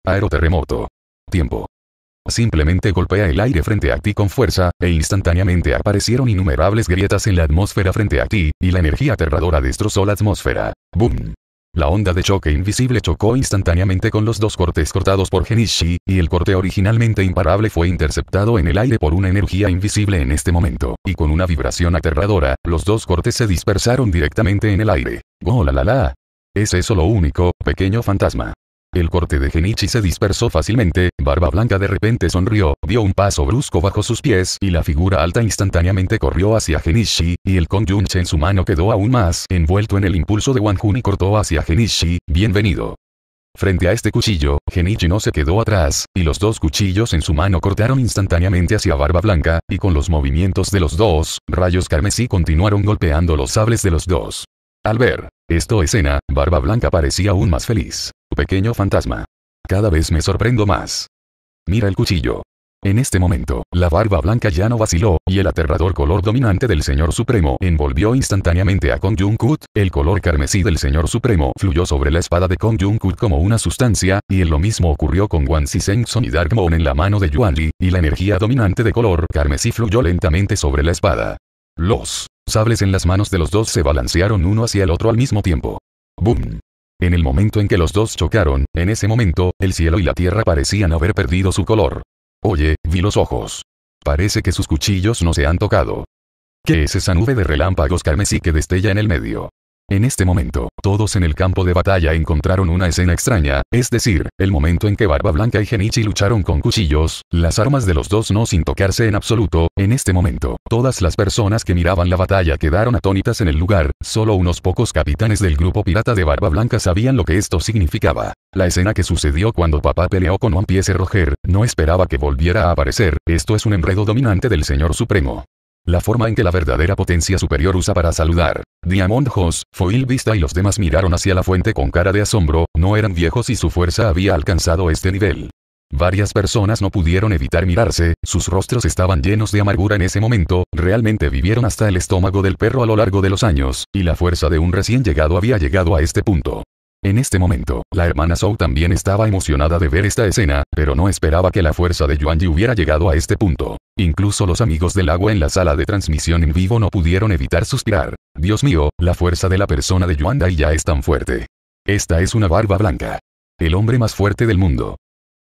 Aeroterremoto. Tiempo. Simplemente golpea el aire frente a ti con fuerza, e instantáneamente aparecieron innumerables grietas en la atmósfera frente a ti, y la energía aterradora destrozó la atmósfera. ¡Boom! La onda de choque invisible chocó instantáneamente con los dos cortes cortados por Genishi, y el corte originalmente imparable fue interceptado en el aire por una energía invisible en este momento, y con una vibración aterradora, los dos cortes se dispersaron directamente en el aire. ¡Golalala! Es eso lo único, pequeño fantasma. El corte de Genichi se dispersó fácilmente, Barba Blanca de repente sonrió, dio un paso brusco bajo sus pies y la figura alta instantáneamente corrió hacia Genichi, y el conjunche en su mano quedó aún más envuelto en el impulso de Jun y cortó hacia Genichi, bienvenido. Frente a este cuchillo, Genichi no se quedó atrás, y los dos cuchillos en su mano cortaron instantáneamente hacia Barba Blanca, y con los movimientos de los dos, rayos carmesí continuaron golpeando los sables de los dos. Al ver esto, escena, Barba Blanca parecía aún más feliz. Pequeño fantasma. Cada vez me sorprendo más. Mira el cuchillo. En este momento, la barba blanca ya no vaciló, y el aterrador color dominante del Señor Supremo envolvió instantáneamente a Kong el color carmesí del Señor Supremo fluyó sobre la espada de Kong como una sustancia, y lo mismo ocurrió con Wan Si son y Dark Moon en la mano de Yuan Li, y la energía dominante de color carmesí fluyó lentamente sobre la espada. Los sables en las manos de los dos se balancearon uno hacia el otro al mismo tiempo. ¡Boom! En el momento en que los dos chocaron, en ese momento, el cielo y la tierra parecían haber perdido su color. Oye, vi los ojos. Parece que sus cuchillos no se han tocado. ¿Qué es esa nube de relámpagos carmesí que destella en el medio? En este momento, todos en el campo de batalla encontraron una escena extraña, es decir, el momento en que Barba Blanca y Genichi lucharon con cuchillos, las armas de los dos no sin tocarse en absoluto, en este momento, todas las personas que miraban la batalla quedaron atónitas en el lugar, solo unos pocos capitanes del grupo pirata de Barba Blanca sabían lo que esto significaba. La escena que sucedió cuando papá peleó con One Piece Roger, no esperaba que volviera a aparecer, esto es un enredo dominante del Señor Supremo. La forma en que la verdadera potencia superior usa para saludar. Diamond Hoss, Foil Vista y los demás miraron hacia la fuente con cara de asombro, no eran viejos y su fuerza había alcanzado este nivel. Varias personas no pudieron evitar mirarse, sus rostros estaban llenos de amargura en ese momento, realmente vivieron hasta el estómago del perro a lo largo de los años, y la fuerza de un recién llegado había llegado a este punto. En este momento, la hermana Zhou también estaba emocionada de ver esta escena, pero no esperaba que la fuerza de Yuanji hubiera llegado a este punto. Incluso los amigos del agua en la sala de transmisión en vivo no pudieron evitar suspirar. Dios mío, la fuerza de la persona de Yuanda ya es tan fuerte. Esta es una barba blanca. El hombre más fuerte del mundo.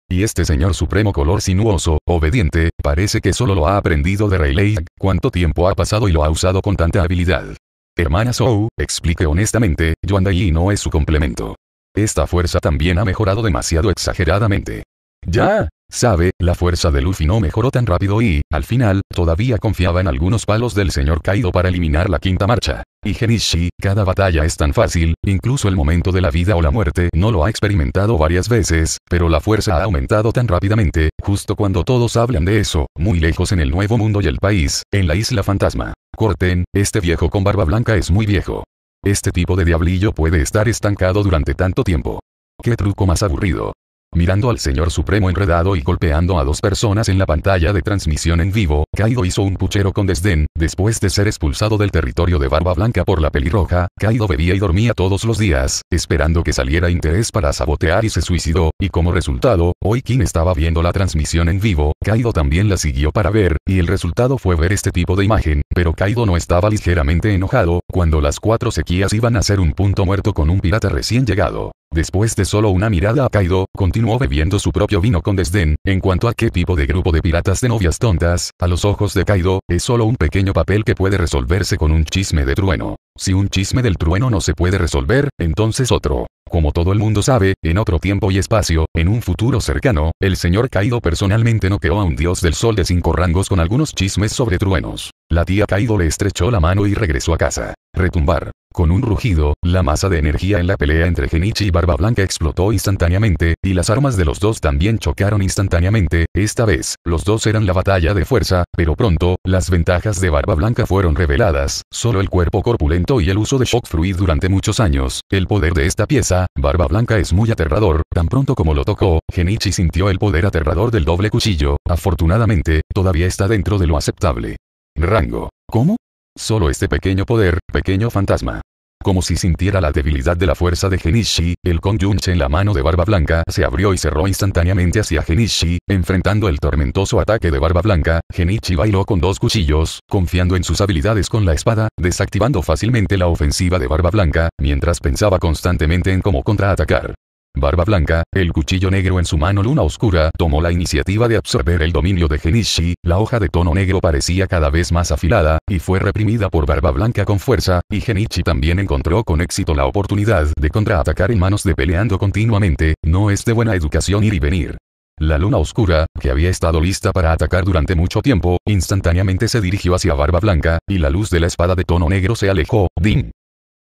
Y este señor supremo color sinuoso, obediente, parece que solo lo ha aprendido de Rayleigh, cuánto tiempo ha pasado y lo ha usado con tanta habilidad. Hermana Zhou, explique honestamente, Yuanda Yi no es su complemento. Esta fuerza también ha mejorado demasiado exageradamente. Ya, Sabe, la fuerza de Luffy no mejoró tan rápido y, al final, todavía confiaba en algunos palos del señor Kaido para eliminar la quinta marcha. Y Genishi, cada batalla es tan fácil, incluso el momento de la vida o la muerte no lo ha experimentado varias veces, pero la fuerza ha aumentado tan rápidamente, justo cuando todos hablan de eso, muy lejos en el nuevo mundo y el país, en la isla fantasma. Corten, este viejo con barba blanca es muy viejo. Este tipo de diablillo puede estar estancado durante tanto tiempo. Qué truco más aburrido. Mirando al señor supremo enredado y golpeando a dos personas en la pantalla de transmisión en vivo, Kaido hizo un puchero con desdén, después de ser expulsado del territorio de Barba Blanca por la pelirroja, Kaido bebía y dormía todos los días, esperando que saliera interés para sabotear y se suicidó, y como resultado, hoy quien estaba viendo la transmisión en vivo, Kaido también la siguió para ver, y el resultado fue ver este tipo de imagen, pero Kaido no estaba ligeramente enojado, cuando las cuatro sequías iban a ser un punto muerto con un pirata recién llegado. Después de solo una mirada a Kaido, continuó continuó bebiendo su propio vino con desdén, en cuanto a qué tipo de grupo de piratas de novias tontas, a los ojos de Kaido, es solo un pequeño papel que puede resolverse con un chisme de trueno. Si un chisme del trueno no se puede resolver, entonces otro. Como todo el mundo sabe, en otro tiempo y espacio, en un futuro cercano, el señor Kaido personalmente noqueó a un dios del sol de cinco rangos con algunos chismes sobre truenos. La tía Kaido le estrechó la mano y regresó a casa retumbar. Con un rugido, la masa de energía en la pelea entre Genichi y Barba Blanca explotó instantáneamente, y las armas de los dos también chocaron instantáneamente, esta vez, los dos eran la batalla de fuerza, pero pronto, las ventajas de Barba Blanca fueron reveladas, solo el cuerpo corpulento y el uso de shock fruit durante muchos años, el poder de esta pieza, Barba Blanca es muy aterrador, tan pronto como lo tocó, Genichi sintió el poder aterrador del doble cuchillo, afortunadamente, todavía está dentro de lo aceptable. Rango. ¿Cómo? Solo este pequeño poder, pequeño fantasma. Como si sintiera la debilidad de la fuerza de Genishi, el conjunche en la mano de Barba Blanca se abrió y cerró instantáneamente hacia Genishi, enfrentando el tormentoso ataque de Barba Blanca, Genichi bailó con dos cuchillos, confiando en sus habilidades con la espada, desactivando fácilmente la ofensiva de Barba Blanca, mientras pensaba constantemente en cómo contraatacar. Barba Blanca, el cuchillo negro en su mano Luna Oscura tomó la iniciativa de absorber el dominio de Genishi, la hoja de tono negro parecía cada vez más afilada, y fue reprimida por Barba Blanca con fuerza, y Genichi también encontró con éxito la oportunidad de contraatacar en manos de peleando continuamente, no es de buena educación ir y venir. La luna oscura, que había estado lista para atacar durante mucho tiempo, instantáneamente se dirigió hacia Barba Blanca, y la luz de la espada de tono negro se alejó, ¡ding!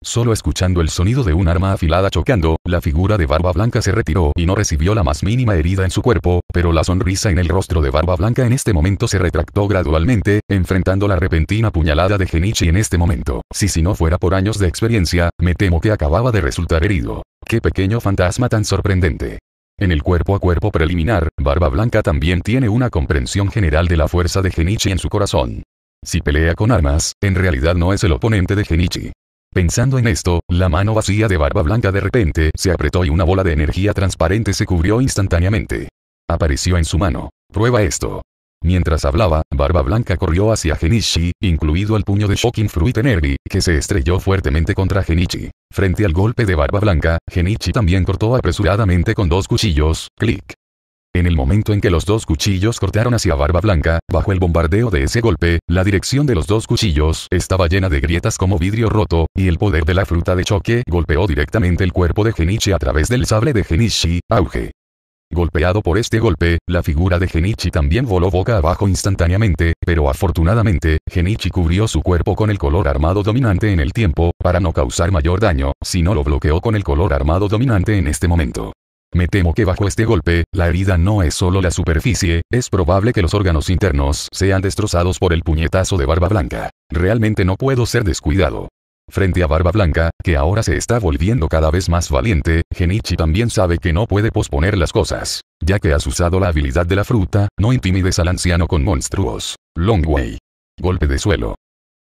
Solo escuchando el sonido de un arma afilada chocando, la figura de Barba Blanca se retiró y no recibió la más mínima herida en su cuerpo, pero la sonrisa en el rostro de Barba Blanca en este momento se retractó gradualmente, enfrentando la repentina puñalada de Genichi en este momento. Si si no fuera por años de experiencia, me temo que acababa de resultar herido. Qué pequeño fantasma tan sorprendente. En el cuerpo a cuerpo preliminar, Barba Blanca también tiene una comprensión general de la fuerza de Genichi en su corazón. Si pelea con armas, en realidad no es el oponente de Genichi. Pensando en esto, la mano vacía de Barba Blanca de repente se apretó y una bola de energía transparente se cubrió instantáneamente. Apareció en su mano. Prueba esto. Mientras hablaba, Barba Blanca corrió hacia Genichi, incluido el puño de Shocking Fruit Energy, que se estrelló fuertemente contra Genichi. Frente al golpe de Barba Blanca, Genichi también cortó apresuradamente con dos cuchillos, clic. En el momento en que los dos cuchillos cortaron hacia Barba Blanca, bajo el bombardeo de ese golpe, la dirección de los dos cuchillos estaba llena de grietas como vidrio roto, y el poder de la fruta de choque golpeó directamente el cuerpo de Genichi a través del sable de Genichi, auge. Golpeado por este golpe, la figura de Genichi también voló boca abajo instantáneamente, pero afortunadamente, Genichi cubrió su cuerpo con el color armado dominante en el tiempo, para no causar mayor daño, sino lo bloqueó con el color armado dominante en este momento. Me temo que bajo este golpe, la herida no es solo la superficie, es probable que los órganos internos sean destrozados por el puñetazo de Barba Blanca. Realmente no puedo ser descuidado. Frente a Barba Blanca, que ahora se está volviendo cada vez más valiente, Genichi también sabe que no puede posponer las cosas. Ya que has usado la habilidad de la fruta, no intimides al anciano con monstruos. Longway. Golpe de suelo.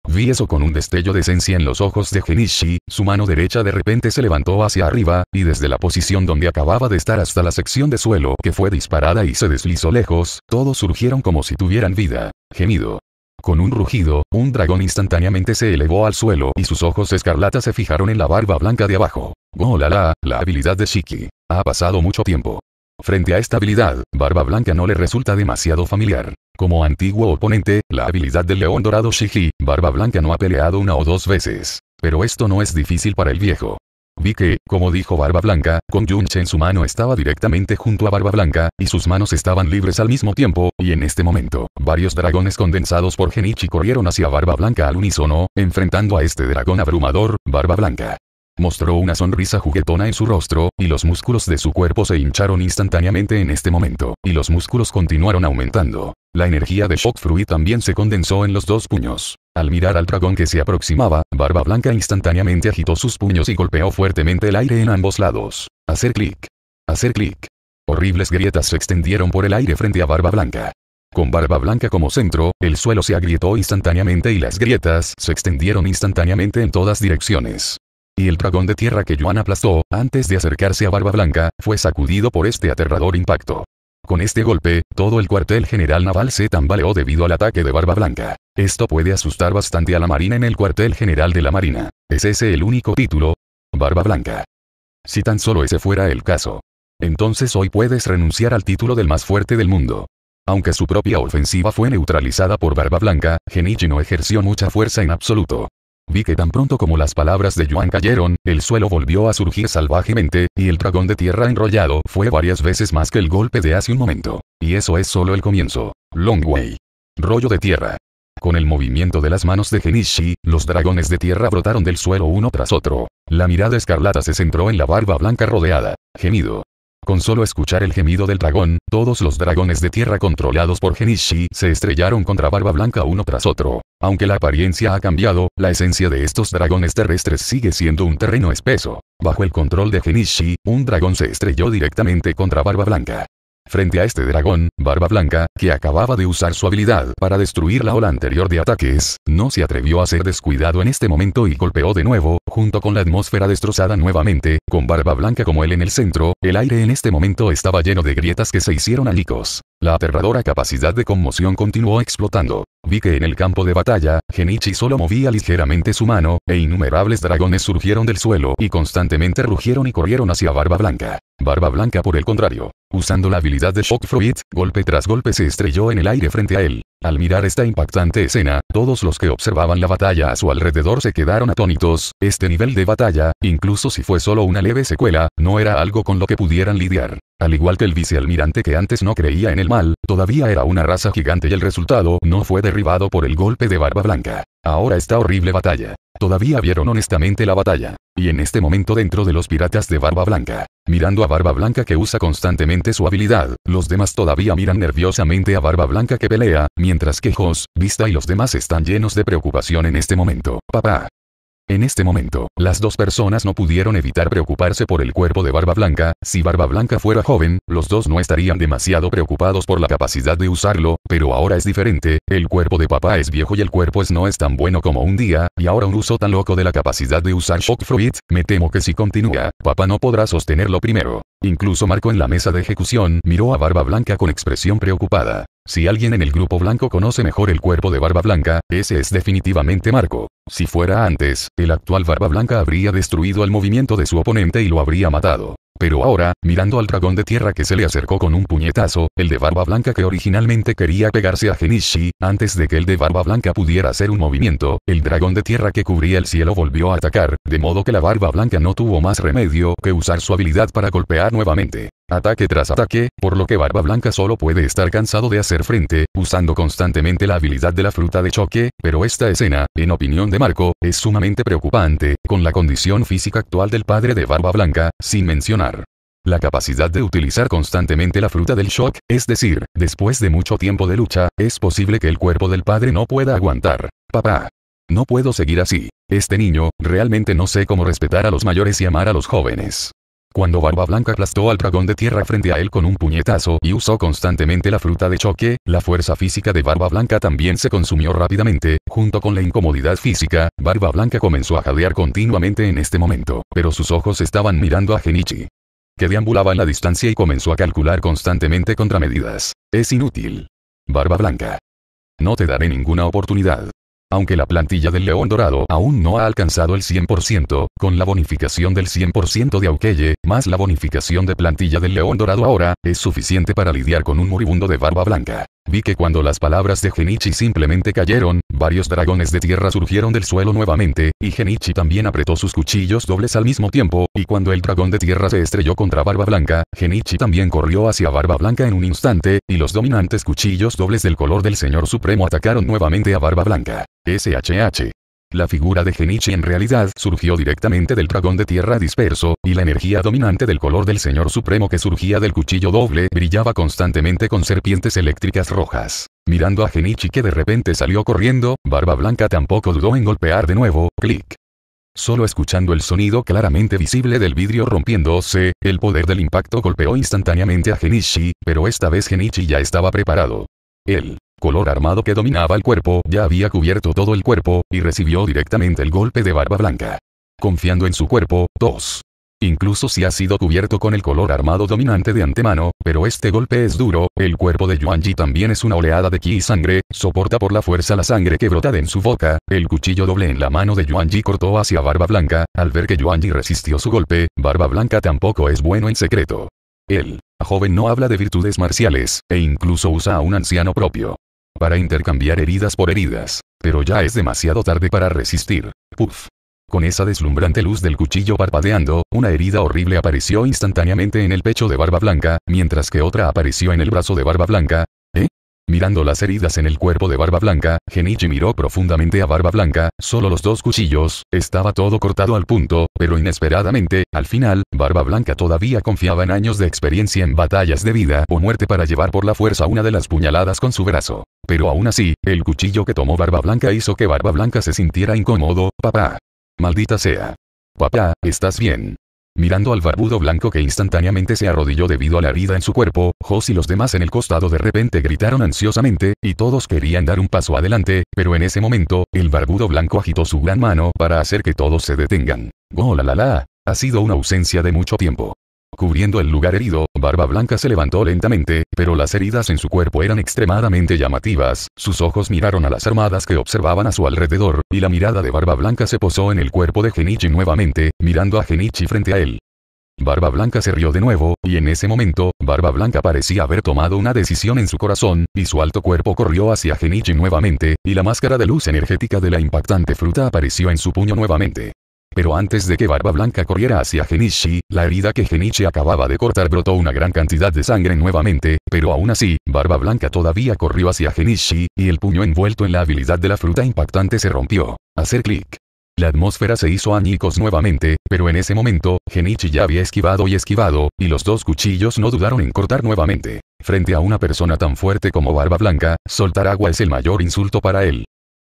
Vi eso con un destello de esencia en los ojos de Genishi, su mano derecha de repente se levantó hacia arriba, y desde la posición donde acababa de estar hasta la sección de suelo que fue disparada y se deslizó lejos, todos surgieron como si tuvieran vida. Gemido. Con un rugido, un dragón instantáneamente se elevó al suelo y sus ojos escarlata se fijaron en la barba blanca de abajo. Oh la habilidad de Shiki. Ha pasado mucho tiempo. Frente a esta habilidad, Barba Blanca no le resulta demasiado familiar. Como antiguo oponente, la habilidad del león dorado Shiji, Barba Blanca no ha peleado una o dos veces. Pero esto no es difícil para el viejo. Vi que, como dijo Barba Blanca, con en su mano estaba directamente junto a Barba Blanca, y sus manos estaban libres al mismo tiempo, y en este momento, varios dragones condensados por Genichi corrieron hacia Barba Blanca al unísono, enfrentando a este dragón abrumador, Barba Blanca. Mostró una sonrisa juguetona en su rostro, y los músculos de su cuerpo se hincharon instantáneamente en este momento, y los músculos continuaron aumentando. La energía de Shock Fruit también se condensó en los dos puños. Al mirar al dragón que se aproximaba, Barba Blanca instantáneamente agitó sus puños y golpeó fuertemente el aire en ambos lados. Hacer clic. Hacer clic. Horribles grietas se extendieron por el aire frente a Barba Blanca. Con Barba Blanca como centro, el suelo se agrietó instantáneamente y las grietas se extendieron instantáneamente en todas direcciones y el dragón de tierra que Joan aplastó, antes de acercarse a Barba Blanca, fue sacudido por este aterrador impacto. Con este golpe, todo el cuartel general naval se tambaleó debido al ataque de Barba Blanca. Esto puede asustar bastante a la Marina en el cuartel general de la Marina. ¿Es ese el único título? Barba Blanca. Si tan solo ese fuera el caso. Entonces hoy puedes renunciar al título del más fuerte del mundo. Aunque su propia ofensiva fue neutralizada por Barba Blanca, Genichi no ejerció mucha fuerza en absoluto. Vi que tan pronto como las palabras de Yuan cayeron, el suelo volvió a surgir salvajemente, y el dragón de tierra enrollado fue varias veces más que el golpe de hace un momento. Y eso es solo el comienzo. Long Way. Rollo de tierra. Con el movimiento de las manos de Genishi, los dragones de tierra brotaron del suelo uno tras otro. La mirada escarlata se centró en la barba blanca rodeada. Gemido. Con solo escuchar el gemido del dragón, todos los dragones de tierra controlados por Genishi se estrellaron contra Barba Blanca uno tras otro. Aunque la apariencia ha cambiado, la esencia de estos dragones terrestres sigue siendo un terreno espeso. Bajo el control de Genishi, un dragón se estrelló directamente contra Barba Blanca. Frente a este dragón, Barba Blanca, que acababa de usar su habilidad para destruir la ola anterior de ataques, no se atrevió a ser descuidado en este momento y golpeó de nuevo, junto con la atmósfera destrozada nuevamente, con Barba Blanca como él en el centro, el aire en este momento estaba lleno de grietas que se hicieron alicos. La aterradora capacidad de conmoción continuó explotando. Vi que en el campo de batalla, Genichi solo movía ligeramente su mano, e innumerables dragones surgieron del suelo y constantemente rugieron y corrieron hacia Barba Blanca. Barba Blanca por el contrario, usando la habilidad de shock fruit, golpe tras golpe se estrelló en el aire frente a él. Al mirar esta impactante escena, todos los que observaban la batalla a su alrededor se quedaron atónitos, este nivel de batalla, incluso si fue solo una leve secuela, no era algo con lo que pudieran lidiar. Al igual que el vicealmirante que antes no creía en el mal, todavía era una raza gigante y el resultado no fue derribado por el golpe de Barba Blanca. Ahora esta horrible batalla. Todavía vieron honestamente la batalla. Y en este momento dentro de los piratas de Barba Blanca, mirando a Barba Blanca que usa constantemente su habilidad, los demás todavía miran nerviosamente a Barba Blanca que pelea, mientras que Jos, Vista y los demás están llenos de preocupación en este momento. Papá, en este momento, las dos personas no pudieron evitar preocuparse por el cuerpo de Barba Blanca, si Barba Blanca fuera joven, los dos no estarían demasiado preocupados por la capacidad de usarlo, pero ahora es diferente, el cuerpo de papá es viejo y el cuerpo no es tan bueno como un día, y ahora un uso tan loco de la capacidad de usar Shock Fruit, me temo que si continúa, papá no podrá sostenerlo primero. Incluso Marco en la mesa de ejecución miró a Barba Blanca con expresión preocupada. Si alguien en el grupo blanco conoce mejor el cuerpo de Barba Blanca, ese es definitivamente Marco. Si fuera antes, el actual Barba Blanca habría destruido el movimiento de su oponente y lo habría matado. Pero ahora, mirando al dragón de tierra que se le acercó con un puñetazo, el de barba blanca que originalmente quería pegarse a Genishi, antes de que el de barba blanca pudiera hacer un movimiento, el dragón de tierra que cubría el cielo volvió a atacar, de modo que la barba blanca no tuvo más remedio que usar su habilidad para golpear nuevamente ataque tras ataque, por lo que Barba Blanca solo puede estar cansado de hacer frente, usando constantemente la habilidad de la fruta de choque, pero esta escena, en opinión de Marco, es sumamente preocupante, con la condición física actual del padre de Barba Blanca, sin mencionar. La capacidad de utilizar constantemente la fruta del shock, es decir, después de mucho tiempo de lucha, es posible que el cuerpo del padre no pueda aguantar. Papá. No puedo seguir así. Este niño, realmente no sé cómo respetar a los mayores y amar a los jóvenes. Cuando Barba Blanca aplastó al dragón de tierra frente a él con un puñetazo y usó constantemente la fruta de choque, la fuerza física de Barba Blanca también se consumió rápidamente, junto con la incomodidad física, Barba Blanca comenzó a jadear continuamente en este momento, pero sus ojos estaban mirando a Genichi que deambulaba en la distancia y comenzó a calcular constantemente contramedidas. Es inútil. Barba Blanca. No te daré ninguna oportunidad. Aunque la plantilla del León Dorado aún no ha alcanzado el 100%, con la bonificación del 100% de Aukeye, más la bonificación de plantilla del León Dorado ahora, es suficiente para lidiar con un moribundo de barba blanca. Vi que cuando las palabras de Genichi simplemente cayeron, varios dragones de tierra surgieron del suelo nuevamente, y Genichi también apretó sus cuchillos dobles al mismo tiempo, y cuando el dragón de tierra se estrelló contra Barba Blanca, Genichi también corrió hacia Barba Blanca en un instante, y los dominantes cuchillos dobles del color del Señor Supremo atacaron nuevamente a Barba Blanca. SHH. La figura de Genichi en realidad surgió directamente del dragón de tierra disperso, y la energía dominante del color del Señor Supremo que surgía del cuchillo doble brillaba constantemente con serpientes eléctricas rojas. Mirando a Genichi que de repente salió corriendo, Barba Blanca tampoco dudó en golpear de nuevo, clic. Solo escuchando el sonido claramente visible del vidrio rompiéndose, el poder del impacto golpeó instantáneamente a Genichi, pero esta vez Genichi ya estaba preparado. Él color armado que dominaba el cuerpo, ya había cubierto todo el cuerpo, y recibió directamente el golpe de barba blanca. Confiando en su cuerpo, 2. Incluso si ha sido cubierto con el color armado dominante de antemano, pero este golpe es duro, el cuerpo de Yuanji también es una oleada de ki y sangre, soporta por la fuerza la sangre que brota de en su boca, el cuchillo doble en la mano de Yuanji cortó hacia Barba Blanca, al ver que Yuanji resistió su golpe, Barba Blanca tampoco es bueno en secreto. Él, joven no habla de virtudes marciales, e incluso usa a un anciano propio para intercambiar heridas por heridas, pero ya es demasiado tarde para resistir. Puf. Con esa deslumbrante luz del cuchillo parpadeando, una herida horrible apareció instantáneamente en el pecho de Barba Blanca, mientras que otra apareció en el brazo de Barba Blanca, Mirando las heridas en el cuerpo de Barba Blanca, Genichi miró profundamente a Barba Blanca, solo los dos cuchillos, estaba todo cortado al punto, pero inesperadamente, al final, Barba Blanca todavía confiaba en años de experiencia en batallas de vida o muerte para llevar por la fuerza una de las puñaladas con su brazo. Pero aún así, el cuchillo que tomó Barba Blanca hizo que Barba Blanca se sintiera incómodo, papá. Maldita sea. Papá, ¿estás bien? Mirando al barbudo blanco que instantáneamente se arrodilló debido a la herida en su cuerpo, Jos y los demás en el costado de repente gritaron ansiosamente, y todos querían dar un paso adelante, pero en ese momento, el barbudo blanco agitó su gran mano para hacer que todos se detengan. ¡Golalala! Ha sido una ausencia de mucho tiempo. Cubriendo el lugar herido, Barba Blanca se levantó lentamente, pero las heridas en su cuerpo eran extremadamente llamativas, sus ojos miraron a las armadas que observaban a su alrededor, y la mirada de Barba Blanca se posó en el cuerpo de Genichi nuevamente, mirando a Genichi frente a él. Barba Blanca se rió de nuevo, y en ese momento, Barba Blanca parecía haber tomado una decisión en su corazón, y su alto cuerpo corrió hacia Genichi nuevamente, y la máscara de luz energética de la impactante fruta apareció en su puño nuevamente. Pero antes de que Barba Blanca corriera hacia Genichi, la herida que Genichi acababa de cortar brotó una gran cantidad de sangre nuevamente, pero aún así, Barba Blanca todavía corrió hacia Genichi, y el puño envuelto en la habilidad de la fruta impactante se rompió. Hacer clic. La atmósfera se hizo añicos nuevamente, pero en ese momento, Genichi ya había esquivado y esquivado, y los dos cuchillos no dudaron en cortar nuevamente. Frente a una persona tan fuerte como Barba Blanca, soltar agua es el mayor insulto para él.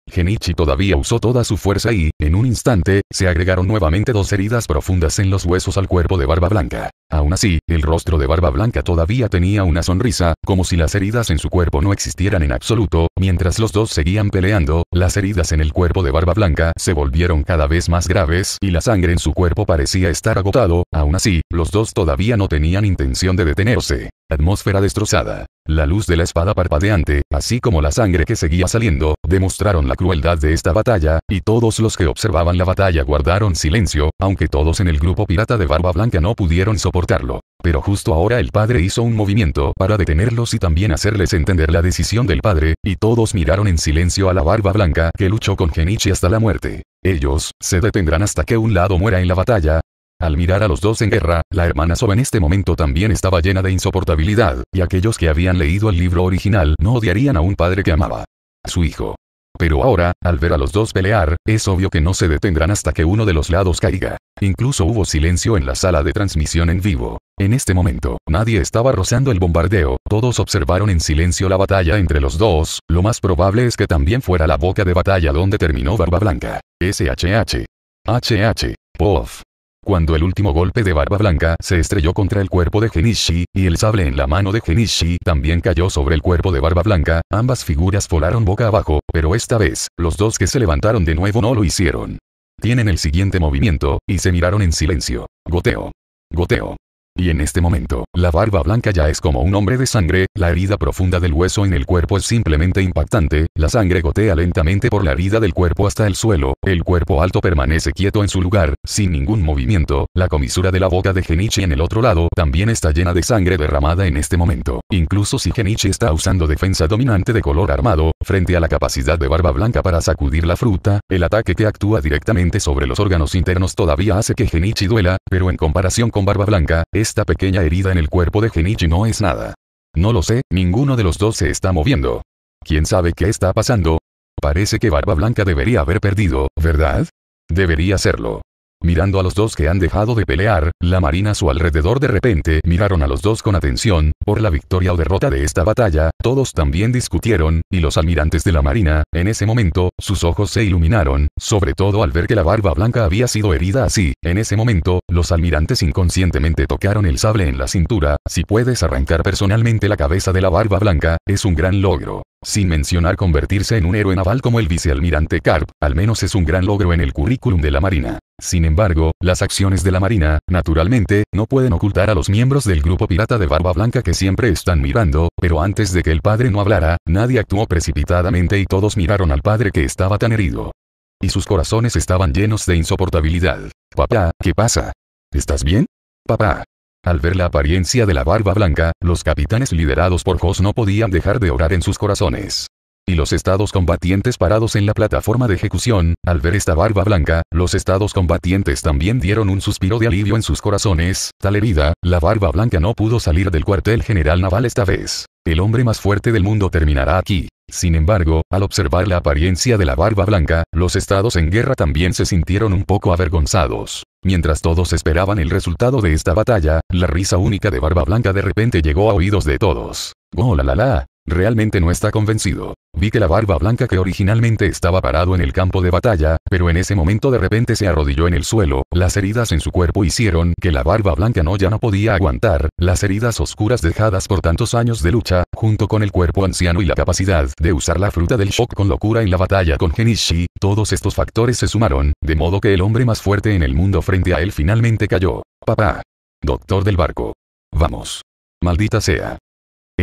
Genichi todavía usó toda su fuerza y, en un instante, se agregaron nuevamente dos heridas profundas en los huesos al cuerpo de Barba Blanca. Aún así, el rostro de Barba Blanca todavía tenía una sonrisa, como si las heridas en su cuerpo no existieran en absoluto, mientras los dos seguían peleando, las heridas en el cuerpo de Barba Blanca se volvieron cada vez más graves y la sangre en su cuerpo parecía estar agotado, aún así, los dos todavía no tenían intención de detenerse. Atmósfera destrozada. La luz de la espada parpadeante, así como la sangre que seguía saliendo, demostraron la crueldad de esta batalla, y todos los que observaban la batalla guardaron silencio, aunque todos en el grupo pirata de Barba Blanca no pudieron soportarlo. Pero justo ahora el padre hizo un movimiento para detenerlos y también hacerles entender la decisión del padre, y todos miraron en silencio a la barba blanca que luchó con Genichi hasta la muerte. Ellos, se detendrán hasta que un lado muera en la batalla. Al mirar a los dos en guerra, la hermana Soba en este momento también estaba llena de insoportabilidad, y aquellos que habían leído el libro original no odiarían a un padre que amaba. A su hijo. Pero ahora, al ver a los dos pelear, es obvio que no se detendrán hasta que uno de los lados caiga. Incluso hubo silencio en la sala de transmisión en vivo. En este momento, nadie estaba rozando el bombardeo, todos observaron en silencio la batalla entre los dos, lo más probable es que también fuera la boca de batalla donde terminó Barba Blanca. SHH. HH. Pof. Cuando el último golpe de Barba Blanca se estrelló contra el cuerpo de Genishi, y el sable en la mano de Genishi también cayó sobre el cuerpo de Barba Blanca, ambas figuras volaron boca abajo, pero esta vez, los dos que se levantaron de nuevo no lo hicieron. Tienen el siguiente movimiento, y se miraron en silencio. Goteo. Goteo. Y en este momento, la barba blanca ya es como un hombre de sangre, la herida profunda del hueso en el cuerpo es simplemente impactante, la sangre gotea lentamente por la herida del cuerpo hasta el suelo, el cuerpo alto permanece quieto en su lugar, sin ningún movimiento, la comisura de la boca de Genichi en el otro lado también está llena de sangre derramada en este momento. Incluso si Genichi está usando defensa dominante de color armado, frente a la capacidad de barba blanca para sacudir la fruta, el ataque que actúa directamente sobre los órganos internos todavía hace que Genichi duela, pero en comparación con barba blanca, esta pequeña herida en el cuerpo de Genichi no es nada. No lo sé, ninguno de los dos se está moviendo. ¿Quién sabe qué está pasando? Parece que Barba Blanca debería haber perdido, ¿verdad? Debería serlo. Mirando a los dos que han dejado de pelear, la marina a su alrededor de repente miraron a los dos con atención, por la victoria o derrota de esta batalla, todos también discutieron, y los almirantes de la marina, en ese momento, sus ojos se iluminaron, sobre todo al ver que la barba blanca había sido herida así, en ese momento, los almirantes inconscientemente tocaron el sable en la cintura, si puedes arrancar personalmente la cabeza de la barba blanca, es un gran logro. Sin mencionar convertirse en un héroe naval como el vicealmirante Carp, al menos es un gran logro en el currículum de la Marina. Sin embargo, las acciones de la Marina, naturalmente, no pueden ocultar a los miembros del grupo pirata de Barba Blanca que siempre están mirando, pero antes de que el padre no hablara, nadie actuó precipitadamente y todos miraron al padre que estaba tan herido. Y sus corazones estaban llenos de insoportabilidad. Papá, ¿qué pasa? ¿Estás bien? Papá. Al ver la apariencia de la barba blanca, los capitanes liderados por Jos no podían dejar de orar en sus corazones y los estados combatientes parados en la plataforma de ejecución, al ver esta barba blanca, los estados combatientes también dieron un suspiro de alivio en sus corazones, tal herida, la barba blanca no pudo salir del cuartel general naval esta vez. El hombre más fuerte del mundo terminará aquí. Sin embargo, al observar la apariencia de la barba blanca, los estados en guerra también se sintieron un poco avergonzados. Mientras todos esperaban el resultado de esta batalla, la risa única de Barba Blanca de repente llegó a oídos de todos. ¡Golalala! Oh, la la! Realmente no está convencido. Vi que la barba blanca que originalmente estaba parado en el campo de batalla, pero en ese momento de repente se arrodilló en el suelo, las heridas en su cuerpo hicieron que la barba blanca no ya no podía aguantar, las heridas oscuras dejadas por tantos años de lucha, junto con el cuerpo anciano y la capacidad de usar la fruta del shock con locura en la batalla con Genishi, todos estos factores se sumaron, de modo que el hombre más fuerte en el mundo frente a él finalmente cayó. Papá. Doctor del barco. Vamos. Maldita sea.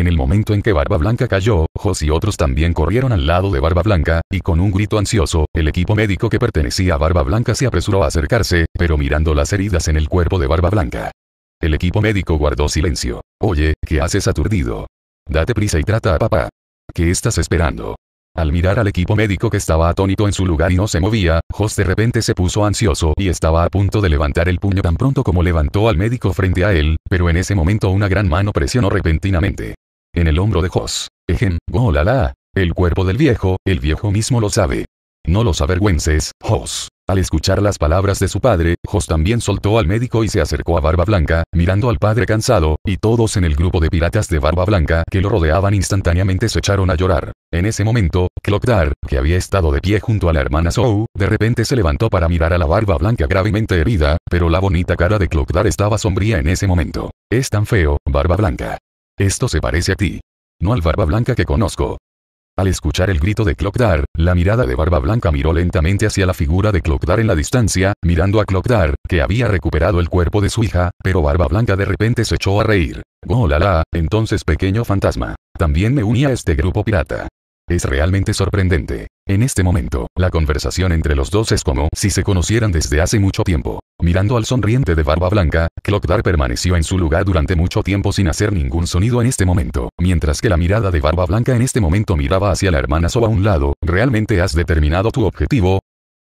En el momento en que Barba Blanca cayó, Jos y otros también corrieron al lado de Barba Blanca, y con un grito ansioso, el equipo médico que pertenecía a Barba Blanca se apresuró a acercarse, pero mirando las heridas en el cuerpo de Barba Blanca. El equipo médico guardó silencio. Oye, ¿qué haces aturdido? Date prisa y trata a papá. ¿Qué estás esperando? Al mirar al equipo médico que estaba atónito en su lugar y no se movía, Jos de repente se puso ansioso y estaba a punto de levantar el puño tan pronto como levantó al médico frente a él, pero en ese momento una gran mano presionó repentinamente en el hombro de Jos. Ejem, golala. El cuerpo del viejo, el viejo mismo lo sabe. No los avergüences, Jos. Al escuchar las palabras de su padre, Jos también soltó al médico y se acercó a Barba Blanca, mirando al padre cansado, y todos en el grupo de piratas de Barba Blanca que lo rodeaban instantáneamente se echaron a llorar. En ese momento, Clockdar, que había estado de pie junto a la hermana Zou, de repente se levantó para mirar a la Barba Blanca gravemente herida, pero la bonita cara de Clockdar estaba sombría en ese momento. Es tan feo, Barba Blanca. Esto se parece a ti. No al barba blanca que conozco. Al escuchar el grito de Clockdar, la mirada de Barba Blanca miró lentamente hacia la figura de Clockdar en la distancia, mirando a Clockdar, que había recuperado el cuerpo de su hija, pero Barba Blanca de repente se echó a reír. Golala, oh, entonces pequeño fantasma. También me uní a este grupo pirata. Es realmente sorprendente. En este momento, la conversación entre los dos es como si se conocieran desde hace mucho tiempo. Mirando al sonriente de barba blanca, Clockdar permaneció en su lugar durante mucho tiempo sin hacer ningún sonido en este momento, mientras que la mirada de barba blanca en este momento miraba hacia la hermana So a un lado, ¿realmente has determinado tu objetivo?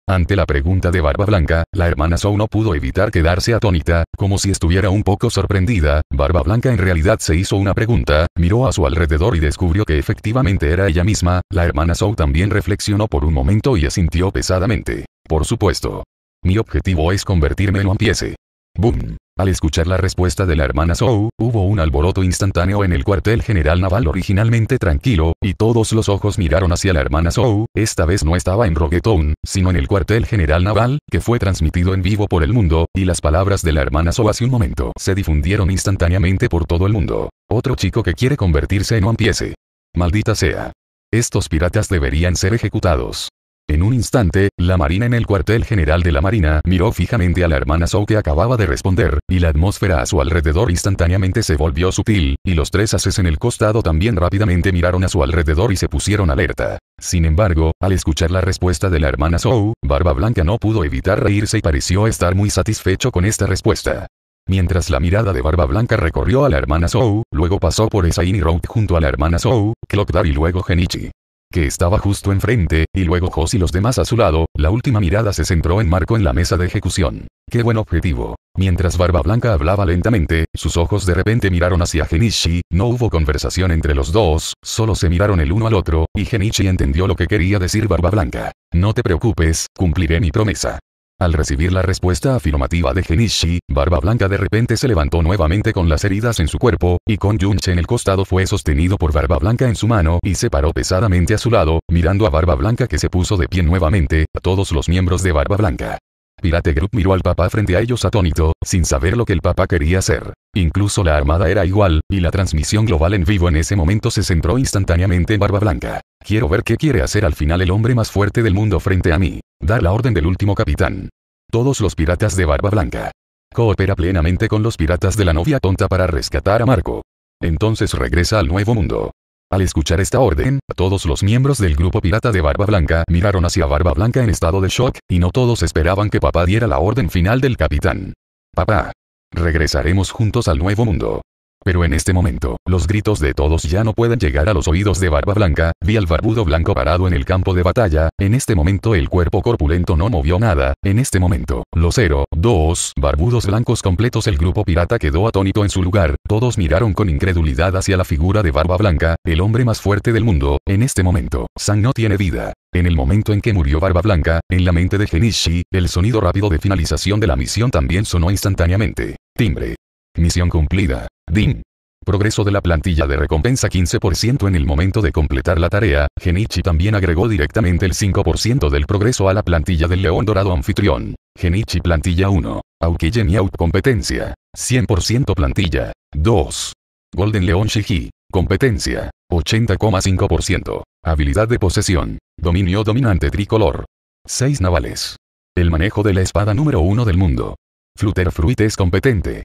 Ante la pregunta de Barba Blanca, la hermana Zou no pudo evitar quedarse atónita, como si estuviera un poco sorprendida, Barba Blanca en realidad se hizo una pregunta, miró a su alrededor y descubrió que efectivamente era ella misma, la hermana Zou también reflexionó por un momento y asintió pesadamente. Por supuesto. Mi objetivo es convertirme en un piece. Boom. Al escuchar la respuesta de la hermana Zou, hubo un alboroto instantáneo en el cuartel general naval originalmente tranquilo, y todos los ojos miraron hacia la hermana Zou, esta vez no estaba en Roguetown, sino en el cuartel general naval, que fue transmitido en vivo por el mundo, y las palabras de la hermana Zou hace un momento se difundieron instantáneamente por todo el mundo. Otro chico que quiere convertirse en un Piece. Maldita sea. Estos piratas deberían ser ejecutados. En un instante, la marina en el cuartel general de la marina miró fijamente a la hermana Zou que acababa de responder, y la atmósfera a su alrededor instantáneamente se volvió sutil, y los tres haces en el costado también rápidamente miraron a su alrededor y se pusieron alerta. Sin embargo, al escuchar la respuesta de la hermana Zou, Barba Blanca no pudo evitar reírse y pareció estar muy satisfecho con esta respuesta. Mientras la mirada de Barba Blanca recorrió a la hermana Zou, luego pasó por Saini y junto a la hermana Zou, Clockdar y luego Genichi que estaba justo enfrente, y luego Jos y los demás a su lado, la última mirada se centró en Marco en la mesa de ejecución. ¡Qué buen objetivo! Mientras Barba Blanca hablaba lentamente, sus ojos de repente miraron hacia Genichi, no hubo conversación entre los dos, solo se miraron el uno al otro, y Genichi entendió lo que quería decir Barba Blanca. No te preocupes, cumpliré mi promesa. Al recibir la respuesta afirmativa de Genishi, Barba Blanca de repente se levantó nuevamente con las heridas en su cuerpo, y con Yunche en el costado fue sostenido por Barba Blanca en su mano y se paró pesadamente a su lado, mirando a Barba Blanca que se puso de pie nuevamente, a todos los miembros de Barba Blanca. Pirate Group miró al papá frente a ellos atónito, sin saber lo que el papá quería hacer. Incluso la armada era igual, y la transmisión global en vivo en ese momento se centró instantáneamente en Barba Blanca. Quiero ver qué quiere hacer al final el hombre más fuerte del mundo frente a mí. Dar la orden del último capitán. Todos los piratas de Barba Blanca. Coopera plenamente con los piratas de la novia tonta para rescatar a Marco. Entonces regresa al nuevo mundo. Al escuchar esta orden, todos los miembros del grupo pirata de Barba Blanca miraron hacia Barba Blanca en estado de shock, y no todos esperaban que papá diera la orden final del capitán. Papá. Regresaremos juntos al nuevo mundo. Pero en este momento, los gritos de todos ya no pueden llegar a los oídos de Barba Blanca, vi al barbudo blanco parado en el campo de batalla, en este momento el cuerpo corpulento no movió nada, en este momento, los 0, dos barbudos blancos completos el grupo pirata quedó atónito en su lugar, todos miraron con incredulidad hacia la figura de Barba Blanca, el hombre más fuerte del mundo, en este momento, San no tiene vida. En el momento en que murió Barba Blanca, en la mente de Genishi el sonido rápido de finalización de la misión también sonó instantáneamente. Timbre. Misión cumplida. DIN. Progreso de la plantilla de recompensa 15% en el momento de completar la tarea, Genichi también agregó directamente el 5% del progreso a la plantilla del León Dorado Anfitrión. Genichi plantilla 1. Aukeye Out competencia. 100% plantilla. 2. Golden León Shiji. Competencia. 80,5%. Habilidad de posesión. Dominio dominante tricolor. 6 navales. El manejo de la espada número 1 del mundo. Flutter Fruit es competente.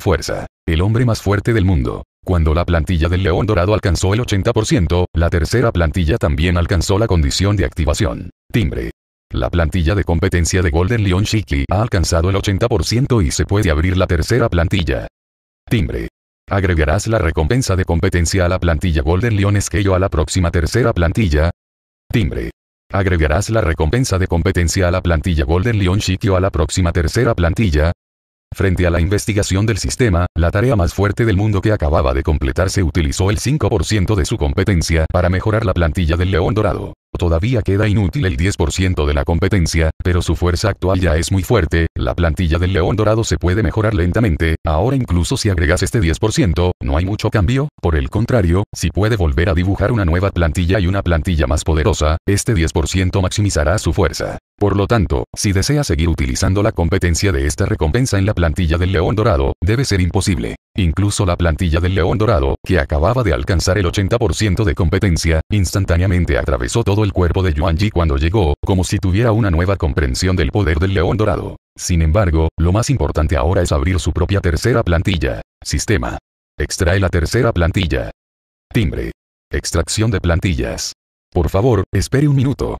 Fuerza. El hombre más fuerte del mundo. Cuando la plantilla del león dorado alcanzó el 80%, la tercera plantilla también alcanzó la condición de activación. Timbre. La plantilla de competencia de Golden Leon Shiki ha alcanzado el 80% y se puede abrir la tercera plantilla. Timbre. Agregarás la recompensa de competencia a la plantilla Golden Leon shiki a la próxima tercera plantilla. Timbre. Agregarás la recompensa de competencia a la plantilla Golden Lion Shiki a la próxima tercera plantilla. Frente a la investigación del sistema, la tarea más fuerte del mundo que acababa de completarse utilizó el 5% de su competencia para mejorar la plantilla del León Dorado. Todavía queda inútil el 10% de la competencia, pero su fuerza actual ya es muy fuerte, la plantilla del León Dorado se puede mejorar lentamente, ahora incluso si agregas este 10%, no hay mucho cambio, por el contrario, si puede volver a dibujar una nueva plantilla y una plantilla más poderosa, este 10% maximizará su fuerza. Por lo tanto, si desea seguir utilizando la competencia de esta recompensa en la plantilla del León Dorado, debe ser imposible. Incluso la plantilla del León Dorado, que acababa de alcanzar el 80% de competencia, instantáneamente atravesó todo el cuerpo de Yuanji cuando llegó, como si tuviera una nueva comprensión del poder del León Dorado. Sin embargo, lo más importante ahora es abrir su propia tercera plantilla. Sistema. Extrae la tercera plantilla. Timbre. Extracción de plantillas. Por favor, espere un minuto.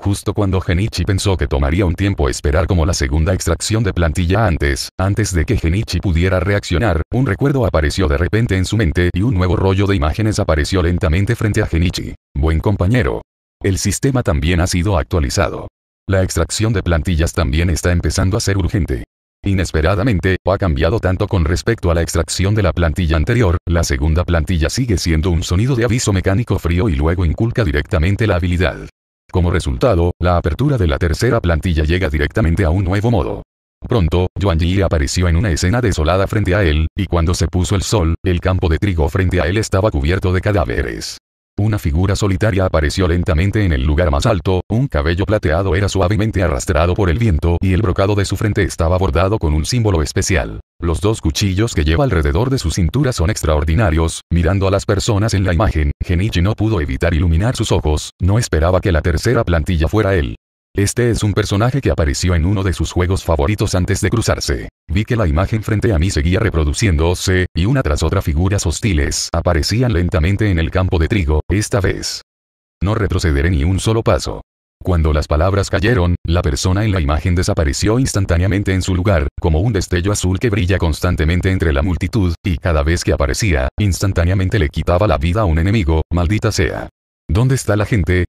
Justo cuando Genichi pensó que tomaría un tiempo esperar como la segunda extracción de plantilla antes, antes de que Genichi pudiera reaccionar, un recuerdo apareció de repente en su mente y un nuevo rollo de imágenes apareció lentamente frente a Genichi. Buen compañero. El sistema también ha sido actualizado. La extracción de plantillas también está empezando a ser urgente. Inesperadamente, ha cambiado tanto con respecto a la extracción de la plantilla anterior, la segunda plantilla sigue siendo un sonido de aviso mecánico frío y luego inculca directamente la habilidad. Como resultado, la apertura de la tercera plantilla llega directamente a un nuevo modo. Pronto, Yuan Yi apareció en una escena desolada frente a él, y cuando se puso el sol, el campo de trigo frente a él estaba cubierto de cadáveres. Una figura solitaria apareció lentamente en el lugar más alto, un cabello plateado era suavemente arrastrado por el viento y el brocado de su frente estaba bordado con un símbolo especial. Los dos cuchillos que lleva alrededor de su cintura son extraordinarios, mirando a las personas en la imagen, Genichi no pudo evitar iluminar sus ojos, no esperaba que la tercera plantilla fuera él. Este es un personaje que apareció en uno de sus juegos favoritos antes de cruzarse. Vi que la imagen frente a mí seguía reproduciéndose, y una tras otra figuras hostiles aparecían lentamente en el campo de trigo, esta vez. No retrocederé ni un solo paso. Cuando las palabras cayeron, la persona en la imagen desapareció instantáneamente en su lugar, como un destello azul que brilla constantemente entre la multitud, y cada vez que aparecía, instantáneamente le quitaba la vida a un enemigo, maldita sea. ¿Dónde está la gente?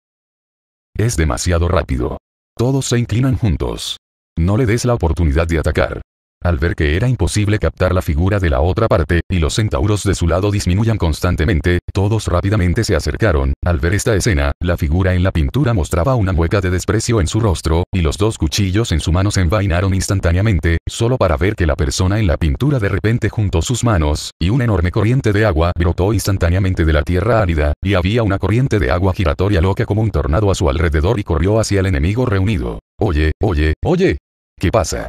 Es demasiado rápido. Todos se inclinan juntos. No le des la oportunidad de atacar. Al ver que era imposible captar la figura de la otra parte, y los centauros de su lado disminuyan constantemente, todos rápidamente se acercaron. Al ver esta escena, la figura en la pintura mostraba una mueca de desprecio en su rostro, y los dos cuchillos en su mano se envainaron instantáneamente, solo para ver que la persona en la pintura de repente juntó sus manos, y una enorme corriente de agua brotó instantáneamente de la tierra árida, y había una corriente de agua giratoria loca como un tornado a su alrededor y corrió hacia el enemigo reunido. Oye, oye, oye. ¿Qué pasa?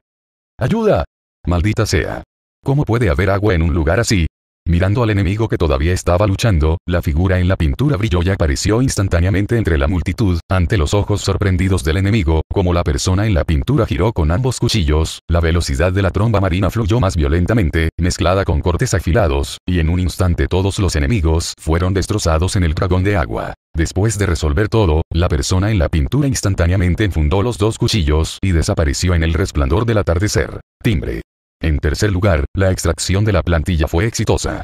¡Ayuda! Maldita sea. ¿Cómo puede haber agua en un lugar así? Mirando al enemigo que todavía estaba luchando, la figura en la pintura brilló y apareció instantáneamente entre la multitud, ante los ojos sorprendidos del enemigo, como la persona en la pintura giró con ambos cuchillos, la velocidad de la tromba marina fluyó más violentamente, mezclada con cortes afilados, y en un instante todos los enemigos fueron destrozados en el dragón de agua. Después de resolver todo, la persona en la pintura instantáneamente enfundó los dos cuchillos y desapareció en el resplandor del atardecer. Timbre. En tercer lugar, la extracción de la plantilla fue exitosa.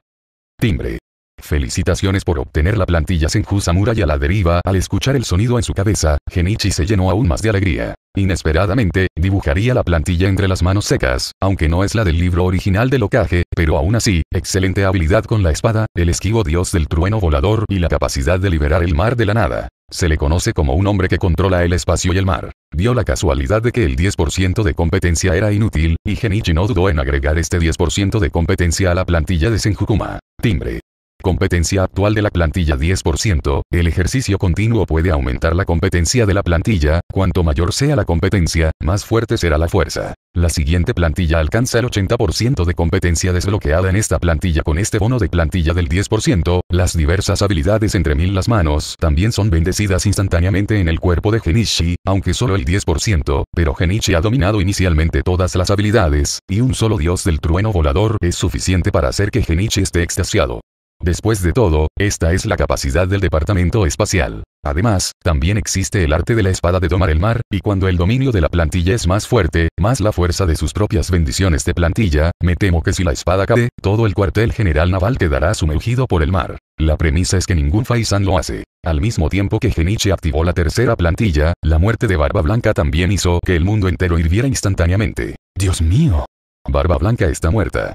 Timbre. Felicitaciones por obtener la plantilla Senju Samurai a la deriva. Al escuchar el sonido en su cabeza, Genichi se llenó aún más de alegría. Inesperadamente, dibujaría la plantilla entre las manos secas, aunque no es la del libro original de Lokage, pero aún así, excelente habilidad con la espada, el esquivo dios del trueno volador y la capacidad de liberar el mar de la nada. Se le conoce como un hombre que controla el espacio y el mar. Dio la casualidad de que el 10% de competencia era inútil, y Genichi no dudó en agregar este 10% de competencia a la plantilla de Senjukuma. Timbre. Competencia actual de la plantilla 10%. El ejercicio continuo puede aumentar la competencia de la plantilla, cuanto mayor sea la competencia, más fuerte será la fuerza. La siguiente plantilla alcanza el 80% de competencia desbloqueada en esta plantilla con este bono de plantilla del 10%, las diversas habilidades entre mil las manos también son bendecidas instantáneamente en el cuerpo de Genichi, aunque solo el 10%, pero Genichi ha dominado inicialmente todas las habilidades, y un solo dios del trueno volador es suficiente para hacer que Genichi esté extasiado. Después de todo, esta es la capacidad del departamento espacial. Además, también existe el arte de la espada de tomar el mar, y cuando el dominio de la plantilla es más fuerte, más la fuerza de sus propias bendiciones de plantilla, me temo que si la espada cae, todo el cuartel general naval quedará sumergido por el mar. La premisa es que ningún Faisan lo hace. Al mismo tiempo que Genichi activó la tercera plantilla, la muerte de Barba Blanca también hizo que el mundo entero hirviera instantáneamente. ¡Dios mío! Barba Blanca está muerta.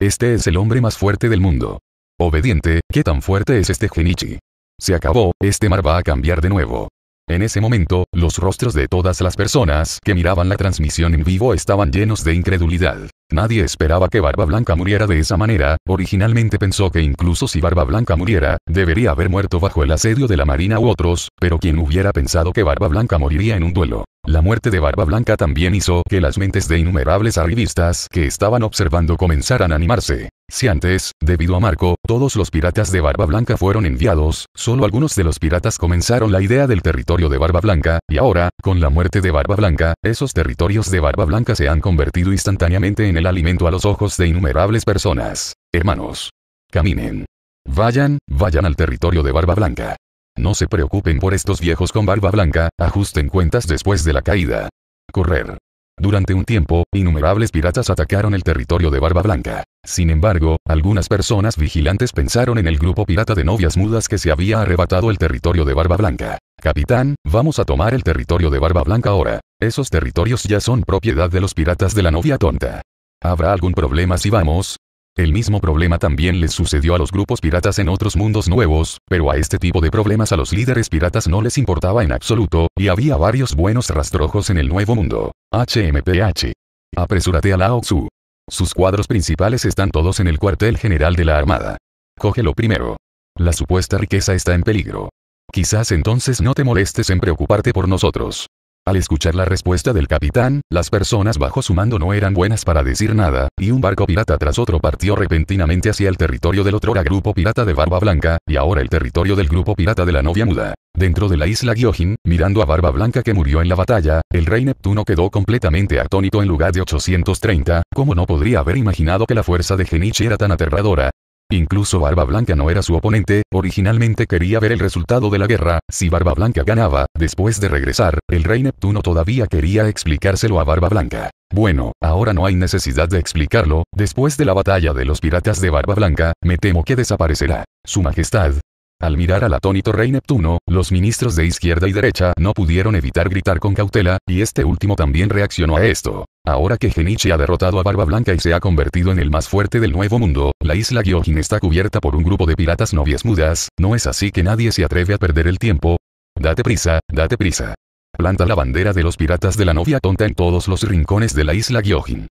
Este es el hombre más fuerte del mundo. Obediente, ¿qué tan fuerte es este Genichi? Se acabó, este mar va a cambiar de nuevo. En ese momento, los rostros de todas las personas que miraban la transmisión en vivo estaban llenos de incredulidad. Nadie esperaba que Barba Blanca muriera de esa manera, originalmente pensó que incluso si Barba Blanca muriera, debería haber muerto bajo el asedio de la Marina u otros, pero quien hubiera pensado que Barba Blanca moriría en un duelo. La muerte de Barba Blanca también hizo que las mentes de innumerables arribistas que estaban observando comenzaran a animarse. Si antes, debido a Marco, todos los piratas de Barba Blanca fueron enviados, solo algunos de los piratas comenzaron la idea del territorio de Barba Blanca, y ahora, con la muerte de Barba Blanca, esos territorios de Barba Blanca se han convertido instantáneamente en el alimento a los ojos de innumerables personas. Hermanos. Caminen. Vayan, vayan al territorio de Barba Blanca. No se preocupen por estos viejos con barba blanca, ajusten cuentas después de la caída. Correr. Durante un tiempo, innumerables piratas atacaron el territorio de Barba Blanca. Sin embargo, algunas personas vigilantes pensaron en el grupo pirata de novias mudas que se había arrebatado el territorio de Barba Blanca. Capitán, vamos a tomar el territorio de Barba Blanca ahora. Esos territorios ya son propiedad de los piratas de la novia tonta. ¿Habrá algún problema si vamos? El mismo problema también les sucedió a los grupos piratas en otros mundos nuevos, pero a este tipo de problemas a los líderes piratas no les importaba en absoluto, y había varios buenos rastrojos en el nuevo mundo. HMPH. Apresúrate a Lao Tzu. Sus cuadros principales están todos en el cuartel general de la Armada. Cógelo primero. La supuesta riqueza está en peligro. Quizás entonces no te molestes en preocuparte por nosotros. Al escuchar la respuesta del capitán, las personas bajo su mando no eran buenas para decir nada, y un barco pirata tras otro partió repentinamente hacia el territorio del otrora grupo pirata de Barba Blanca, y ahora el territorio del grupo pirata de la novia muda. Dentro de la isla Gyojin, mirando a Barba Blanca que murió en la batalla, el rey Neptuno quedó completamente atónito en lugar de 830, como no podría haber imaginado que la fuerza de Genichi era tan aterradora, Incluso Barba Blanca no era su oponente, originalmente quería ver el resultado de la guerra, si Barba Blanca ganaba, después de regresar, el rey Neptuno todavía quería explicárselo a Barba Blanca. Bueno, ahora no hay necesidad de explicarlo, después de la batalla de los piratas de Barba Blanca, me temo que desaparecerá. Su Majestad. Al mirar al atónito rey Neptuno, los ministros de izquierda y derecha no pudieron evitar gritar con cautela, y este último también reaccionó a esto. Ahora que Genichi ha derrotado a Barba Blanca y se ha convertido en el más fuerte del Nuevo Mundo, la isla Gyojin está cubierta por un grupo de piratas novias mudas, ¿no es así que nadie se atreve a perder el tiempo? Date prisa, date prisa. Planta la bandera de los piratas de la novia tonta en todos los rincones de la isla Gyojin.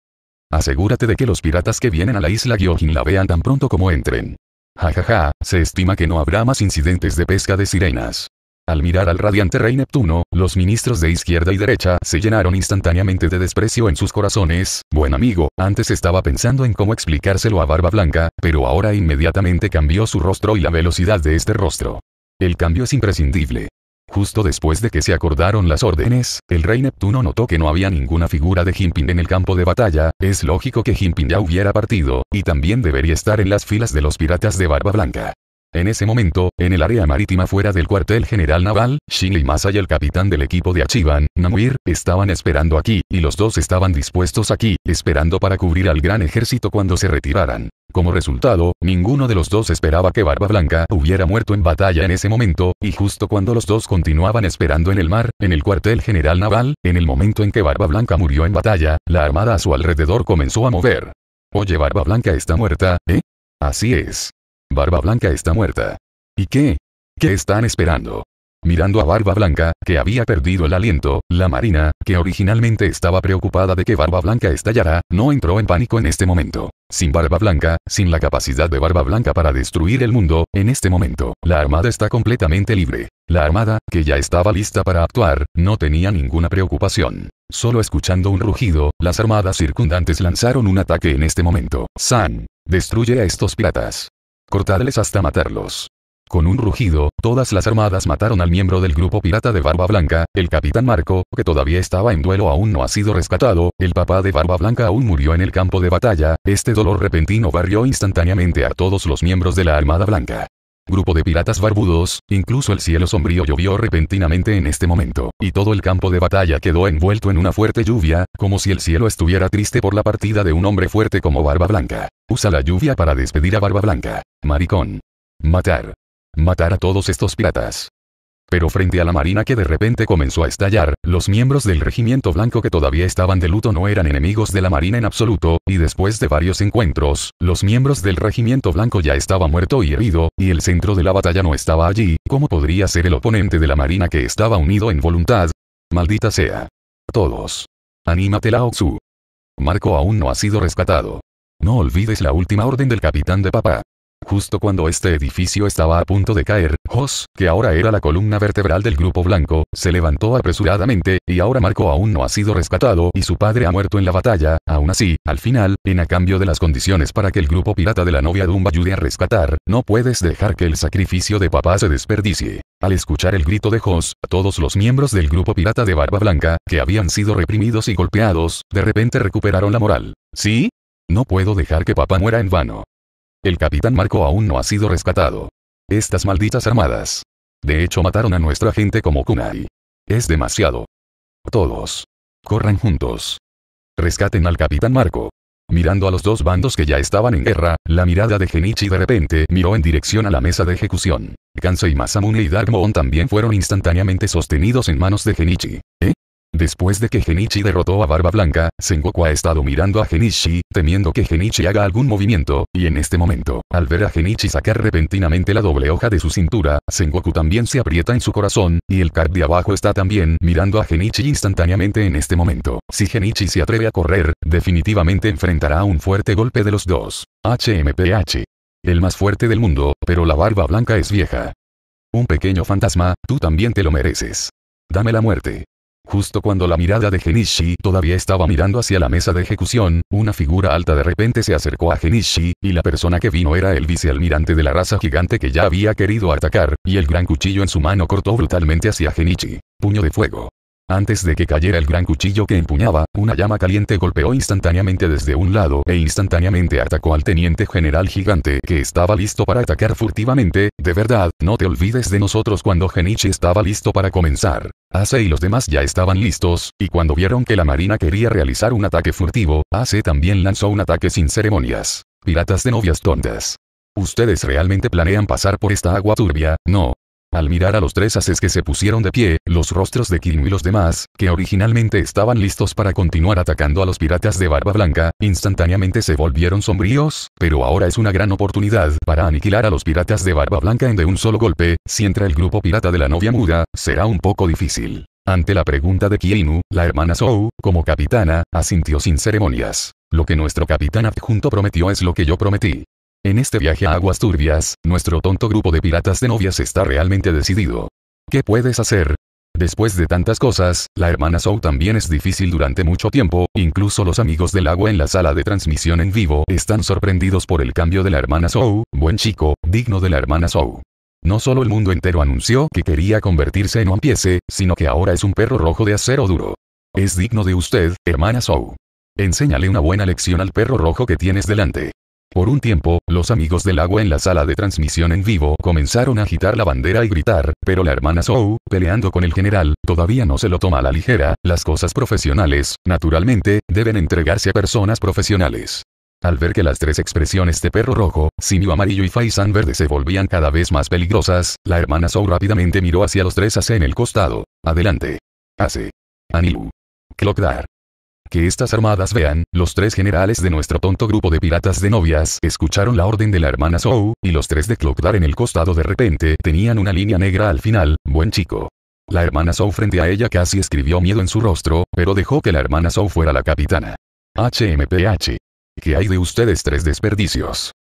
Asegúrate de que los piratas que vienen a la isla Gyojin la vean tan pronto como entren. Jajaja, ja, ja, se estima que no habrá más incidentes de pesca de sirenas. Al mirar al radiante rey Neptuno, los ministros de izquierda y derecha se llenaron instantáneamente de desprecio en sus corazones. Buen amigo, antes estaba pensando en cómo explicárselo a Barba Blanca, pero ahora inmediatamente cambió su rostro y la velocidad de este rostro. El cambio es imprescindible. Justo después de que se acordaron las órdenes, el rey Neptuno notó que no había ninguna figura de Jinping en el campo de batalla, es lógico que Jinping ya hubiera partido, y también debería estar en las filas de los piratas de Barba Blanca. En ese momento, en el área marítima fuera del cuartel general naval, Shin y el capitán del equipo de Achivan, Namuir, estaban esperando aquí, y los dos estaban dispuestos aquí, esperando para cubrir al gran ejército cuando se retiraran. Como resultado, ninguno de los dos esperaba que Barba Blanca hubiera muerto en batalla en ese momento, y justo cuando los dos continuaban esperando en el mar, en el cuartel general naval, en el momento en que Barba Blanca murió en batalla, la armada a su alrededor comenzó a mover. Oye Barba Blanca está muerta, ¿eh? Así es. Barba Blanca está muerta. ¿Y qué? ¿Qué están esperando? Mirando a Barba Blanca, que había perdido el aliento, la marina, que originalmente estaba preocupada de que Barba Blanca estallara, no entró en pánico en este momento. Sin Barba Blanca, sin la capacidad de Barba Blanca para destruir el mundo, en este momento, la armada está completamente libre. La armada, que ya estaba lista para actuar, no tenía ninguna preocupación. Solo escuchando un rugido, las armadas circundantes lanzaron un ataque en este momento. San, destruye a estos piratas cortadles hasta matarlos. Con un rugido, todas las armadas mataron al miembro del grupo pirata de Barba Blanca, el capitán Marco, que todavía estaba en duelo aún no ha sido rescatado, el papá de Barba Blanca aún murió en el campo de batalla, este dolor repentino barrió instantáneamente a todos los miembros de la Armada Blanca. Grupo de piratas barbudos, incluso el cielo sombrío llovió repentinamente en este momento, y todo el campo de batalla quedó envuelto en una fuerte lluvia, como si el cielo estuviera triste por la partida de un hombre fuerte como Barba Blanca. Usa la lluvia para despedir a Barba Blanca. Maricón. Matar. Matar a todos estos piratas pero frente a la marina que de repente comenzó a estallar, los miembros del regimiento blanco que todavía estaban de luto no eran enemigos de la marina en absoluto, y después de varios encuentros, los miembros del regimiento blanco ya estaba muerto y herido, y el centro de la batalla no estaba allí, ¿cómo podría ser el oponente de la marina que estaba unido en voluntad? Maldita sea. Todos. Anímate Lao Tzu. Marco aún no ha sido rescatado. No olvides la última orden del capitán de papá. Justo cuando este edificio estaba a punto de caer, Hoss, que ahora era la columna vertebral del grupo blanco, se levantó apresuradamente, y ahora Marco aún no ha sido rescatado y su padre ha muerto en la batalla, aún así, al final, en a cambio de las condiciones para que el grupo pirata de la novia Dumba ayude a rescatar, no puedes dejar que el sacrificio de papá se desperdicie. Al escuchar el grito de Hoss, todos los miembros del grupo pirata de Barba Blanca, que habían sido reprimidos y golpeados, de repente recuperaron la moral. ¿Sí? No puedo dejar que papá muera en vano. El capitán Marco aún no ha sido rescatado. Estas malditas armadas. De hecho mataron a nuestra gente como kunai. Es demasiado. Todos. Corran juntos. Rescaten al capitán Marco. Mirando a los dos bandos que ya estaban en guerra, la mirada de Genichi de repente miró en dirección a la mesa de ejecución. Kansei Masamune y Darkmoon también fueron instantáneamente sostenidos en manos de Genichi. ¿Eh? Después de que Genichi derrotó a Barba Blanca, Sengoku ha estado mirando a Genichi, temiendo que Genichi haga algún movimiento, y en este momento, al ver a Genichi sacar repentinamente la doble hoja de su cintura, Sengoku también se aprieta en su corazón, y el card de abajo está también mirando a Genichi instantáneamente en este momento. Si Genichi se atreve a correr, definitivamente enfrentará un fuerte golpe de los dos. HMPH. El más fuerte del mundo, pero la barba blanca es vieja. Un pequeño fantasma, tú también te lo mereces. Dame la muerte. Justo cuando la mirada de Genichi todavía estaba mirando hacia la mesa de ejecución, una figura alta de repente se acercó a Genichi, y la persona que vino era el vicealmirante de la raza gigante que ya había querido atacar, y el gran cuchillo en su mano cortó brutalmente hacia Genichi. Puño de fuego. Antes de que cayera el gran cuchillo que empuñaba, una llama caliente golpeó instantáneamente desde un lado e instantáneamente atacó al teniente general gigante que estaba listo para atacar furtivamente. De verdad, no te olvides de nosotros cuando Genichi estaba listo para comenzar. Ace y los demás ya estaban listos, y cuando vieron que la marina quería realizar un ataque furtivo, Ace también lanzó un ataque sin ceremonias. Piratas de novias tontas. Ustedes realmente planean pasar por esta agua turbia, no, al mirar a los tres haces que se pusieron de pie, los rostros de Kirinu y los demás, que originalmente estaban listos para continuar atacando a los piratas de Barba Blanca, instantáneamente se volvieron sombríos, pero ahora es una gran oportunidad para aniquilar a los piratas de Barba Blanca en de un solo golpe, si entra el grupo pirata de la novia muda, será un poco difícil. Ante la pregunta de Kienu, la hermana Sou, como capitana, asintió sin ceremonias. Lo que nuestro capitán adjunto prometió es lo que yo prometí. En este viaje a aguas turbias, nuestro tonto grupo de piratas de novias está realmente decidido. ¿Qué puedes hacer? Después de tantas cosas, la hermana Sou también es difícil durante mucho tiempo, incluso los amigos del agua en la sala de transmisión en vivo están sorprendidos por el cambio de la hermana Sou, buen chico, digno de la hermana Sou. No solo el mundo entero anunció que quería convertirse en un piece, sino que ahora es un perro rojo de acero duro. Es digno de usted, hermana Sou. Enséñale una buena lección al perro rojo que tienes delante. Por un tiempo, los amigos del agua en la sala de transmisión en vivo comenzaron a agitar la bandera y gritar, pero la hermana Sou, peleando con el general, todavía no se lo toma a la ligera, las cosas profesionales, naturalmente, deben entregarse a personas profesionales. Al ver que las tres expresiones de perro rojo, simio amarillo y faisán verde se volvían cada vez más peligrosas, la hermana Sou rápidamente miró hacia los tres hace en el costado. Adelante. Hace. Anilu. Clockdar que estas armadas vean, los tres generales de nuestro tonto grupo de piratas de novias escucharon la orden de la hermana Zou, y los tres de Clockdar en el costado de repente tenían una línea negra al final, buen chico. La hermana Zou frente a ella casi escribió miedo en su rostro, pero dejó que la hermana Zou fuera la capitana. HMPH. ¿Qué hay de ustedes tres desperdicios?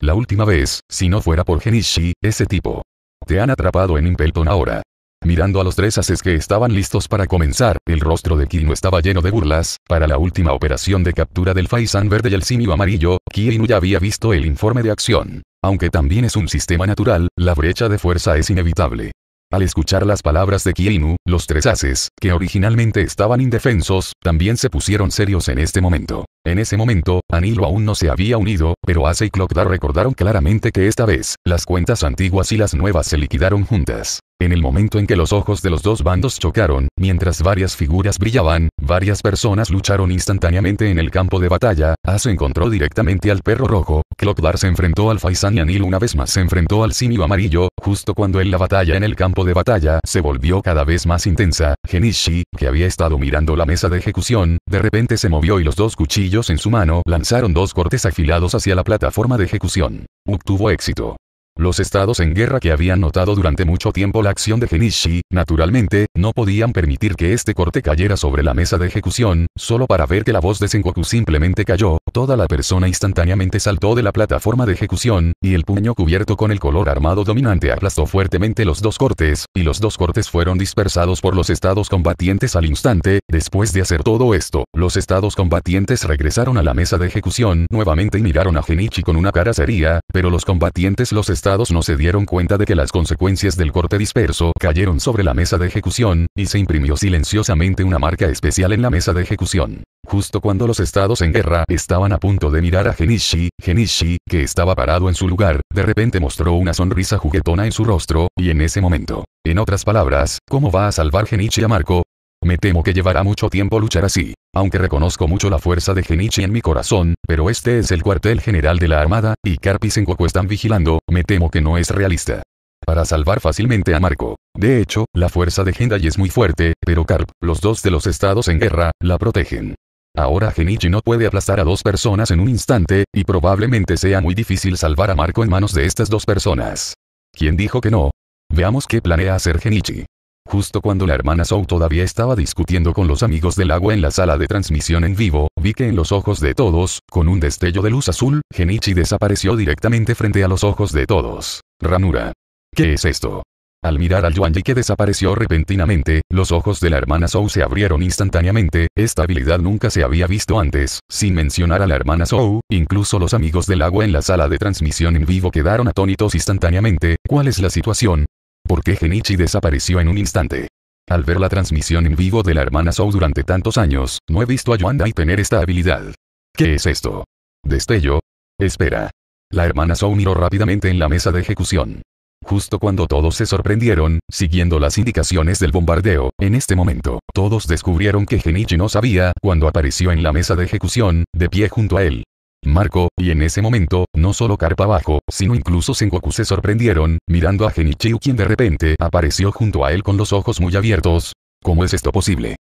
La última vez, si no fuera por Genishi, ese tipo. Te han atrapado en Impelton ahora. Mirando a los tres haces que estaban listos para comenzar, el rostro de Kirinu estaba lleno de burlas, para la última operación de captura del Faisan verde y el simio amarillo, Kirinu ya había visto el informe de acción. Aunque también es un sistema natural, la brecha de fuerza es inevitable. Al escuchar las palabras de Kirinu, los tres haces, que originalmente estaban indefensos, también se pusieron serios en este momento. En ese momento, Anilo aún no se había unido, pero Ace y Clockdar recordaron claramente que esta vez, las cuentas antiguas y las nuevas se liquidaron juntas. En el momento en que los ojos de los dos bandos chocaron, mientras varias figuras brillaban, varias personas lucharon instantáneamente en el campo de batalla, se encontró directamente al perro rojo, Clockdar se enfrentó al Faisan Anil una vez más se enfrentó al simio amarillo, justo cuando en la batalla en el campo de batalla se volvió cada vez más intensa, Genishi, que había estado mirando la mesa de ejecución, de repente se movió y los dos cuchillos en su mano lanzaron dos cortes afilados hacia la plataforma de ejecución. Obtuvo éxito. Los estados en guerra que habían notado durante mucho tiempo la acción de Genichi, naturalmente, no podían permitir que este corte cayera sobre la mesa de ejecución, solo para ver que la voz de Sengoku simplemente cayó, toda la persona instantáneamente saltó de la plataforma de ejecución, y el puño cubierto con el color armado dominante aplastó fuertemente los dos cortes, y los dos cortes fueron dispersados por los estados combatientes al instante, después de hacer todo esto, los estados combatientes regresaron a la mesa de ejecución nuevamente y miraron a Genichi con una cara seria, pero los combatientes los estados no se dieron cuenta de que las consecuencias del corte disperso cayeron sobre la mesa de ejecución, y se imprimió silenciosamente una marca especial en la mesa de ejecución. Justo cuando los estados en guerra estaban a punto de mirar a Genishi, Genishi, que estaba parado en su lugar, de repente mostró una sonrisa juguetona en su rostro, y en ese momento. En otras palabras, ¿cómo va a salvar Genichi a Marco? Me temo que llevará mucho tiempo luchar así. Aunque reconozco mucho la fuerza de Genichi en mi corazón, pero este es el cuartel general de la Armada, y Carp y coco están vigilando, me temo que no es realista. Para salvar fácilmente a Marco. De hecho, la fuerza de Hendai es muy fuerte, pero Carp, los dos de los estados en guerra, la protegen. Ahora Genichi no puede aplastar a dos personas en un instante, y probablemente sea muy difícil salvar a Marco en manos de estas dos personas. ¿Quién dijo que no? Veamos qué planea hacer Genichi. Justo cuando la hermana Sou todavía estaba discutiendo con los amigos del agua en la sala de transmisión en vivo, vi que en los ojos de todos, con un destello de luz azul, Genichi desapareció directamente frente a los ojos de todos. Ranura. ¿Qué es esto? Al mirar al Yuanji que desapareció repentinamente, los ojos de la hermana Sou se abrieron instantáneamente, esta habilidad nunca se había visto antes, sin mencionar a la hermana Sou, incluso los amigos del agua en la sala de transmisión en vivo quedaron atónitos instantáneamente, ¿cuál es la situación? porque Genichi desapareció en un instante. Al ver la transmisión en vivo de la hermana Sou durante tantos años, no he visto a Yuan tener esta habilidad. ¿Qué es esto? ¿Destello? Espera. La hermana Sou miró rápidamente en la mesa de ejecución. Justo cuando todos se sorprendieron, siguiendo las indicaciones del bombardeo, en este momento, todos descubrieron que Genichi no sabía, cuando apareció en la mesa de ejecución, de pie junto a él. Marco, y en ese momento, no solo Carpa abajo, sino incluso Sengoku se sorprendieron, mirando a Genichiu quien de repente apareció junto a él con los ojos muy abiertos. ¿Cómo es esto posible?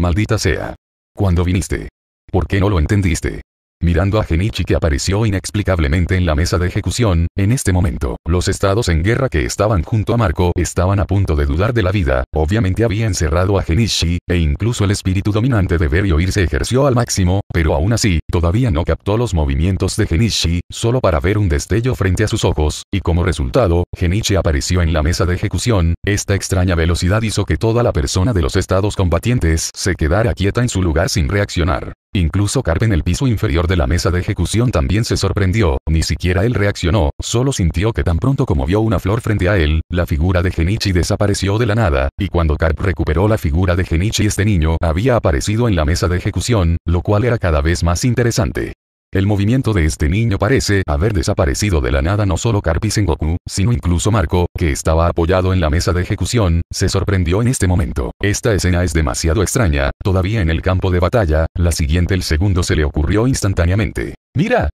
Maldita sea. ¿Cuándo viniste? ¿Por qué no lo entendiste? Mirando a Genichi que apareció inexplicablemente en la mesa de ejecución, en este momento, los estados en guerra que estaban junto a Marco estaban a punto de dudar de la vida, obviamente había encerrado a Genichi, e incluso el espíritu dominante de ver y oír se ejerció al máximo, pero aún así, todavía no captó los movimientos de Genichi, solo para ver un destello frente a sus ojos, y como resultado, Genichi apareció en la mesa de ejecución, esta extraña velocidad hizo que toda la persona de los estados combatientes se quedara quieta en su lugar sin reaccionar. Incluso Carp en el piso inferior de la mesa de ejecución también se sorprendió, ni siquiera él reaccionó, solo sintió que tan pronto como vio una flor frente a él, la figura de Genichi desapareció de la nada, y cuando Carp recuperó la figura de Genichi este niño había aparecido en la mesa de ejecución, lo cual era cada vez más interesante. El movimiento de este niño parece haber desaparecido de la nada no solo Carpi Sengoku, sino incluso Marco, que estaba apoyado en la mesa de ejecución, se sorprendió en este momento. Esta escena es demasiado extraña, todavía en el campo de batalla, la siguiente el segundo se le ocurrió instantáneamente. ¡Mira!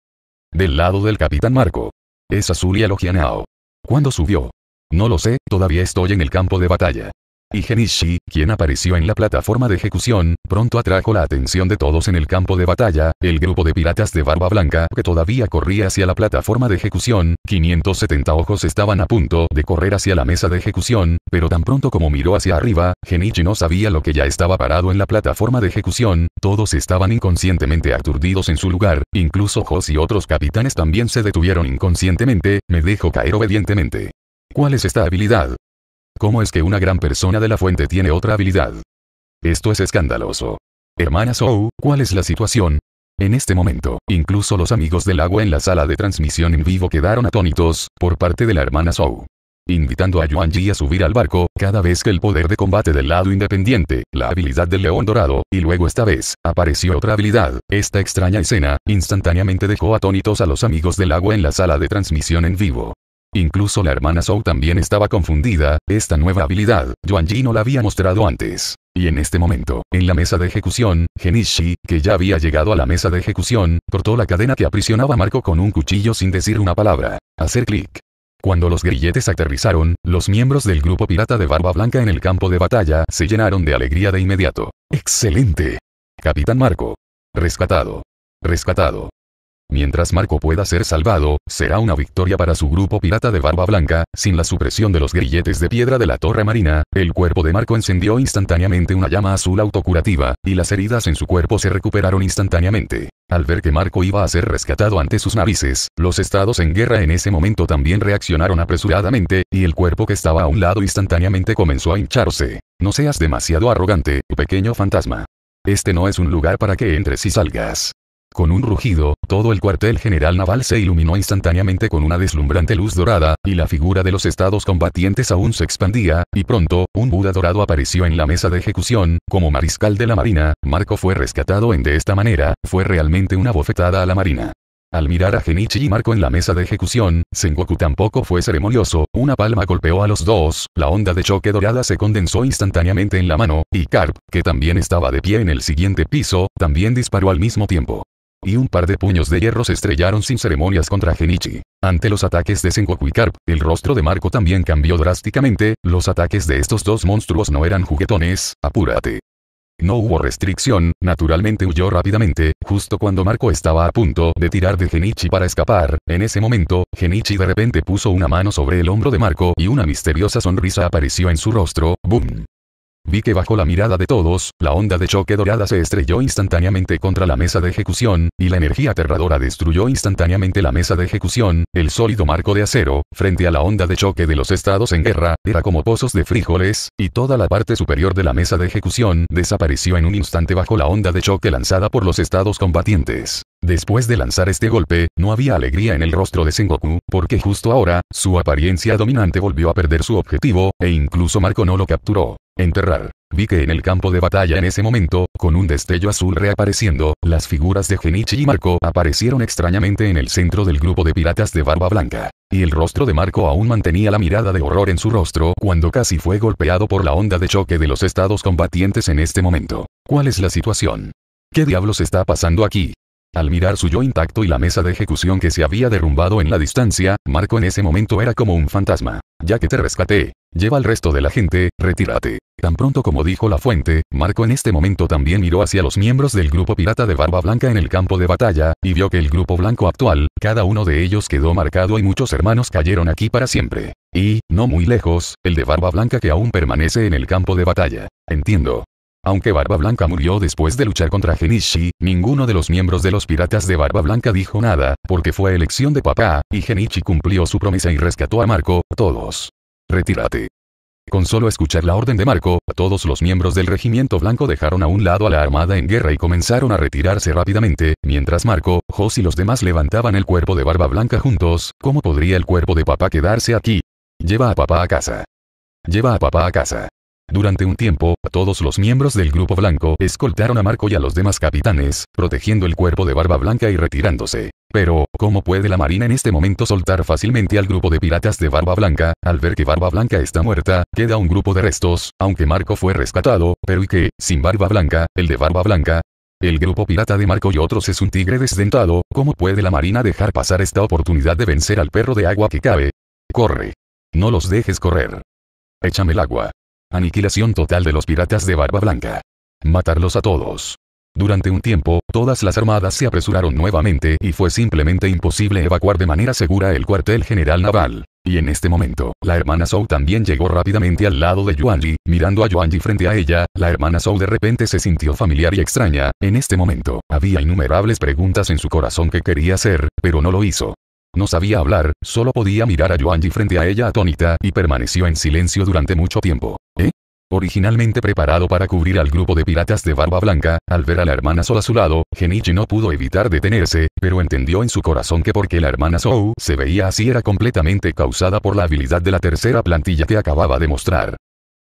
Del lado del Capitán Marco. Es Azul y Logianao. ¿Cuándo subió? No lo sé, todavía estoy en el campo de batalla. Y Genichi, quien apareció en la plataforma de ejecución, pronto atrajo la atención de todos en el campo de batalla, el grupo de piratas de barba blanca que todavía corría hacia la plataforma de ejecución, 570 ojos estaban a punto de correr hacia la mesa de ejecución, pero tan pronto como miró hacia arriba, Genichi no sabía lo que ya estaba parado en la plataforma de ejecución, todos estaban inconscientemente aturdidos en su lugar, incluso Jos y otros capitanes también se detuvieron inconscientemente, me dejó caer obedientemente. ¿Cuál es esta habilidad? ¿Cómo es que una gran persona de la fuente tiene otra habilidad? Esto es escandaloso. Hermana Zhou, ¿cuál es la situación? En este momento, incluso los amigos del agua en la sala de transmisión en vivo quedaron atónitos, por parte de la hermana Zou. Invitando a Yuan Ji a subir al barco, cada vez que el poder de combate del lado independiente, la habilidad del león dorado, y luego esta vez, apareció otra habilidad, esta extraña escena, instantáneamente dejó atónitos a los amigos del agua en la sala de transmisión en vivo. Incluso la hermana Zhou también estaba confundida, esta nueva habilidad, Yuanji no la había mostrado antes. Y en este momento, en la mesa de ejecución, Genishi, que ya había llegado a la mesa de ejecución, cortó la cadena que aprisionaba a Marco con un cuchillo sin decir una palabra. Hacer clic. Cuando los grilletes aterrizaron, los miembros del grupo pirata de Barba Blanca en el campo de batalla se llenaron de alegría de inmediato. ¡Excelente! Capitán Marco. Rescatado. Rescatado. Mientras Marco pueda ser salvado, será una victoria para su grupo pirata de Barba Blanca, sin la supresión de los grilletes de piedra de la Torre Marina, el cuerpo de Marco encendió instantáneamente una llama azul autocurativa, y las heridas en su cuerpo se recuperaron instantáneamente. Al ver que Marco iba a ser rescatado ante sus narices, los estados en guerra en ese momento también reaccionaron apresuradamente, y el cuerpo que estaba a un lado instantáneamente comenzó a hincharse. No seas demasiado arrogante, pequeño fantasma. Este no es un lugar para que entres y salgas. Con un rugido, todo el cuartel general naval se iluminó instantáneamente con una deslumbrante luz dorada, y la figura de los estados combatientes aún se expandía, y pronto, un Buda dorado apareció en la mesa de ejecución, como mariscal de la Marina, Marco fue rescatado en de esta manera, fue realmente una bofetada a la Marina. Al mirar a Genichi y Marco en la mesa de ejecución, Sengoku tampoco fue ceremonioso, una palma golpeó a los dos, la onda de choque dorada se condensó instantáneamente en la mano, y Karp, que también estaba de pie en el siguiente piso, también disparó al mismo tiempo y un par de puños de hierro se estrellaron sin ceremonias contra Genichi. Ante los ataques de Sengoku y el rostro de Marco también cambió drásticamente, los ataques de estos dos monstruos no eran juguetones, apúrate. No hubo restricción, naturalmente huyó rápidamente, justo cuando Marco estaba a punto de tirar de Genichi para escapar, en ese momento, Genichi de repente puso una mano sobre el hombro de Marco y una misteriosa sonrisa apareció en su rostro, ¡boom! Vi que bajo la mirada de todos, la onda de choque dorada se estrelló instantáneamente contra la mesa de ejecución, y la energía aterradora destruyó instantáneamente la mesa de ejecución, el sólido marco de acero, frente a la onda de choque de los estados en guerra, era como pozos de frijoles, y toda la parte superior de la mesa de ejecución desapareció en un instante bajo la onda de choque lanzada por los estados combatientes. Después de lanzar este golpe, no había alegría en el rostro de Sengoku, porque justo ahora, su apariencia dominante volvió a perder su objetivo, e incluso Marco no lo capturó. Enterrar. Vi que en el campo de batalla en ese momento, con un destello azul reapareciendo, las figuras de Genichi y Marco aparecieron extrañamente en el centro del grupo de piratas de barba blanca. Y el rostro de Marco aún mantenía la mirada de horror en su rostro cuando casi fue golpeado por la onda de choque de los estados combatientes en este momento. ¿Cuál es la situación? ¿Qué diablos está pasando aquí? Al mirar su yo intacto y la mesa de ejecución que se había derrumbado en la distancia, Marco en ese momento era como un fantasma. Ya que te rescaté, lleva al resto de la gente, retírate. Tan pronto como dijo la fuente, Marco en este momento también miró hacia los miembros del grupo pirata de Barba Blanca en el campo de batalla, y vio que el grupo blanco actual, cada uno de ellos quedó marcado y muchos hermanos cayeron aquí para siempre. Y, no muy lejos, el de Barba Blanca que aún permanece en el campo de batalla. Entiendo. Aunque Barba Blanca murió después de luchar contra Genichi, ninguno de los miembros de los piratas de Barba Blanca dijo nada, porque fue elección de papá, y Genichi cumplió su promesa y rescató a Marco, todos. Retírate. Con solo escuchar la orden de Marco, todos los miembros del regimiento blanco dejaron a un lado a la armada en guerra y comenzaron a retirarse rápidamente, mientras Marco, Jos y los demás levantaban el cuerpo de Barba Blanca juntos, ¿cómo podría el cuerpo de papá quedarse aquí? Lleva a papá a casa. Lleva a papá a casa. Durante un tiempo, todos los miembros del grupo blanco escoltaron a Marco y a los demás capitanes, protegiendo el cuerpo de Barba Blanca y retirándose. Pero, ¿cómo puede la marina en este momento soltar fácilmente al grupo de piratas de Barba Blanca? Al ver que Barba Blanca está muerta, queda un grupo de restos, aunque Marco fue rescatado, pero y que, sin Barba Blanca, el de Barba Blanca, el grupo pirata de Marco y otros es un tigre desdentado, ¿cómo puede la marina dejar pasar esta oportunidad de vencer al perro de agua que cabe? Corre. No los dejes correr. Échame el agua. Aniquilación total de los piratas de Barba Blanca. Matarlos a todos. Durante un tiempo, todas las armadas se apresuraron nuevamente y fue simplemente imposible evacuar de manera segura el cuartel general naval. Y en este momento, la hermana Zhou también llegó rápidamente al lado de Yuanji, mirando a Yuanji frente a ella, la hermana Zhou de repente se sintió familiar y extraña, en este momento, había innumerables preguntas en su corazón que quería hacer, pero no lo hizo. No sabía hablar, solo podía mirar a Yuanji frente a ella atónita y permaneció en silencio durante mucho tiempo. ¿Eh? Originalmente preparado para cubrir al grupo de piratas de Barba Blanca, al ver a la hermana Sol a su lado, Genichi no pudo evitar detenerse, pero entendió en su corazón que porque la hermana Sou se veía así era completamente causada por la habilidad de la tercera plantilla que acababa de mostrar.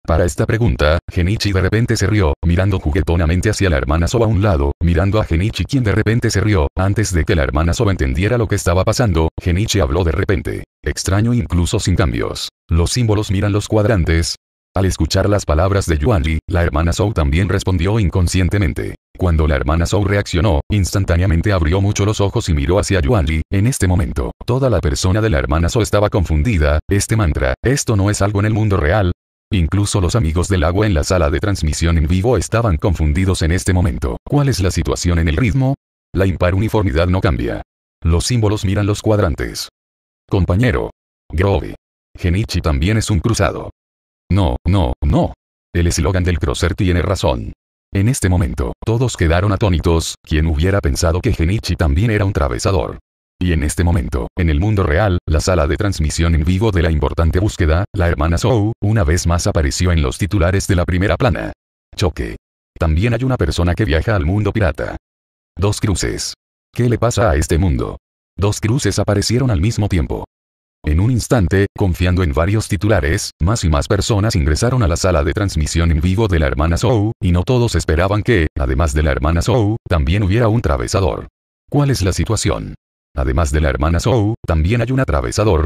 Para esta pregunta, Genichi de repente se rió, mirando juguetonamente hacia la hermana Soba a un lado, mirando a Genichi quien de repente se rió, antes de que la hermana Soba entendiera lo que estaba pasando, Genichi habló de repente. Extraño incluso sin cambios. Los símbolos miran los cuadrantes, al escuchar las palabras de Yuan la hermana Zhou también respondió inconscientemente. Cuando la hermana Zhou reaccionó, instantáneamente abrió mucho los ojos y miró hacia Yuan En este momento, toda la persona de la hermana Zhou estaba confundida. Este mantra, esto no es algo en el mundo real. Incluso los amigos del agua en la sala de transmisión en vivo estaban confundidos en este momento. ¿Cuál es la situación en el ritmo? La impar uniformidad no cambia. Los símbolos miran los cuadrantes. Compañero. Grove. Genichi también es un cruzado. No, no, no. El eslogan del crosser tiene razón. En este momento, todos quedaron atónitos, quien hubiera pensado que Genichi también era un travesador. Y en este momento, en el mundo real, la sala de transmisión en vivo de la importante búsqueda, la hermana Sou, una vez más apareció en los titulares de la primera plana. Choque. También hay una persona que viaja al mundo pirata. Dos cruces. ¿Qué le pasa a este mundo? Dos cruces aparecieron al mismo tiempo. En un instante, confiando en varios titulares, más y más personas ingresaron a la sala de transmisión en vivo de la hermana Zou, y no todos esperaban que, además de la hermana Zou, también hubiera un travesador. ¿Cuál es la situación? Además de la hermana Zou, también hay un atravesador.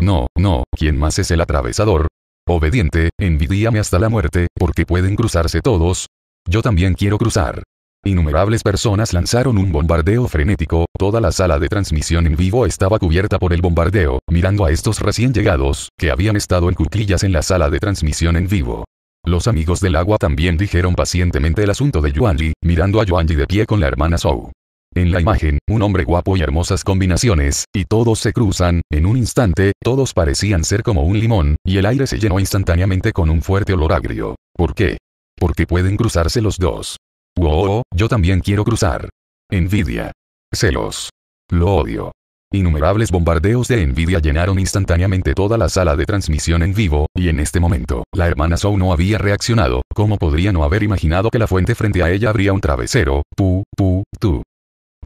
No, no, ¿quién más es el atravesador? Obediente, envidíame hasta la muerte, porque pueden cruzarse todos. Yo también quiero cruzar. Innumerables personas lanzaron un bombardeo frenético, toda la sala de transmisión en vivo estaba cubierta por el bombardeo, mirando a estos recién llegados, que habían estado en cuclillas en la sala de transmisión en vivo. Los amigos del agua también dijeron pacientemente el asunto de Yuanji, mirando a Yuanji de pie con la hermana Zhou. En la imagen, un hombre guapo y hermosas combinaciones, y todos se cruzan, en un instante, todos parecían ser como un limón, y el aire se llenó instantáneamente con un fuerte olor agrio. ¿Por qué? Porque pueden cruzarse los dos. Wow, yo también quiero cruzar. Envidia. Celos. Lo odio. Innumerables bombardeos de envidia llenaron instantáneamente toda la sala de transmisión en vivo, y en este momento, la hermana Sou no había reaccionado, ¿cómo podría no haber imaginado que la fuente frente a ella habría un travesero? Pu, pu, tú.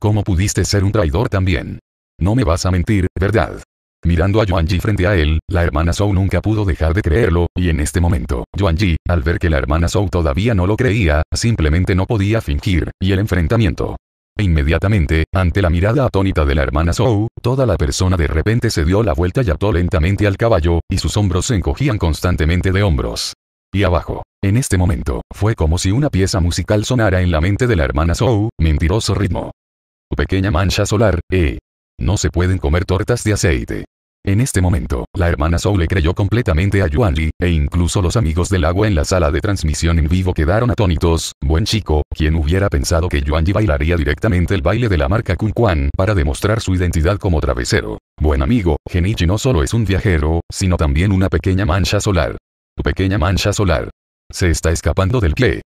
¿Cómo pudiste ser un traidor también? No me vas a mentir, ¿verdad? Mirando a Yuan frente a él, la hermana Zhou nunca pudo dejar de creerlo, y en este momento, Yuan al ver que la hermana Zhou todavía no lo creía, simplemente no podía fingir, y el enfrentamiento. Inmediatamente, ante la mirada atónita de la hermana Zhou, toda la persona de repente se dio la vuelta y ató lentamente al caballo, y sus hombros se encogían constantemente de hombros. Y abajo. En este momento, fue como si una pieza musical sonara en la mente de la hermana Zhou, mentiroso ritmo. pequeña mancha solar, eh. No se pueden comer tortas de aceite. En este momento, la hermana soule le creyó completamente a Yuan e incluso los amigos del agua en la sala de transmisión en vivo quedaron atónitos. Buen chico, quien hubiera pensado que Yuan bailaría directamente el baile de la marca Kun para demostrar su identidad como travesero. Buen amigo, Genichi no solo es un viajero, sino también una pequeña mancha solar. Tu pequeña mancha solar. Se está escapando del pie.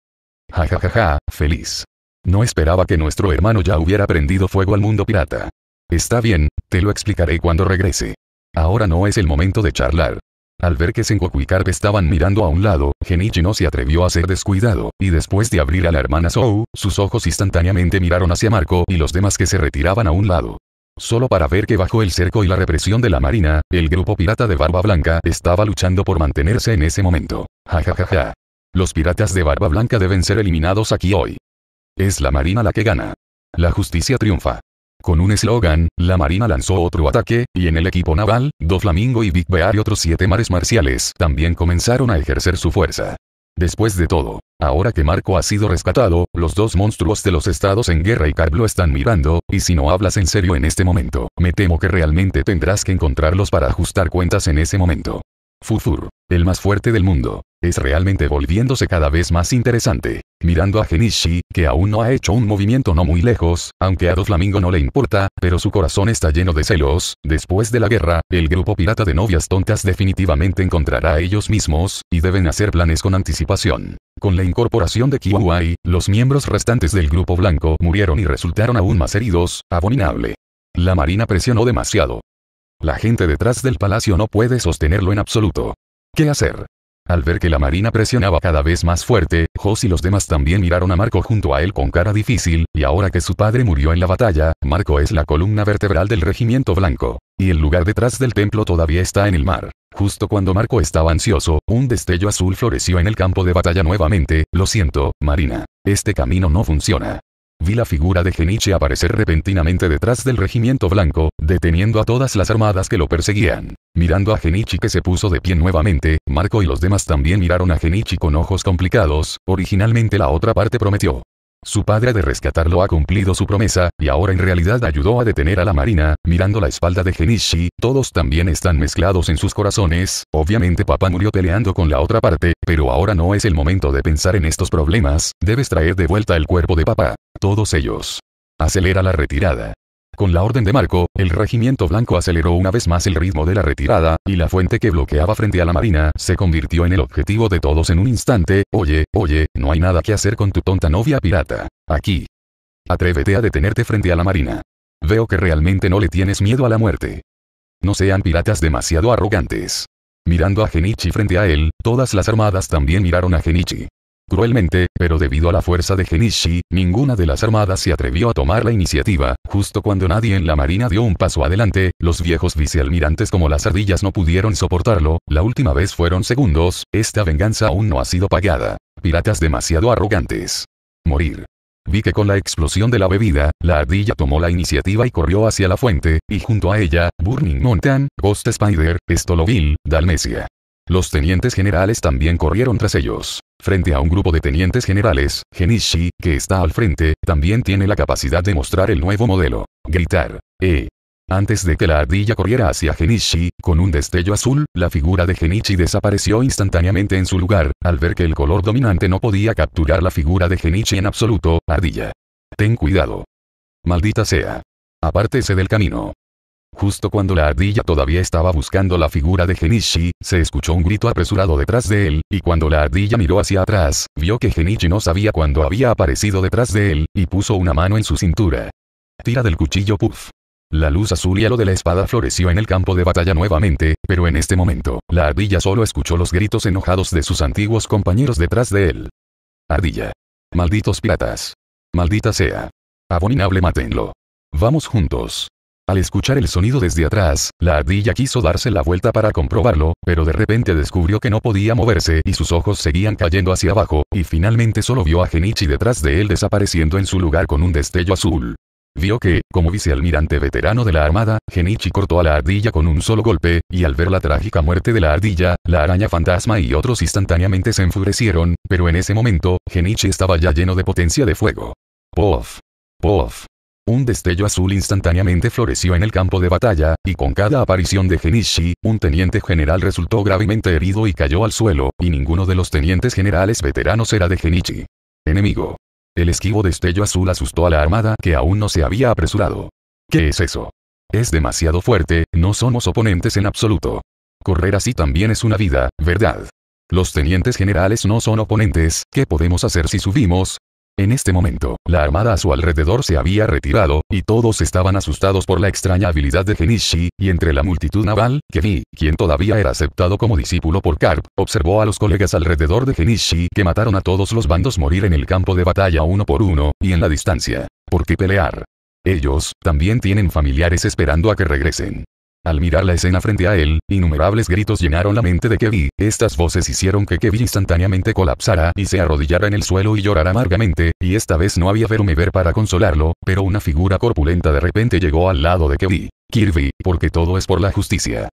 Ja ja ja ja, feliz. No esperaba que nuestro hermano ya hubiera prendido fuego al mundo pirata. Está bien, te lo explicaré cuando regrese. Ahora no es el momento de charlar. Al ver que Sengoku y Carp estaban mirando a un lado, Genichi no se atrevió a ser descuidado, y después de abrir a la hermana Zou, sus ojos instantáneamente miraron hacia Marco y los demás que se retiraban a un lado. Solo para ver que bajo el cerco y la represión de la marina, el grupo pirata de Barba Blanca estaba luchando por mantenerse en ese momento. Ja ja ja ja. Los piratas de Barba Blanca deben ser eliminados aquí hoy. Es la marina la que gana. La justicia triunfa. Con un eslogan, la Marina lanzó otro ataque, y en el equipo naval, Doflamingo y Big Bear y otros siete mares marciales también comenzaron a ejercer su fuerza. Después de todo, ahora que Marco ha sido rescatado, los dos monstruos de los estados en guerra y Carlo están mirando, y si no hablas en serio en este momento, me temo que realmente tendrás que encontrarlos para ajustar cuentas en ese momento. Fufur el más fuerte del mundo, es realmente volviéndose cada vez más interesante. Mirando a Genishi, que aún no ha hecho un movimiento no muy lejos, aunque a Doflamingo no le importa, pero su corazón está lleno de celos, después de la guerra, el grupo pirata de novias tontas definitivamente encontrará a ellos mismos, y deben hacer planes con anticipación. Con la incorporación de Kiwai, los miembros restantes del grupo blanco murieron y resultaron aún más heridos, abominable. La marina presionó demasiado. La gente detrás del palacio no puede sostenerlo en absoluto. ¿Qué hacer? Al ver que la marina presionaba cada vez más fuerte, Jos y los demás también miraron a Marco junto a él con cara difícil, y ahora que su padre murió en la batalla, Marco es la columna vertebral del regimiento blanco. Y el lugar detrás del templo todavía está en el mar. Justo cuando Marco estaba ansioso, un destello azul floreció en el campo de batalla nuevamente, lo siento, Marina. Este camino no funciona. Vi la figura de Genichi aparecer repentinamente detrás del regimiento blanco, deteniendo a todas las armadas que lo perseguían. Mirando a Genichi que se puso de pie nuevamente, Marco y los demás también miraron a Genichi con ojos complicados, originalmente la otra parte prometió su padre de rescatarlo ha cumplido su promesa, y ahora en realidad ayudó a detener a la marina, mirando la espalda de Genishi, todos también están mezclados en sus corazones, obviamente papá murió peleando con la otra parte, pero ahora no es el momento de pensar en estos problemas, debes traer de vuelta el cuerpo de papá. Todos ellos. Acelera la retirada. Con la orden de Marco, el regimiento blanco aceleró una vez más el ritmo de la retirada, y la fuente que bloqueaba frente a la marina, se convirtió en el objetivo de todos en un instante, oye, oye, no hay nada que hacer con tu tonta novia pirata. Aquí. Atrévete a detenerte frente a la marina. Veo que realmente no le tienes miedo a la muerte. No sean piratas demasiado arrogantes. Mirando a Genichi frente a él, todas las armadas también miraron a Genichi. Cruelmente, pero debido a la fuerza de Genishi, ninguna de las armadas se atrevió a tomar la iniciativa, justo cuando nadie en la marina dio un paso adelante, los viejos vicealmirantes como las ardillas no pudieron soportarlo, la última vez fueron segundos, esta venganza aún no ha sido pagada. Piratas demasiado arrogantes. Morir. Vi que con la explosión de la bebida, la ardilla tomó la iniciativa y corrió hacia la fuente, y junto a ella, Burning Mountain, Ghost Spider, Stoloville, Dalmesia. Los tenientes generales también corrieron tras ellos. Frente a un grupo de tenientes generales, Genichi, que está al frente, también tiene la capacidad de mostrar el nuevo modelo. Gritar. ¡Eh! Antes de que la ardilla corriera hacia Genichi, con un destello azul, la figura de Genichi desapareció instantáneamente en su lugar, al ver que el color dominante no podía capturar la figura de Genichi en absoluto, ardilla. Ten cuidado. Maldita sea. Apártese del camino. Justo cuando la ardilla todavía estaba buscando la figura de Genichi, se escuchó un grito apresurado detrás de él, y cuando la ardilla miró hacia atrás, vio que Genichi no sabía cuándo había aparecido detrás de él, y puso una mano en su cintura. Tira del cuchillo puff. La luz azul y lo de la espada floreció en el campo de batalla nuevamente, pero en este momento, la ardilla solo escuchó los gritos enojados de sus antiguos compañeros detrás de él. Ardilla. Malditos piratas. Maldita sea. Abominable mátenlo. Vamos juntos. Al escuchar el sonido desde atrás, la ardilla quiso darse la vuelta para comprobarlo, pero de repente descubrió que no podía moverse y sus ojos seguían cayendo hacia abajo, y finalmente solo vio a Genichi detrás de él desapareciendo en su lugar con un destello azul. Vio que, como vicealmirante veterano de la Armada, Genichi cortó a la ardilla con un solo golpe, y al ver la trágica muerte de la ardilla, la araña fantasma y otros instantáneamente se enfurecieron, pero en ese momento, Genichi estaba ya lleno de potencia de fuego. Pof. Pof. Un destello azul instantáneamente floreció en el campo de batalla, y con cada aparición de Genichi, un teniente general resultó gravemente herido y cayó al suelo, y ninguno de los tenientes generales veteranos era de Genichi. Enemigo. El esquivo destello azul asustó a la armada que aún no se había apresurado. ¿Qué es eso? Es demasiado fuerte, no somos oponentes en absoluto. Correr así también es una vida, ¿verdad? Los tenientes generales no son oponentes, ¿qué podemos hacer si subimos? En este momento, la armada a su alrededor se había retirado, y todos estaban asustados por la extraña habilidad de Genishi, y entre la multitud naval, Kenny, quien todavía era aceptado como discípulo por Karp, observó a los colegas alrededor de Genishi que mataron a todos los bandos morir en el campo de batalla uno por uno, y en la distancia. ¿Por qué pelear? Ellos, también tienen familiares esperando a que regresen. Al mirar la escena frente a él, innumerables gritos llenaron la mente de Kevin, estas voces hicieron que Kevin instantáneamente colapsara y se arrodillara en el suelo y llorara amargamente, y esta vez no había ver para consolarlo, pero una figura corpulenta de repente llegó al lado de Kevin. Kirby, porque todo es por la justicia.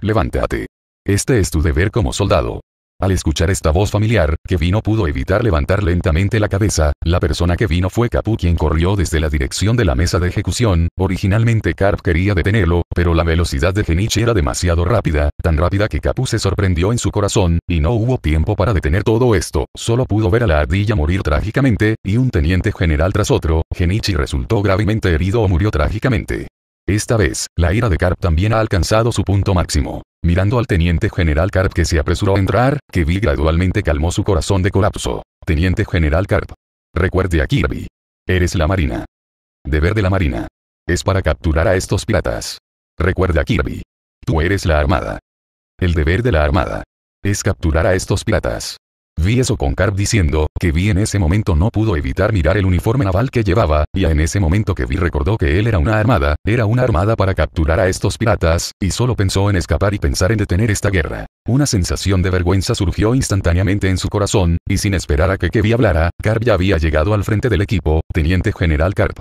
Levántate. Este es tu deber como soldado. Al escuchar esta voz familiar, Kevin no pudo evitar levantar lentamente la cabeza, la persona que vino fue Capu quien corrió desde la dirección de la mesa de ejecución, originalmente Carp quería detenerlo, pero la velocidad de Genichi era demasiado rápida, tan rápida que Capu se sorprendió en su corazón, y no hubo tiempo para detener todo esto, solo pudo ver a la ardilla morir trágicamente, y un teniente general tras otro, Genichi resultó gravemente herido o murió trágicamente. Esta vez, la ira de Carp también ha alcanzado su punto máximo. Mirando al teniente general Carp que se apresuró a entrar, que gradualmente calmó su corazón de colapso. Teniente general Carp. Recuerde a Kirby. Eres la marina. Deber de la marina. Es para capturar a estos piratas. Recuerde a Kirby. Tú eres la armada. El deber de la armada. Es capturar a estos piratas. Vi eso con Carb diciendo, que vi en ese momento no pudo evitar mirar el uniforme naval que llevaba, y en ese momento que vi recordó que él era una armada, era una armada para capturar a estos piratas, y solo pensó en escapar y pensar en detener esta guerra. Una sensación de vergüenza surgió instantáneamente en su corazón, y sin esperar a que Vi hablara, Carb ya había llegado al frente del equipo, Teniente General Carb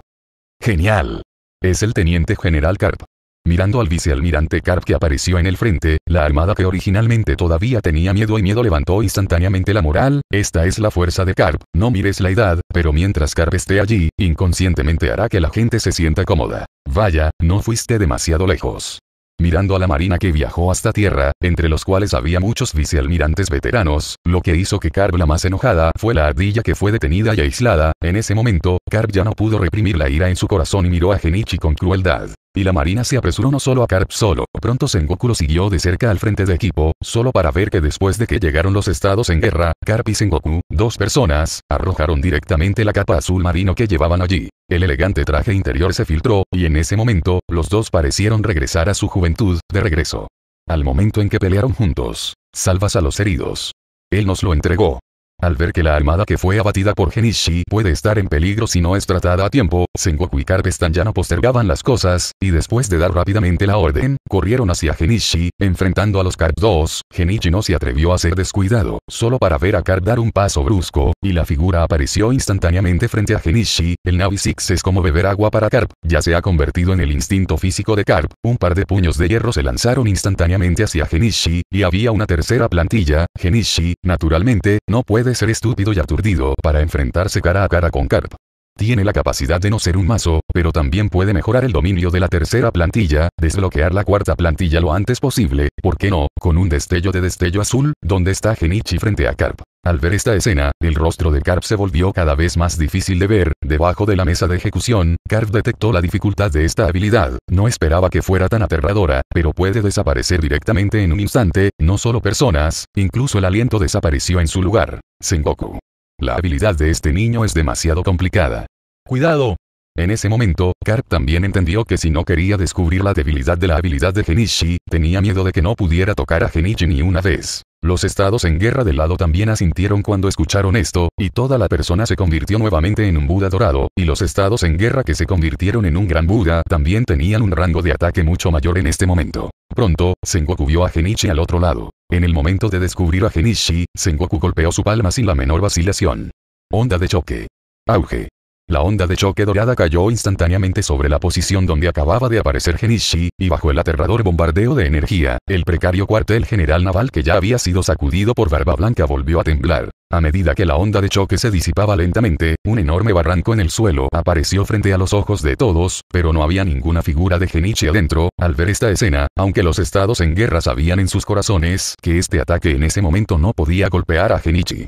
Genial. Es el Teniente General Carb Mirando al vicealmirante Carp que apareció en el frente, la armada que originalmente todavía tenía miedo y miedo levantó instantáneamente la moral, esta es la fuerza de Carp. no mires la edad, pero mientras Carp esté allí, inconscientemente hará que la gente se sienta cómoda. Vaya, no fuiste demasiado lejos. Mirando a la marina que viajó hasta tierra, entre los cuales había muchos vicealmirantes veteranos, lo que hizo que Carp la más enojada fue la ardilla que fue detenida y aislada, en ese momento, Carb ya no pudo reprimir la ira en su corazón y miró a Genichi con crueldad. Y la marina se apresuró no solo a Carp solo, pronto Sengoku lo siguió de cerca al frente de equipo, solo para ver que después de que llegaron los estados en guerra, Carp y Sengoku, dos personas, arrojaron directamente la capa azul marino que llevaban allí. El elegante traje interior se filtró, y en ese momento, los dos parecieron regresar a su juventud, de regreso. Al momento en que pelearon juntos, salvas a los heridos. Él nos lo entregó. Al ver que la armada que fue abatida por Genishi puede estar en peligro si no es tratada a tiempo, Sengoku y están ya no postergaban las cosas, y después de dar rápidamente la orden, corrieron hacia Genishi, enfrentando a los Carp 2, Genichi no se atrevió a ser descuidado, solo para ver a Carp dar un paso brusco, y la figura apareció instantáneamente frente a Genishi, el Navi Six es como beber agua para Carp, ya se ha convertido en el instinto físico de Carp, un par de puños de hierro se lanzaron instantáneamente hacia Genishi, y había una tercera plantilla, Genishi, naturalmente, no puede ser estúpido y aturdido para enfrentarse cara a cara con Carp. Tiene la capacidad de no ser un mazo, pero también puede mejorar el dominio de la tercera plantilla, desbloquear la cuarta plantilla lo antes posible, ¿por qué no? Con un destello de destello azul, donde está Genichi frente a Carp. Al ver esta escena, el rostro de Carp se volvió cada vez más difícil de ver, debajo de la mesa de ejecución, Carp detectó la dificultad de esta habilidad, no esperaba que fuera tan aterradora, pero puede desaparecer directamente en un instante, no solo personas, incluso el aliento desapareció en su lugar. Sengoku. La habilidad de este niño es demasiado complicada. Cuidado, en ese momento, Karp también entendió que si no quería descubrir la debilidad de la habilidad de Genichi, tenía miedo de que no pudiera tocar a Genichi ni una vez. Los estados en guerra del lado también asintieron cuando escucharon esto, y toda la persona se convirtió nuevamente en un Buda dorado, y los estados en guerra que se convirtieron en un gran Buda también tenían un rango de ataque mucho mayor en este momento. Pronto, Sengoku vio a Genichi al otro lado. En el momento de descubrir a Genichi, Sengoku golpeó su palma sin la menor vacilación. Onda de choque. Auge. La onda de choque dorada cayó instantáneamente sobre la posición donde acababa de aparecer Genichi, y bajo el aterrador bombardeo de energía, el precario cuartel general naval que ya había sido sacudido por Barba Blanca volvió a temblar. A medida que la onda de choque se disipaba lentamente, un enorme barranco en el suelo apareció frente a los ojos de todos, pero no había ninguna figura de Genichi adentro. Al ver esta escena, aunque los estados en guerra sabían en sus corazones que este ataque en ese momento no podía golpear a Genichi,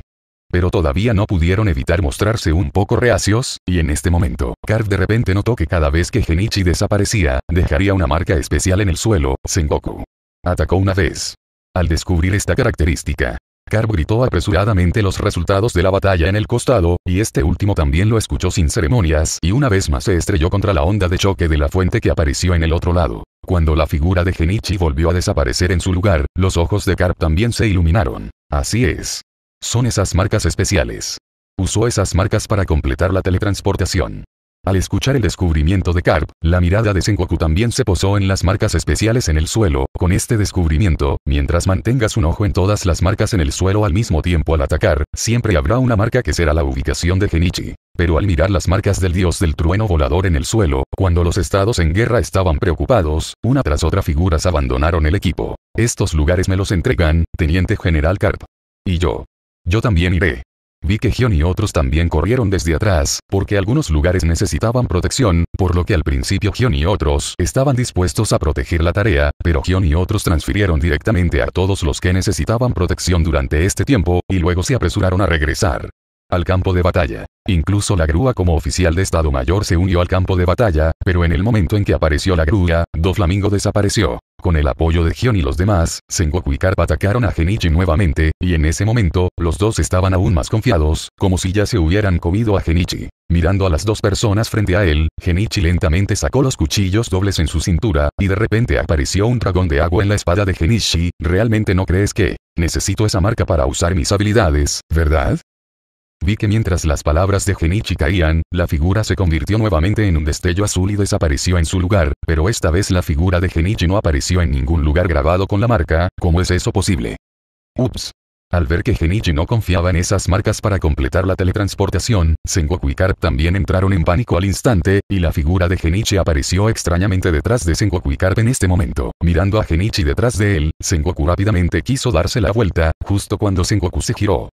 pero todavía no pudieron evitar mostrarse un poco reacios, y en este momento, Carp de repente notó que cada vez que Genichi desaparecía, dejaría una marca especial en el suelo, Sengoku. Atacó una vez. Al descubrir esta característica, Carp gritó apresuradamente los resultados de la batalla en el costado, y este último también lo escuchó sin ceremonias y una vez más se estrelló contra la onda de choque de la fuente que apareció en el otro lado. Cuando la figura de Genichi volvió a desaparecer en su lugar, los ojos de Carp también se iluminaron. Así es. Son esas marcas especiales. Usó esas marcas para completar la teletransportación. Al escuchar el descubrimiento de Carp, la mirada de Sengoku también se posó en las marcas especiales en el suelo, con este descubrimiento, mientras mantengas un ojo en todas las marcas en el suelo al mismo tiempo al atacar, siempre habrá una marca que será la ubicación de Genichi. Pero al mirar las marcas del dios del trueno volador en el suelo, cuando los estados en guerra estaban preocupados, una tras otra figuras abandonaron el equipo. Estos lugares me los entregan, Teniente General Carp. Y yo. Yo también iré. Vi que Gion y otros también corrieron desde atrás, porque algunos lugares necesitaban protección, por lo que al principio Gion y otros estaban dispuestos a proteger la tarea, pero Gion y otros transfirieron directamente a todos los que necesitaban protección durante este tiempo, y luego se apresuraron a regresar al campo de batalla. Incluso la grúa como oficial de Estado Mayor se unió al campo de batalla, pero en el momento en que apareció la grúa, Doflamingo desapareció. Con el apoyo de Gion y los demás, Sengoku y Karpa atacaron a Genichi nuevamente, y en ese momento, los dos estaban aún más confiados, como si ya se hubieran comido a Genichi. Mirando a las dos personas frente a él, Genichi lentamente sacó los cuchillos dobles en su cintura, y de repente apareció un dragón de agua en la espada de Genichi, ¿realmente no crees que necesito esa marca para usar mis habilidades, verdad? Vi que mientras las palabras de Genichi caían, la figura se convirtió nuevamente en un destello azul y desapareció en su lugar, pero esta vez la figura de Genichi no apareció en ningún lugar grabado con la marca, ¿cómo es eso posible? Ups. Al ver que Genichi no confiaba en esas marcas para completar la teletransportación, Sengoku y también entraron en pánico al instante, y la figura de Genichi apareció extrañamente detrás de Sengoku y en este momento. Mirando a Genichi detrás de él, Sengoku rápidamente quiso darse la vuelta, justo cuando Sengoku se giró.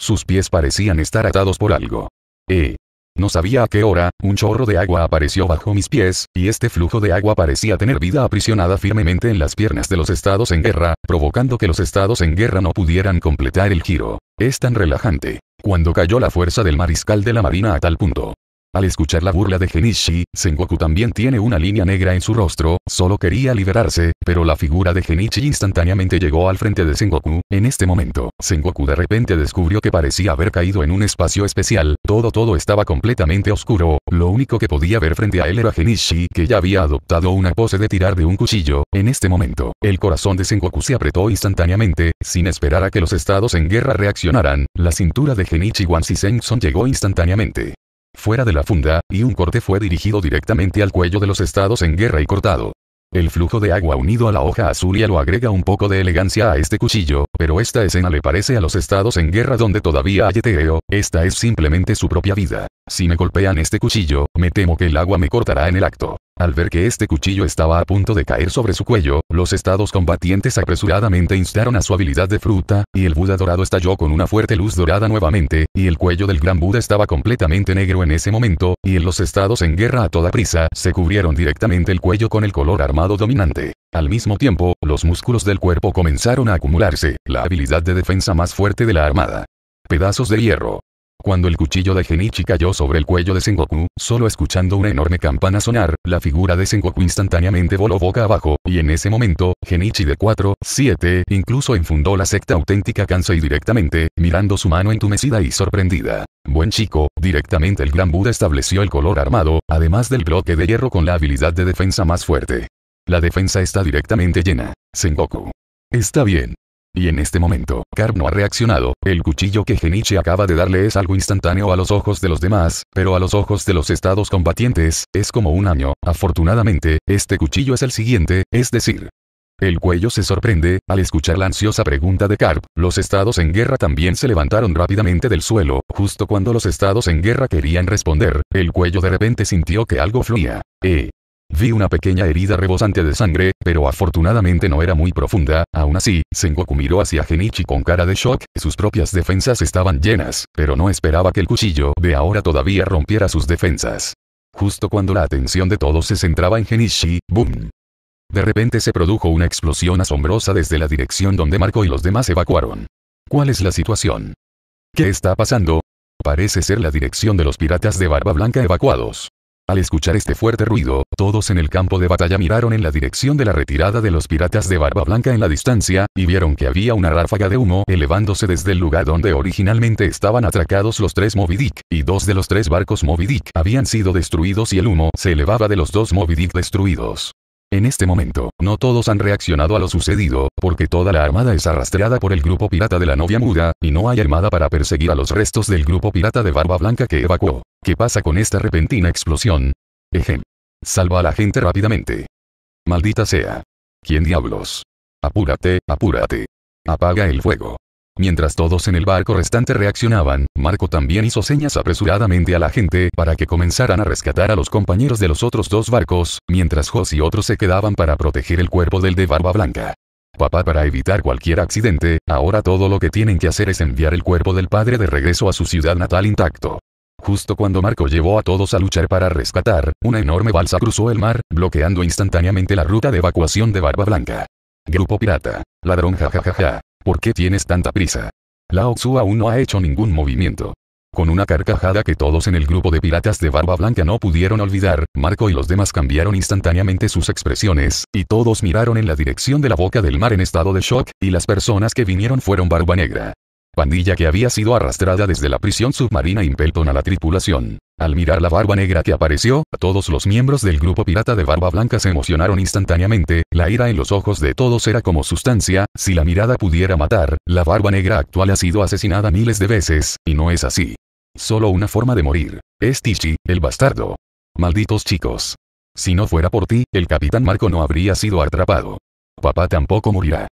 Sus pies parecían estar atados por algo. Eh. No sabía a qué hora, un chorro de agua apareció bajo mis pies, y este flujo de agua parecía tener vida aprisionada firmemente en las piernas de los estados en guerra, provocando que los estados en guerra no pudieran completar el giro. Es tan relajante. Cuando cayó la fuerza del mariscal de la marina a tal punto al escuchar la burla de Genichi, Sengoku también tiene una línea negra en su rostro, solo quería liberarse, pero la figura de Genichi instantáneamente llegó al frente de Sengoku. En este momento, Sengoku de repente descubrió que parecía haber caído en un espacio especial, todo todo estaba completamente oscuro, lo único que podía ver frente a él era Genichi que ya había adoptado una pose de tirar de un cuchillo. En este momento, el corazón de Sengoku se apretó instantáneamente, sin esperar a que los estados en guerra reaccionaran, la cintura de Genichi son llegó instantáneamente fuera de la funda, y un corte fue dirigido directamente al cuello de los estados en guerra y cortado. El flujo de agua unido a la hoja azul ya lo agrega un poco de elegancia a este cuchillo, pero esta escena le parece a los estados en guerra donde todavía hay etéreo, esta es simplemente su propia vida. Si me golpean este cuchillo, me temo que el agua me cortará en el acto. Al ver que este cuchillo estaba a punto de caer sobre su cuello, los estados combatientes apresuradamente instaron a su habilidad de fruta, y el Buda dorado estalló con una fuerte luz dorada nuevamente, y el cuello del gran Buda estaba completamente negro en ese momento, y en los estados en guerra a toda prisa, se cubrieron directamente el cuello con el color armado dominante. Al mismo tiempo, los músculos del cuerpo comenzaron a acumularse, la habilidad de defensa más fuerte de la armada. Pedazos de hierro. Cuando el cuchillo de Genichi cayó sobre el cuello de Sengoku, solo escuchando una enorme campana sonar, la figura de Sengoku instantáneamente voló boca abajo, y en ese momento, Genichi de 4, 7, incluso infundó la secta auténtica Kansai directamente, mirando su mano entumecida y sorprendida. Buen chico, directamente el gran Buda estableció el color armado, además del bloque de hierro con la habilidad de defensa más fuerte. La defensa está directamente llena. Sengoku. Está bien. Y en este momento, Carp no ha reaccionado, el cuchillo que Genichi acaba de darle es algo instantáneo a los ojos de los demás, pero a los ojos de los estados combatientes, es como un año, afortunadamente, este cuchillo es el siguiente, es decir, el cuello se sorprende, al escuchar la ansiosa pregunta de Carp, los estados en guerra también se levantaron rápidamente del suelo, justo cuando los estados en guerra querían responder, el cuello de repente sintió que algo fluía. Eh, Vi una pequeña herida rebosante de sangre, pero afortunadamente no era muy profunda, aún así, Sengoku miró hacia Genichi con cara de shock, sus propias defensas estaban llenas, pero no esperaba que el cuchillo de ahora todavía rompiera sus defensas. Justo cuando la atención de todos se centraba en Genichi, ¡boom! De repente se produjo una explosión asombrosa desde la dirección donde Marco y los demás evacuaron. ¿Cuál es la situación? ¿Qué está pasando? Parece ser la dirección de los piratas de Barba Blanca evacuados. Al escuchar este fuerte ruido, todos en el campo de batalla miraron en la dirección de la retirada de los piratas de Barba Blanca en la distancia, y vieron que había una ráfaga de humo elevándose desde el lugar donde originalmente estaban atracados los tres Moby Dick, y dos de los tres barcos Moby Dick habían sido destruidos y el humo se elevaba de los dos Moby Dick destruidos. En este momento, no todos han reaccionado a lo sucedido, porque toda la armada es arrastrada por el grupo pirata de la novia muda, y no hay armada para perseguir a los restos del grupo pirata de barba blanca que evacuó. ¿Qué pasa con esta repentina explosión? Ejem. Salva a la gente rápidamente. Maldita sea. ¿Quién diablos? Apúrate, apúrate. Apaga el fuego. Mientras todos en el barco restante reaccionaban, Marco también hizo señas apresuradamente a la gente para que comenzaran a rescatar a los compañeros de los otros dos barcos, mientras Jos y otros se quedaban para proteger el cuerpo del de Barba Blanca. Papá para evitar cualquier accidente, ahora todo lo que tienen que hacer es enviar el cuerpo del padre de regreso a su ciudad natal intacto. Justo cuando Marco llevó a todos a luchar para rescatar, una enorme balsa cruzó el mar, bloqueando instantáneamente la ruta de evacuación de Barba Blanca. Grupo Pirata. Ladrón jajajaja. ¿Por qué tienes tanta prisa? La Tzu aún no ha hecho ningún movimiento. Con una carcajada que todos en el grupo de piratas de barba blanca no pudieron olvidar, Marco y los demás cambiaron instantáneamente sus expresiones, y todos miraron en la dirección de la boca del mar en estado de shock, y las personas que vinieron fueron Barba Negra pandilla que había sido arrastrada desde la prisión submarina Impelton a la tripulación. Al mirar la barba negra que apareció, todos los miembros del grupo pirata de barba blanca se emocionaron instantáneamente, la ira en los ojos de todos era como sustancia, si la mirada pudiera matar, la barba negra actual ha sido asesinada miles de veces, y no es así. Solo una forma de morir. Es Tichi, el bastardo. Malditos chicos. Si no fuera por ti, el capitán Marco no habría sido atrapado. Papá tampoco morirá.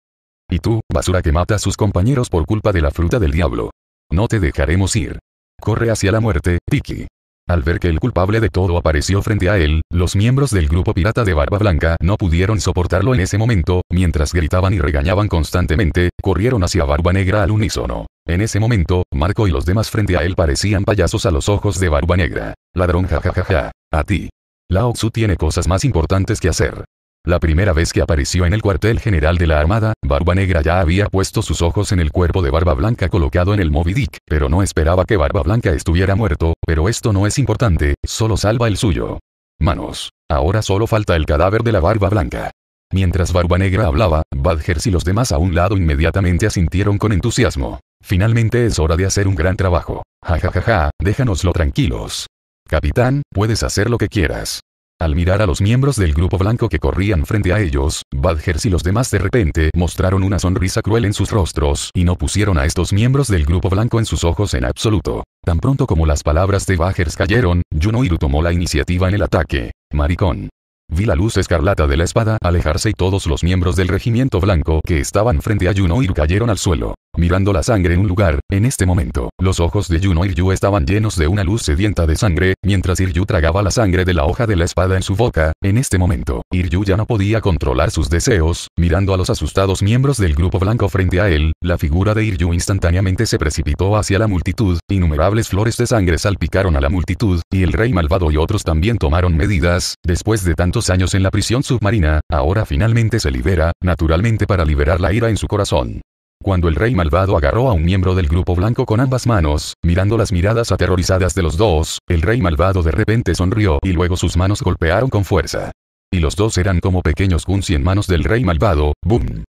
Y tú, basura que mata a sus compañeros por culpa de la fruta del diablo. No te dejaremos ir. Corre hacia la muerte, Tiki. Al ver que el culpable de todo apareció frente a él, los miembros del grupo pirata de Barba Blanca no pudieron soportarlo en ese momento, mientras gritaban y regañaban constantemente, corrieron hacia Barba Negra al unísono. En ese momento, Marco y los demás frente a él parecían payasos a los ojos de Barba Negra. Ladrón jajajaja. A ti. Lao Tzu tiene cosas más importantes que hacer. La primera vez que apareció en el cuartel general de la Armada, Barba Negra ya había puesto sus ojos en el cuerpo de Barba Blanca colocado en el Moby Dick, pero no esperaba que Barba Blanca estuviera muerto, pero esto no es importante, solo salva el suyo. Manos. Ahora solo falta el cadáver de la Barba Blanca. Mientras Barba Negra hablaba, Badgers y los demás a un lado inmediatamente asintieron con entusiasmo. Finalmente es hora de hacer un gran trabajo. Ja ja ja ja, déjanoslo tranquilos. Capitán, puedes hacer lo que quieras. Al mirar a los miembros del grupo blanco que corrían frente a ellos, Badgers y los demás de repente mostraron una sonrisa cruel en sus rostros y no pusieron a estos miembros del grupo blanco en sus ojos en absoluto. Tan pronto como las palabras de Badgers cayeron, Junoiru tomó la iniciativa en el ataque. Maricón. Vi la luz escarlata de la espada alejarse y todos los miembros del regimiento blanco que estaban frente a Junoiru cayeron al suelo. Mirando la sangre en un lugar, en este momento, los ojos de Juno Iryu estaban llenos de una luz sedienta de sangre, mientras Iryu tragaba la sangre de la hoja de la espada en su boca, en este momento, Iryu ya no podía controlar sus deseos, mirando a los asustados miembros del grupo blanco frente a él, la figura de Iryu instantáneamente se precipitó hacia la multitud, innumerables flores de sangre salpicaron a la multitud, y el rey malvado y otros también tomaron medidas, después de tantos años en la prisión submarina, ahora finalmente se libera, naturalmente para liberar la ira en su corazón. Cuando el rey malvado agarró a un miembro del grupo blanco con ambas manos, mirando las miradas aterrorizadas de los dos, el rey malvado de repente sonrió y luego sus manos golpearon con fuerza. Y los dos eran como pequeños Guns en manos del rey malvado, ¡boom!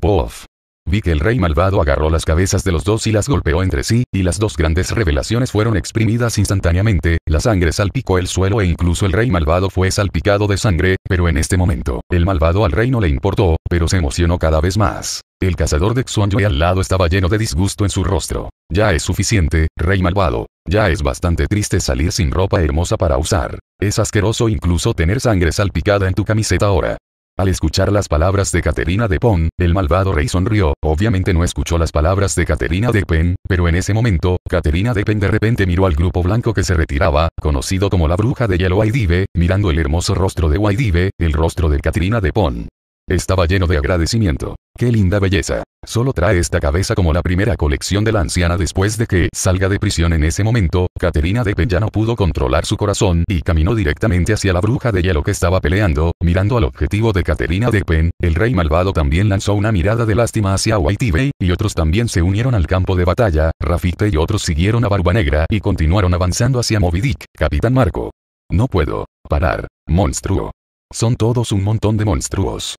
Puff. Vi que el rey malvado agarró las cabezas de los dos y las golpeó entre sí, y las dos grandes revelaciones fueron exprimidas instantáneamente, la sangre salpicó el suelo e incluso el rey malvado fue salpicado de sangre, pero en este momento, el malvado al rey no le importó, pero se emocionó cada vez más. El cazador de Yue al lado estaba lleno de disgusto en su rostro. Ya es suficiente, rey malvado. Ya es bastante triste salir sin ropa hermosa para usar. Es asqueroso incluso tener sangre salpicada en tu camiseta ahora. Al escuchar las palabras de Caterina de Pon, el malvado rey sonrió, obviamente no escuchó las palabras de Caterina de Pen, pero en ese momento, Caterina de Pen de repente miró al grupo blanco que se retiraba, conocido como la bruja de hielo Aidive, mirando el hermoso rostro de Waidive, el rostro de Caterina de Pon. Estaba lleno de agradecimiento. ¡Qué linda belleza! Solo trae esta cabeza como la primera colección de la anciana después de que salga de prisión en ese momento, Caterina de Pen ya no pudo controlar su corazón y caminó directamente hacia la bruja de hielo que estaba peleando, mirando al objetivo de Caterina de Pen, el rey malvado también lanzó una mirada de lástima hacia Whitey Bay, y otros también se unieron al campo de batalla, Rafite y otros siguieron a Barba Negra y continuaron avanzando hacia Movidic. Capitán Marco. No puedo. Parar. Monstruo. Son todos un montón de monstruos.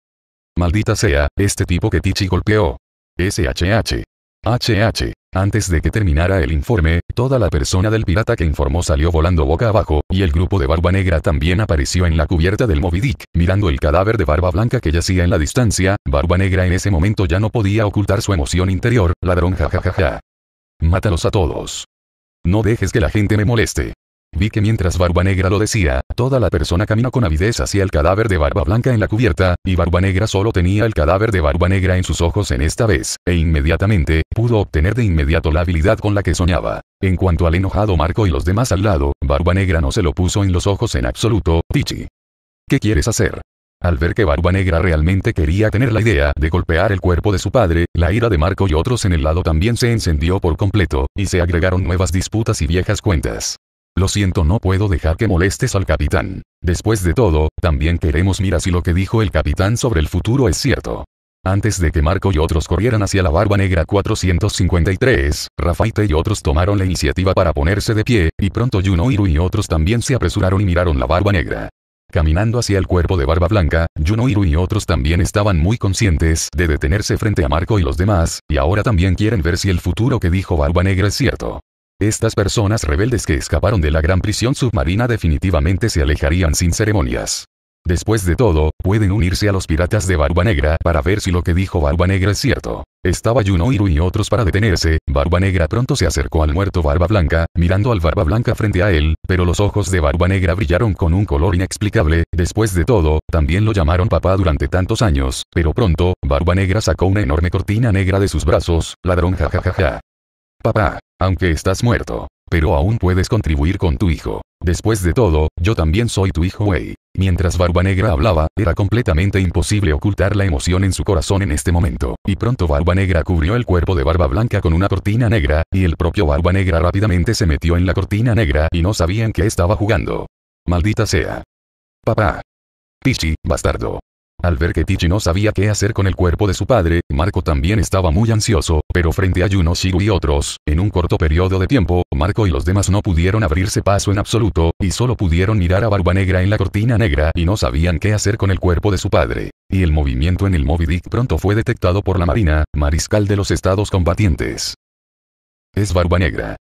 Maldita sea, este tipo que Tichi golpeó. SHH. HH. Antes de que terminara el informe, toda la persona del pirata que informó salió volando boca abajo, y el grupo de Barba Negra también apareció en la cubierta del Moby Dick, mirando el cadáver de Barba Blanca que yacía en la distancia, Barba Negra en ese momento ya no podía ocultar su emoción interior, ladrón jajajaja. Mátalos a todos. No dejes que la gente me moleste. Vi que mientras Barba Negra lo decía, toda la persona caminó con avidez hacia el cadáver de Barba Blanca en la cubierta, y Barba Negra solo tenía el cadáver de Barba Negra en sus ojos en esta vez, e inmediatamente, pudo obtener de inmediato la habilidad con la que soñaba. En cuanto al enojado Marco y los demás al lado, Barba Negra no se lo puso en los ojos en absoluto, Tichi. ¿Qué quieres hacer? Al ver que Barba Negra realmente quería tener la idea de golpear el cuerpo de su padre, la ira de Marco y otros en el lado también se encendió por completo, y se agregaron nuevas disputas y viejas cuentas. Lo siento, no puedo dejar que molestes al capitán. Después de todo, también queremos mirar si lo que dijo el capitán sobre el futuro es cierto. Antes de que Marco y otros corrieran hacia la Barba Negra 453, Rafaite y otros tomaron la iniciativa para ponerse de pie, y pronto Junoiru y otros también se apresuraron y miraron la Barba Negra. Caminando hacia el cuerpo de Barba Blanca, Junoiru y otros también estaban muy conscientes de detenerse frente a Marco y los demás, y ahora también quieren ver si el futuro que dijo Barba Negra es cierto. Estas personas rebeldes que escaparon de la gran prisión submarina definitivamente se alejarían sin ceremonias. Después de todo, pueden unirse a los piratas de Barba Negra para ver si lo que dijo Barba Negra es cierto. Estaba Juno y otros para detenerse, Barba Negra pronto se acercó al muerto Barba Blanca, mirando al Barba Blanca frente a él, pero los ojos de Barba Negra brillaron con un color inexplicable, después de todo, también lo llamaron papá durante tantos años, pero pronto, Barba Negra sacó una enorme cortina negra de sus brazos, ladrón jajajaja papá, aunque estás muerto, pero aún puedes contribuir con tu hijo. Después de todo, yo también soy tu hijo wey. Mientras Barba Negra hablaba, era completamente imposible ocultar la emoción en su corazón en este momento. Y pronto Barba Negra cubrió el cuerpo de Barba Blanca con una cortina negra, y el propio Barba Negra rápidamente se metió en la cortina negra y no sabían que estaba jugando. Maldita sea. Papá. Pichi, bastardo. Al ver que Tichi no sabía qué hacer con el cuerpo de su padre, Marco también estaba muy ansioso, pero frente a Junoshiru y otros, en un corto periodo de tiempo, Marco y los demás no pudieron abrirse paso en absoluto, y solo pudieron mirar a Barba Negra en la cortina negra y no sabían qué hacer con el cuerpo de su padre. Y el movimiento en el Moby pronto fue detectado por la Marina, mariscal de los estados combatientes. Es Barba Negra.